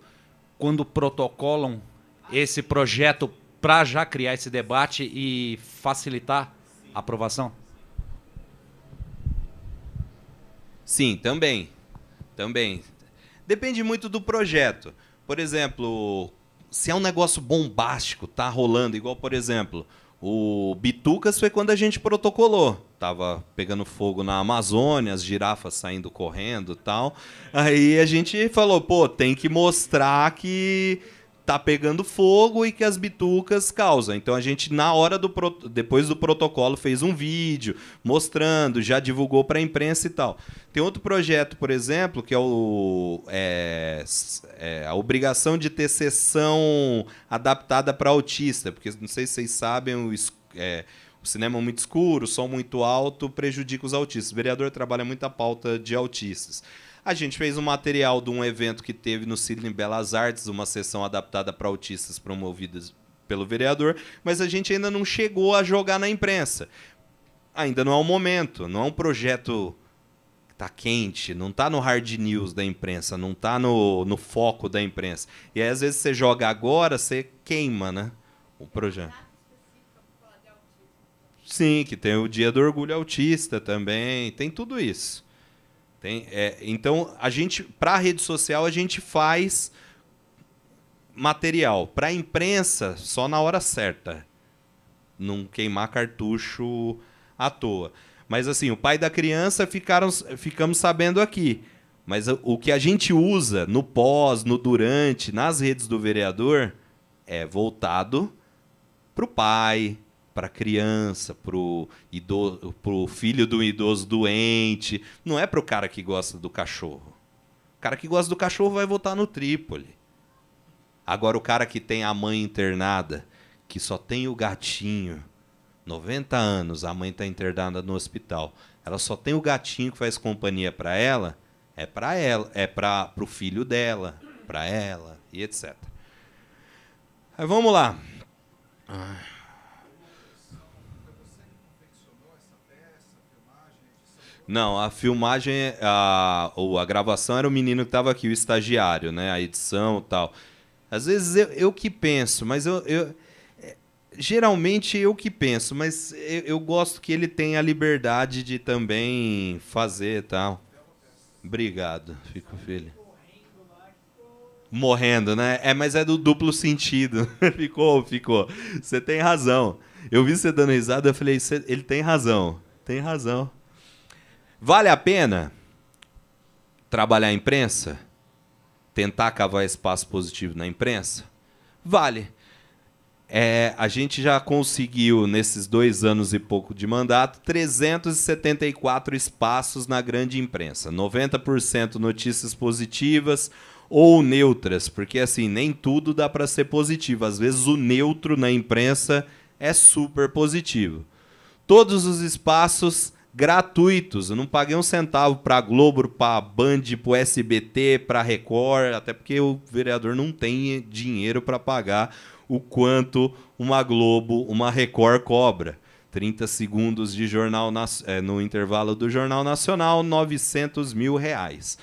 quando protocolam esse projeto para já criar esse debate e facilitar a aprovação? Sim, também. Também. Depende muito do projeto. Por exemplo, se é um negócio bombástico, tá rolando, igual, por exemplo, o Bitucas foi quando a gente protocolou. Tava pegando fogo na Amazônia, as girafas saindo correndo tal. Aí a gente falou, pô, tem que mostrar que tá pegando fogo e que as bitucas causam. Então a gente na hora do pro... depois do protocolo fez um vídeo mostrando, já divulgou para a imprensa e tal. Tem outro projeto, por exemplo, que é, o, é... é a obrigação de ter sessão adaptada para autista, porque não sei se vocês sabem o es... é... O cinema é muito escuro, o som muito alto, prejudica os autistas. O vereador trabalha muito a pauta de autistas. A gente fez um material de um evento que teve no Sidney Belas Artes, uma sessão adaptada para autistas promovidas pelo vereador, mas a gente ainda não chegou a jogar na imprensa. Ainda não é o momento, não é um projeto tá quente, não tá no hard news da imprensa, não tá no, no foco da imprensa. E aí, às vezes, você joga agora, você queima, né? O projeto. Sim, que tem o Dia do Orgulho Autista também, tem tudo isso. Tem, é, então, a gente, para a rede social, a gente faz material. Para a imprensa, só na hora certa. Não queimar cartucho à toa. Mas assim, o pai da criança ficaram, ficamos sabendo aqui. Mas o que a gente usa no pós, no durante, nas redes do vereador, é voltado para o pai, para criança, para o filho do idoso doente. Não é para o cara que gosta do cachorro. O cara que gosta do cachorro vai votar no Trípoli. Agora, o cara que tem a mãe internada, que só tem o gatinho, 90 anos, a mãe está internada no hospital, ela só tem o gatinho que faz companhia para ela, é para ela, é para o filho dela, para ela e etc. Aí, vamos lá. Ah. Não, a filmagem, a, ou a gravação era o menino que estava aqui, o estagiário, né? A edição e tal. Às vezes eu, eu que penso, mas eu, eu, é, Geralmente eu que penso, mas eu, eu gosto que ele tenha a liberdade de também fazer e tal. Obrigado, fico feliz. Morrendo, né? É, mas é do duplo sentido. ficou, ficou. Você tem razão. Eu vi você dando risada, eu falei, ele tem razão. Tem razão. Vale a pena trabalhar a imprensa? Tentar cavar espaço positivo na imprensa? Vale. É, a gente já conseguiu, nesses dois anos e pouco de mandato, 374 espaços na grande imprensa. 90% notícias positivas ou neutras, porque assim, nem tudo dá para ser positivo. Às vezes o neutro na imprensa é super positivo. Todos os espaços gratuitos. Eu não paguei um centavo para Globo, para Band, para SBT, para Record, até porque o vereador não tem dinheiro para pagar o quanto uma Globo, uma Record cobra. 30 segundos de jornal na, é, no intervalo do Jornal Nacional, 900 mil reais.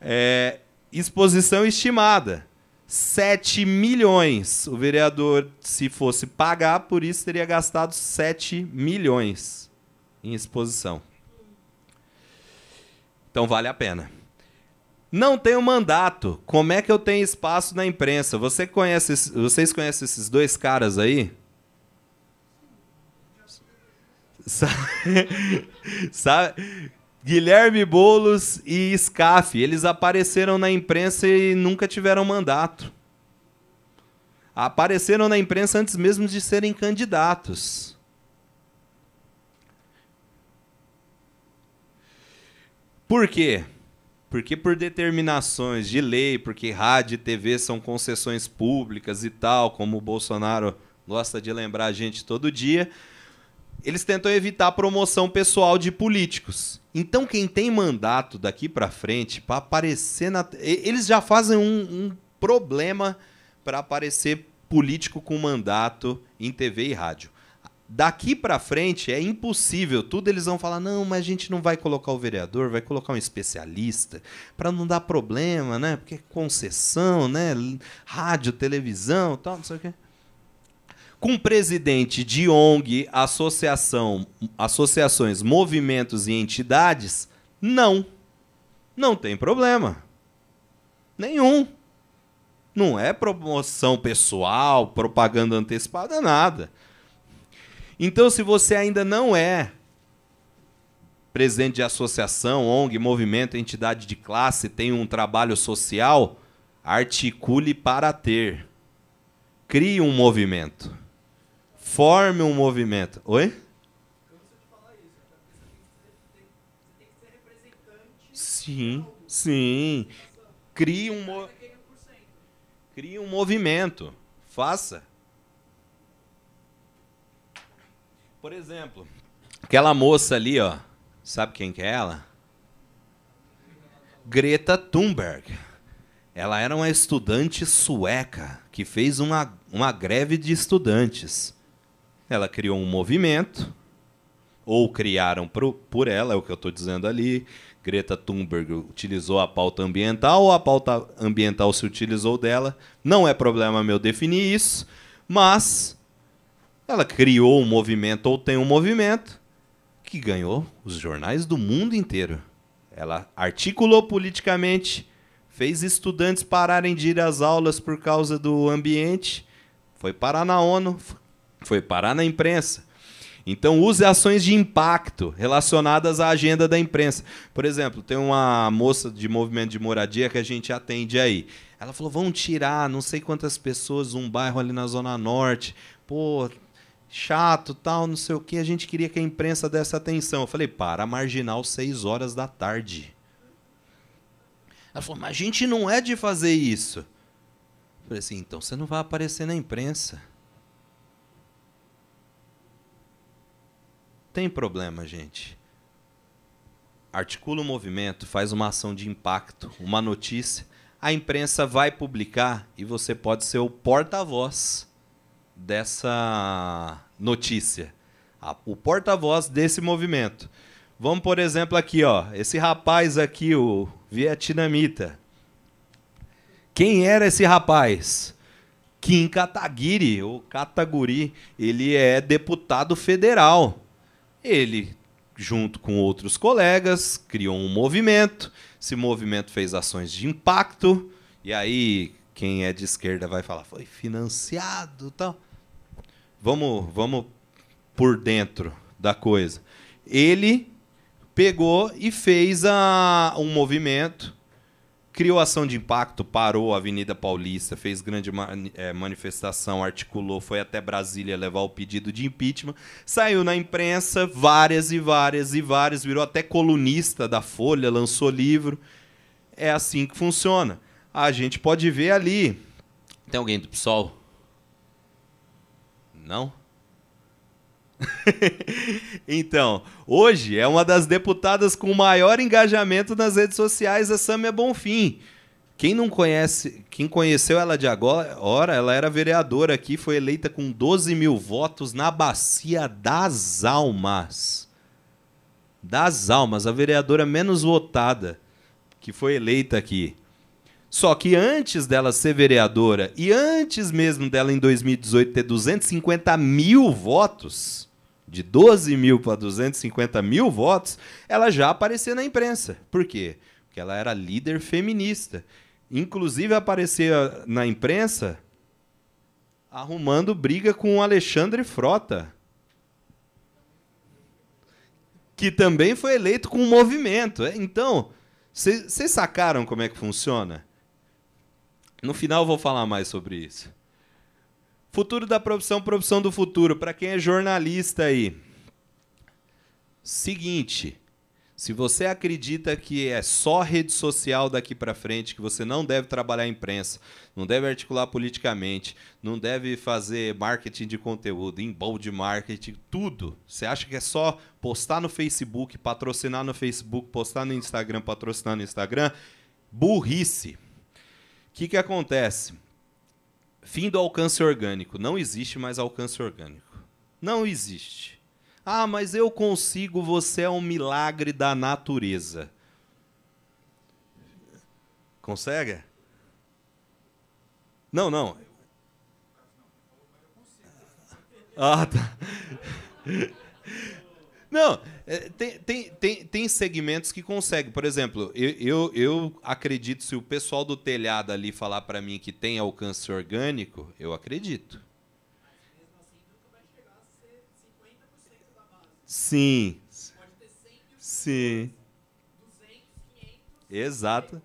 É, exposição estimada, 7 milhões. O vereador, se fosse pagar por isso, teria gastado 7 milhões em exposição. Então vale a pena. Não tenho mandato. Como é que eu tenho espaço na imprensa? Você conhece, vocês conhecem esses dois caras aí? Sabe, sabe, Guilherme Bolos e Scaff, eles apareceram na imprensa e nunca tiveram mandato. Apareceram na imprensa antes mesmo de serem candidatos. Por quê? Porque por determinações de lei, porque rádio e TV são concessões públicas e tal, como o Bolsonaro gosta de lembrar a gente todo dia, eles tentam evitar a promoção pessoal de políticos. Então, quem tem mandato daqui para frente para aparecer na. Eles já fazem um, um problema para aparecer político com mandato em TV e rádio. Daqui para frente é impossível. Tudo eles vão falar: não, mas a gente não vai colocar o vereador, vai colocar um especialista, para não dar problema, né? Porque é concessão, né? Rádio, televisão, tal, não sei o quê. Com presidente de ONG, associação, associações, movimentos e entidades, não. Não tem problema. Nenhum. Não é promoção pessoal, propaganda antecipada, nada. Então, se você ainda não é presidente de associação, ONG, movimento, entidade de classe, tem um trabalho social, articule para ter. Crie um movimento. Forme um movimento. Oi? Sim, sim. Crie um, mo... Crie um movimento. Faça. Por exemplo, aquela moça ali, ó, sabe quem que é ela? Greta Thunberg. Ela era uma estudante sueca que fez uma, uma greve de estudantes. Ela criou um movimento, ou criaram pro, por ela, é o que eu estou dizendo ali. Greta Thunberg utilizou a pauta ambiental, ou a pauta ambiental se utilizou dela. Não é problema meu definir isso, mas ela criou um movimento ou tem um movimento que ganhou os jornais do mundo inteiro. Ela articulou politicamente, fez estudantes pararem de ir às aulas por causa do ambiente, foi parar na ONU, foi parar na imprensa. Então, use ações de impacto relacionadas à agenda da imprensa. Por exemplo, tem uma moça de movimento de moradia que a gente atende aí. Ela falou: vão tirar não sei quantas pessoas um bairro ali na Zona Norte. Pô, chato, tal, não sei o que, a gente queria que a imprensa desse atenção. Eu falei, para marginal, 6 horas da tarde. Ela falou, mas a gente não é de fazer isso. Eu falei assim, então você não vai aparecer na imprensa. Tem problema, gente. Articula o um movimento, faz uma ação de impacto, uma notícia. A imprensa vai publicar e você pode ser o porta-voz dessa notícia. A, ah, o porta-voz desse movimento. Vamos, por exemplo, aqui, ó. Esse rapaz aqui, o vietnamita. Quem era esse rapaz? Kim Kataguiri, ou Kataguri, ele é deputado federal. Ele, junto com outros colegas, criou um movimento. Esse movimento fez ações de impacto. E aí, quem é de esquerda vai falar, foi financiado tal. Vamos, vamos por dentro da coisa. Ele pegou e fez a, um movimento, criou ação de impacto, parou a Avenida Paulista, fez grande mani é, manifestação, articulou, foi até Brasília levar o pedido de impeachment, saiu na imprensa, várias e várias e várias, virou até colunista da Folha, lançou livro. É assim que funciona. A gente pode ver ali. Tem alguém do PSOL? Não? então, hoje é uma das deputadas com maior engajamento nas redes sociais, a Samia Bonfim. Quem não conhece, quem conheceu ela de agora, ora, ela era vereadora aqui, foi eleita com 12 mil votos na Bacia das Almas. Das Almas, a vereadora menos votada que foi eleita aqui. Só que antes dela ser vereadora e antes mesmo dela, em 2018, ter 250 mil votos, de 12 mil para 250 mil votos, ela já aparecia na imprensa. Por quê? Porque ela era líder feminista. Inclusive aparecia na imprensa arrumando briga com o Alexandre Frota. Que também foi eleito com o movimento. É, então, vocês sacaram como é que funciona? No final vou falar mais sobre isso. Futuro da profissão, profissão do futuro. Para quem é jornalista aí. Seguinte, se você acredita que é só rede social daqui para frente, que você não deve trabalhar imprensa, não deve articular politicamente, não deve fazer marketing de conteúdo, embold marketing, tudo. Você acha que é só postar no Facebook, patrocinar no Facebook, postar no Instagram, patrocinar no Instagram? Burrice que, que acontece? Fim do alcance orgânico. Não existe mais alcance orgânico. Não existe. Ah, mas eu consigo, você é um milagre da natureza. Consegue? Não, não. Ah, tá. Não, é, tem, tem, tem, tem segmentos que consegue. Por exemplo, eu, eu, eu acredito se o pessoal do telhado ali falar para mim que tem alcance orgânico, eu acredito. Mas mesmo assim, vai chegar a ser 50% da base. Sim. Pode ter 100 Sim. 200, 500, Exato.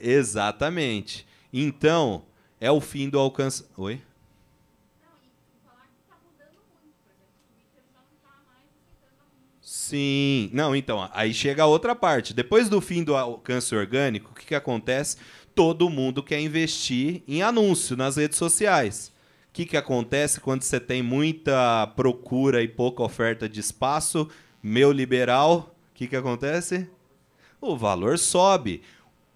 Exatamente. Então, é o fim do alcance. Oi? Sim. Não, então, aí chega a outra parte. Depois do fim do alcance orgânico, o que, que acontece? Todo mundo quer investir em anúncio nas redes sociais. O que, que acontece quando você tem muita procura e pouca oferta de espaço? Meu liberal, o que, que acontece? O valor sobe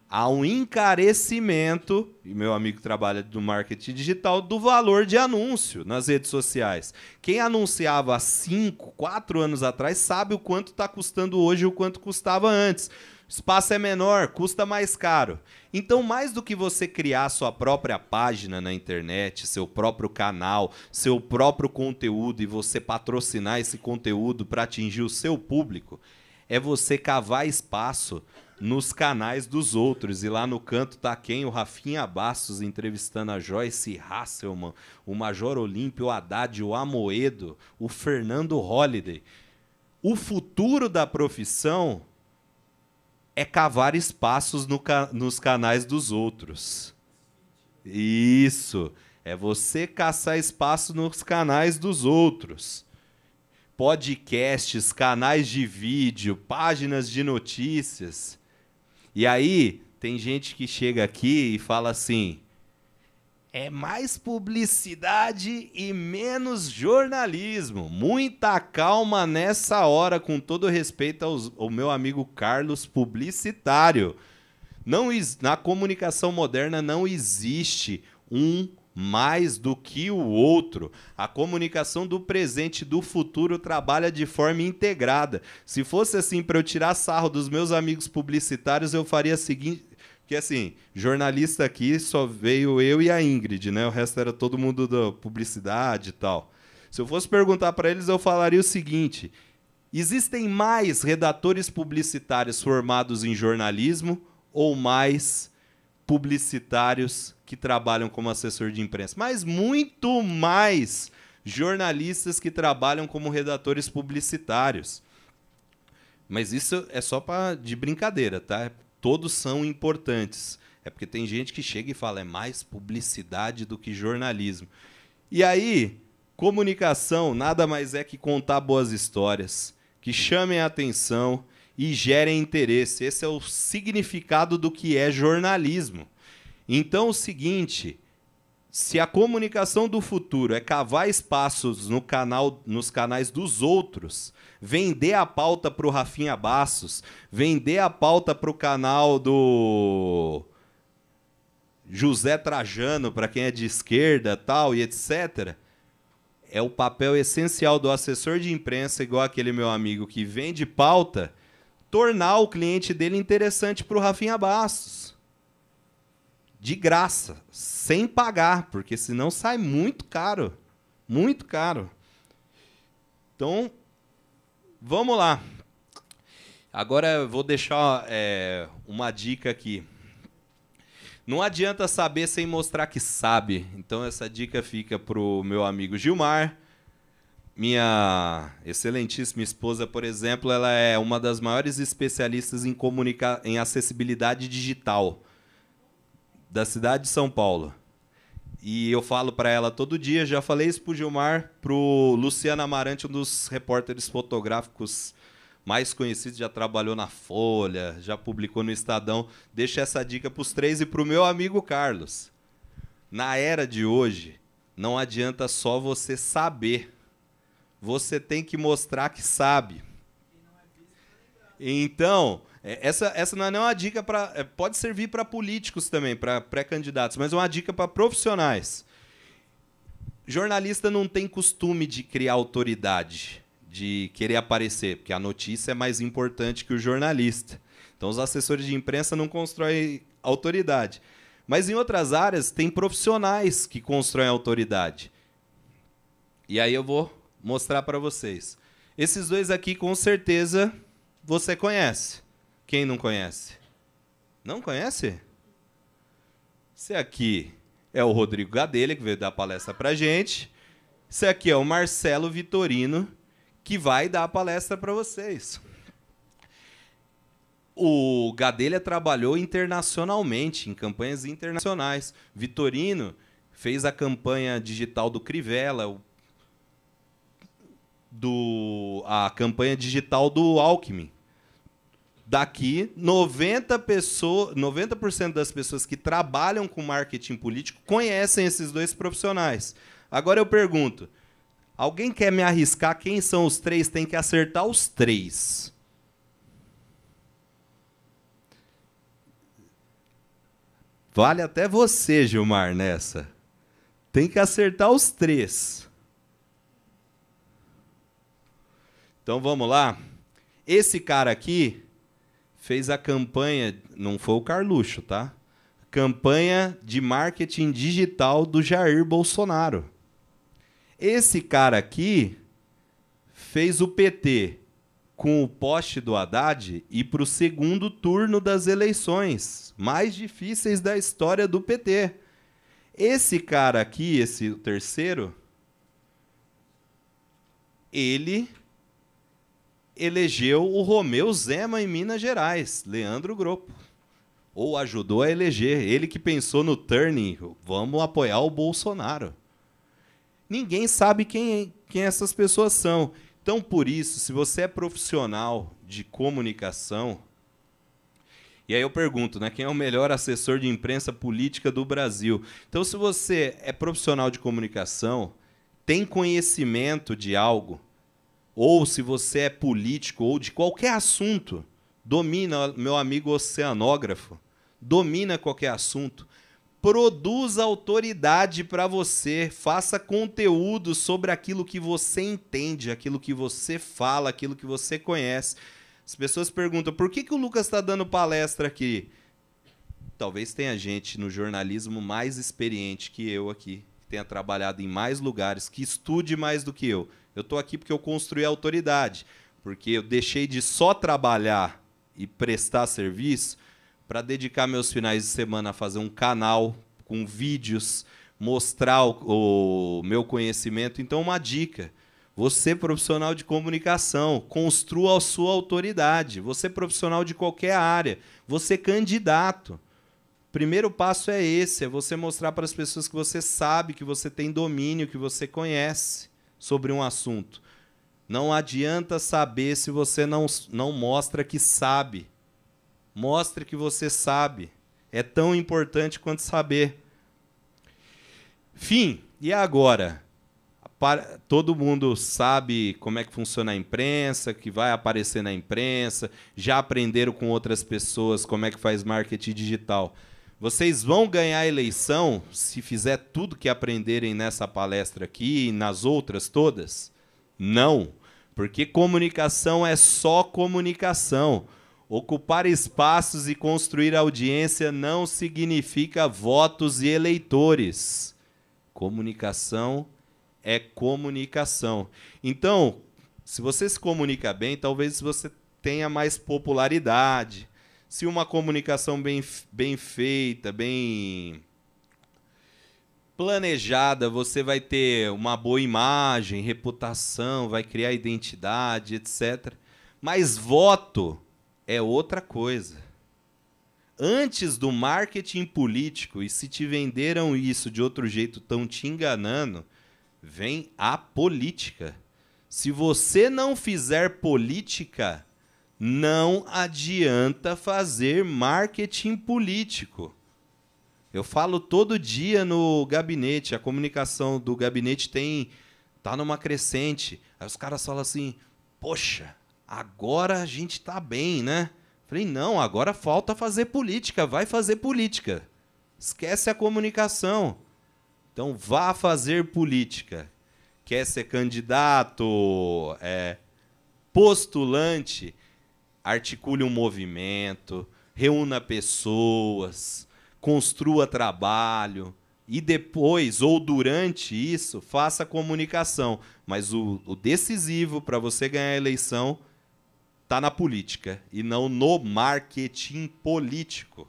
há um encarecimento, e meu amigo trabalha do marketing digital, do valor de anúncio nas redes sociais. Quem anunciava há 5, 4 anos atrás sabe o quanto está custando hoje e o quanto custava antes. espaço é menor, custa mais caro. Então, mais do que você criar sua própria página na internet, seu próprio canal, seu próprio conteúdo e você patrocinar esse conteúdo para atingir o seu público, é você cavar espaço nos canais dos outros. E lá no canto tá quem? O Rafinha Bastos entrevistando a Joyce Hasselman, o Major Olímpio o Haddad, o Amoedo, o Fernando Holliday. O futuro da profissão é cavar espaços no ca nos canais dos outros. Isso. É você caçar espaço nos canais dos outros podcasts, canais de vídeo, páginas de notícias. E aí, tem gente que chega aqui e fala assim: é mais publicidade e menos jornalismo. Muita calma nessa hora, com todo respeito aos, ao meu amigo Carlos, publicitário. Não, na comunicação moderna não existe um mais do que o outro. A comunicação do presente e do futuro trabalha de forma integrada. Se fosse assim, para eu tirar sarro dos meus amigos publicitários, eu faria a seguinte. Que assim, jornalista aqui só veio eu e a Ingrid, né? O resto era todo mundo da publicidade e tal. Se eu fosse perguntar para eles, eu falaria o seguinte: existem mais redatores publicitários formados em jornalismo ou mais publicitários que trabalham como assessor de imprensa, mas muito mais jornalistas que trabalham como redatores publicitários. Mas isso é só pra, de brincadeira, tá? Todos são importantes. É porque tem gente que chega e fala é mais publicidade do que jornalismo. E aí, comunicação nada mais é que contar boas histórias, que chamem a atenção e gerem interesse. Esse é o significado do que é jornalismo. Então, o seguinte. Se a comunicação do futuro é cavar espaços no canal, nos canais dos outros, vender a pauta para o Rafinha Bassos, vender a pauta para o canal do José Trajano, para quem é de esquerda, tal e etc. É o papel essencial do assessor de imprensa, igual aquele meu amigo que vende pauta tornar o cliente dele interessante para o Rafinha Bastos. De graça, sem pagar, porque senão sai muito caro. Muito caro. Então, vamos lá. Agora eu vou deixar é, uma dica aqui. Não adianta saber sem mostrar que sabe. Então essa dica fica pro meu amigo Gilmar, minha excelentíssima esposa, por exemplo, ela é uma das maiores especialistas em, comunica em acessibilidade digital da cidade de São Paulo. E eu falo para ela todo dia, já falei isso pro Gilmar, pro Luciano Amarante, um dos repórteres fotográficos mais conhecidos, já trabalhou na Folha, já publicou no Estadão. Deixa essa dica pros três e pro meu amigo Carlos. Na era de hoje, não adianta só você saber você tem que mostrar que sabe. Então, é, essa, essa não é uma dica para. É, pode servir para políticos também, para pré-candidatos, mas é uma dica para profissionais. Jornalista não tem costume de criar autoridade, de querer aparecer, porque a notícia é mais importante que o jornalista. Então, os assessores de imprensa não constroem autoridade. Mas em outras áreas, tem profissionais que constroem autoridade. E aí eu vou mostrar para vocês. Esses dois aqui, com certeza, você conhece. Quem não conhece? Não conhece? Esse aqui é o Rodrigo Gadelha, que veio dar palestra para gente. Esse aqui é o Marcelo Vitorino, que vai dar a palestra para vocês. O Gadelha trabalhou internacionalmente, em campanhas internacionais. Vitorino fez a campanha digital do Crivella, o do a campanha digital do Alckmin. Daqui, 90%, pessoa, 90 das pessoas que trabalham com marketing político conhecem esses dois profissionais. Agora eu pergunto: alguém quer me arriscar quem são os três? Tem que acertar os três. Vale até você, Gilmar, nessa. Tem que acertar os três. Então vamos lá. Esse cara aqui fez a campanha, não foi o Carluxo, tá? Campanha de marketing digital do Jair Bolsonaro. Esse cara aqui fez o PT com o poste do Haddad ir para o segundo turno das eleições mais difíceis da história do PT. Esse cara aqui, esse terceiro, ele elegeu o Romeu Zema em Minas Gerais, Leandro Grupo, Ou ajudou a eleger. Ele que pensou no turning, vamos apoiar o Bolsonaro. Ninguém sabe quem, é, quem essas pessoas são. Então, por isso, se você é profissional de comunicação, e aí eu pergunto, né, quem é o melhor assessor de imprensa política do Brasil? Então, se você é profissional de comunicação, tem conhecimento de algo, ou se você é político ou de qualquer assunto, domina, meu amigo oceanógrafo, domina qualquer assunto. Produza autoridade para você, faça conteúdo sobre aquilo que você entende, aquilo que você fala, aquilo que você conhece. As pessoas perguntam por que, que o Lucas está dando palestra aqui. Talvez tenha gente no jornalismo mais experiente que eu aqui, que tenha trabalhado em mais lugares, que estude mais do que eu eu estou aqui porque eu construí autoridade, porque eu deixei de só trabalhar e prestar serviço para dedicar meus finais de semana a fazer um canal com vídeos, mostrar o, o meu conhecimento. Então, uma dica. Você, profissional de comunicação, construa a sua autoridade. Você, é profissional de qualquer área, você, é candidato. Primeiro passo é esse: é você mostrar para as pessoas que você sabe, que você tem domínio, que você conhece sobre um assunto. Não adianta saber se você não, não mostra que sabe. Mostre que você sabe. É tão importante quanto saber. Fim. E agora? Para, todo mundo sabe como é que funciona a imprensa, que vai aparecer na imprensa, já aprenderam com outras pessoas como é que faz marketing digital. Vocês vão ganhar a eleição se fizer tudo que aprenderem nessa palestra aqui e nas outras todas? Não, porque comunicação é só comunicação. Ocupar espaços e construir audiência não significa votos e eleitores. Comunicação é comunicação. Então, se você se comunica bem, talvez você tenha mais popularidade, se uma comunicação bem, bem feita, bem planejada, você vai ter uma boa imagem, reputação, vai criar identidade, etc. Mas voto é outra coisa. Antes do marketing político, e se te venderam isso de outro jeito, tão te enganando, vem a política. Se você não fizer política, não adianta fazer marketing político. Eu falo todo dia no gabinete, a comunicação do gabinete tem tá numa crescente. Aí os caras falam assim: "Poxa, agora a gente tá bem, né?" Falei: "Não, agora falta fazer política, vai fazer política. Esquece a comunicação. Então vá fazer política. Quer ser candidato, é postulante, articule um movimento, reúna pessoas, construa trabalho e depois ou durante isso faça comunicação. Mas o, o decisivo para você ganhar a eleição está na política e não no marketing político.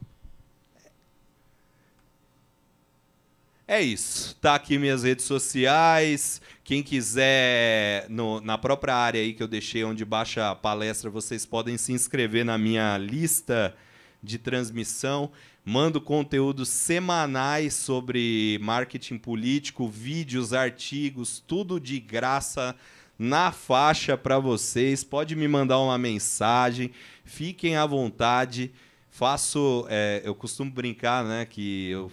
É isso. Tá aqui minhas redes sociais. Quem quiser, no, na própria área aí que eu deixei onde baixa a palestra, vocês podem se inscrever na minha lista de transmissão. Mando conteúdos semanais sobre marketing político, vídeos, artigos, tudo de graça na faixa para vocês. Pode me mandar uma mensagem, fiquem à vontade. Faço, é, eu costumo brincar, né, que eu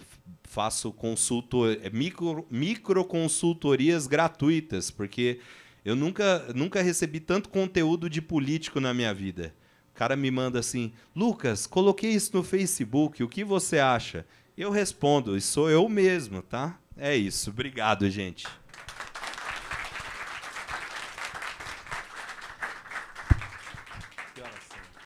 faço consultor, é, micro, micro consultorias gratuitas, porque eu nunca, nunca recebi tanto conteúdo de político na minha vida. O cara me manda assim: Lucas, coloquei isso no Facebook, o que você acha? Eu respondo, e sou eu mesmo, tá? É isso. Obrigado, gente.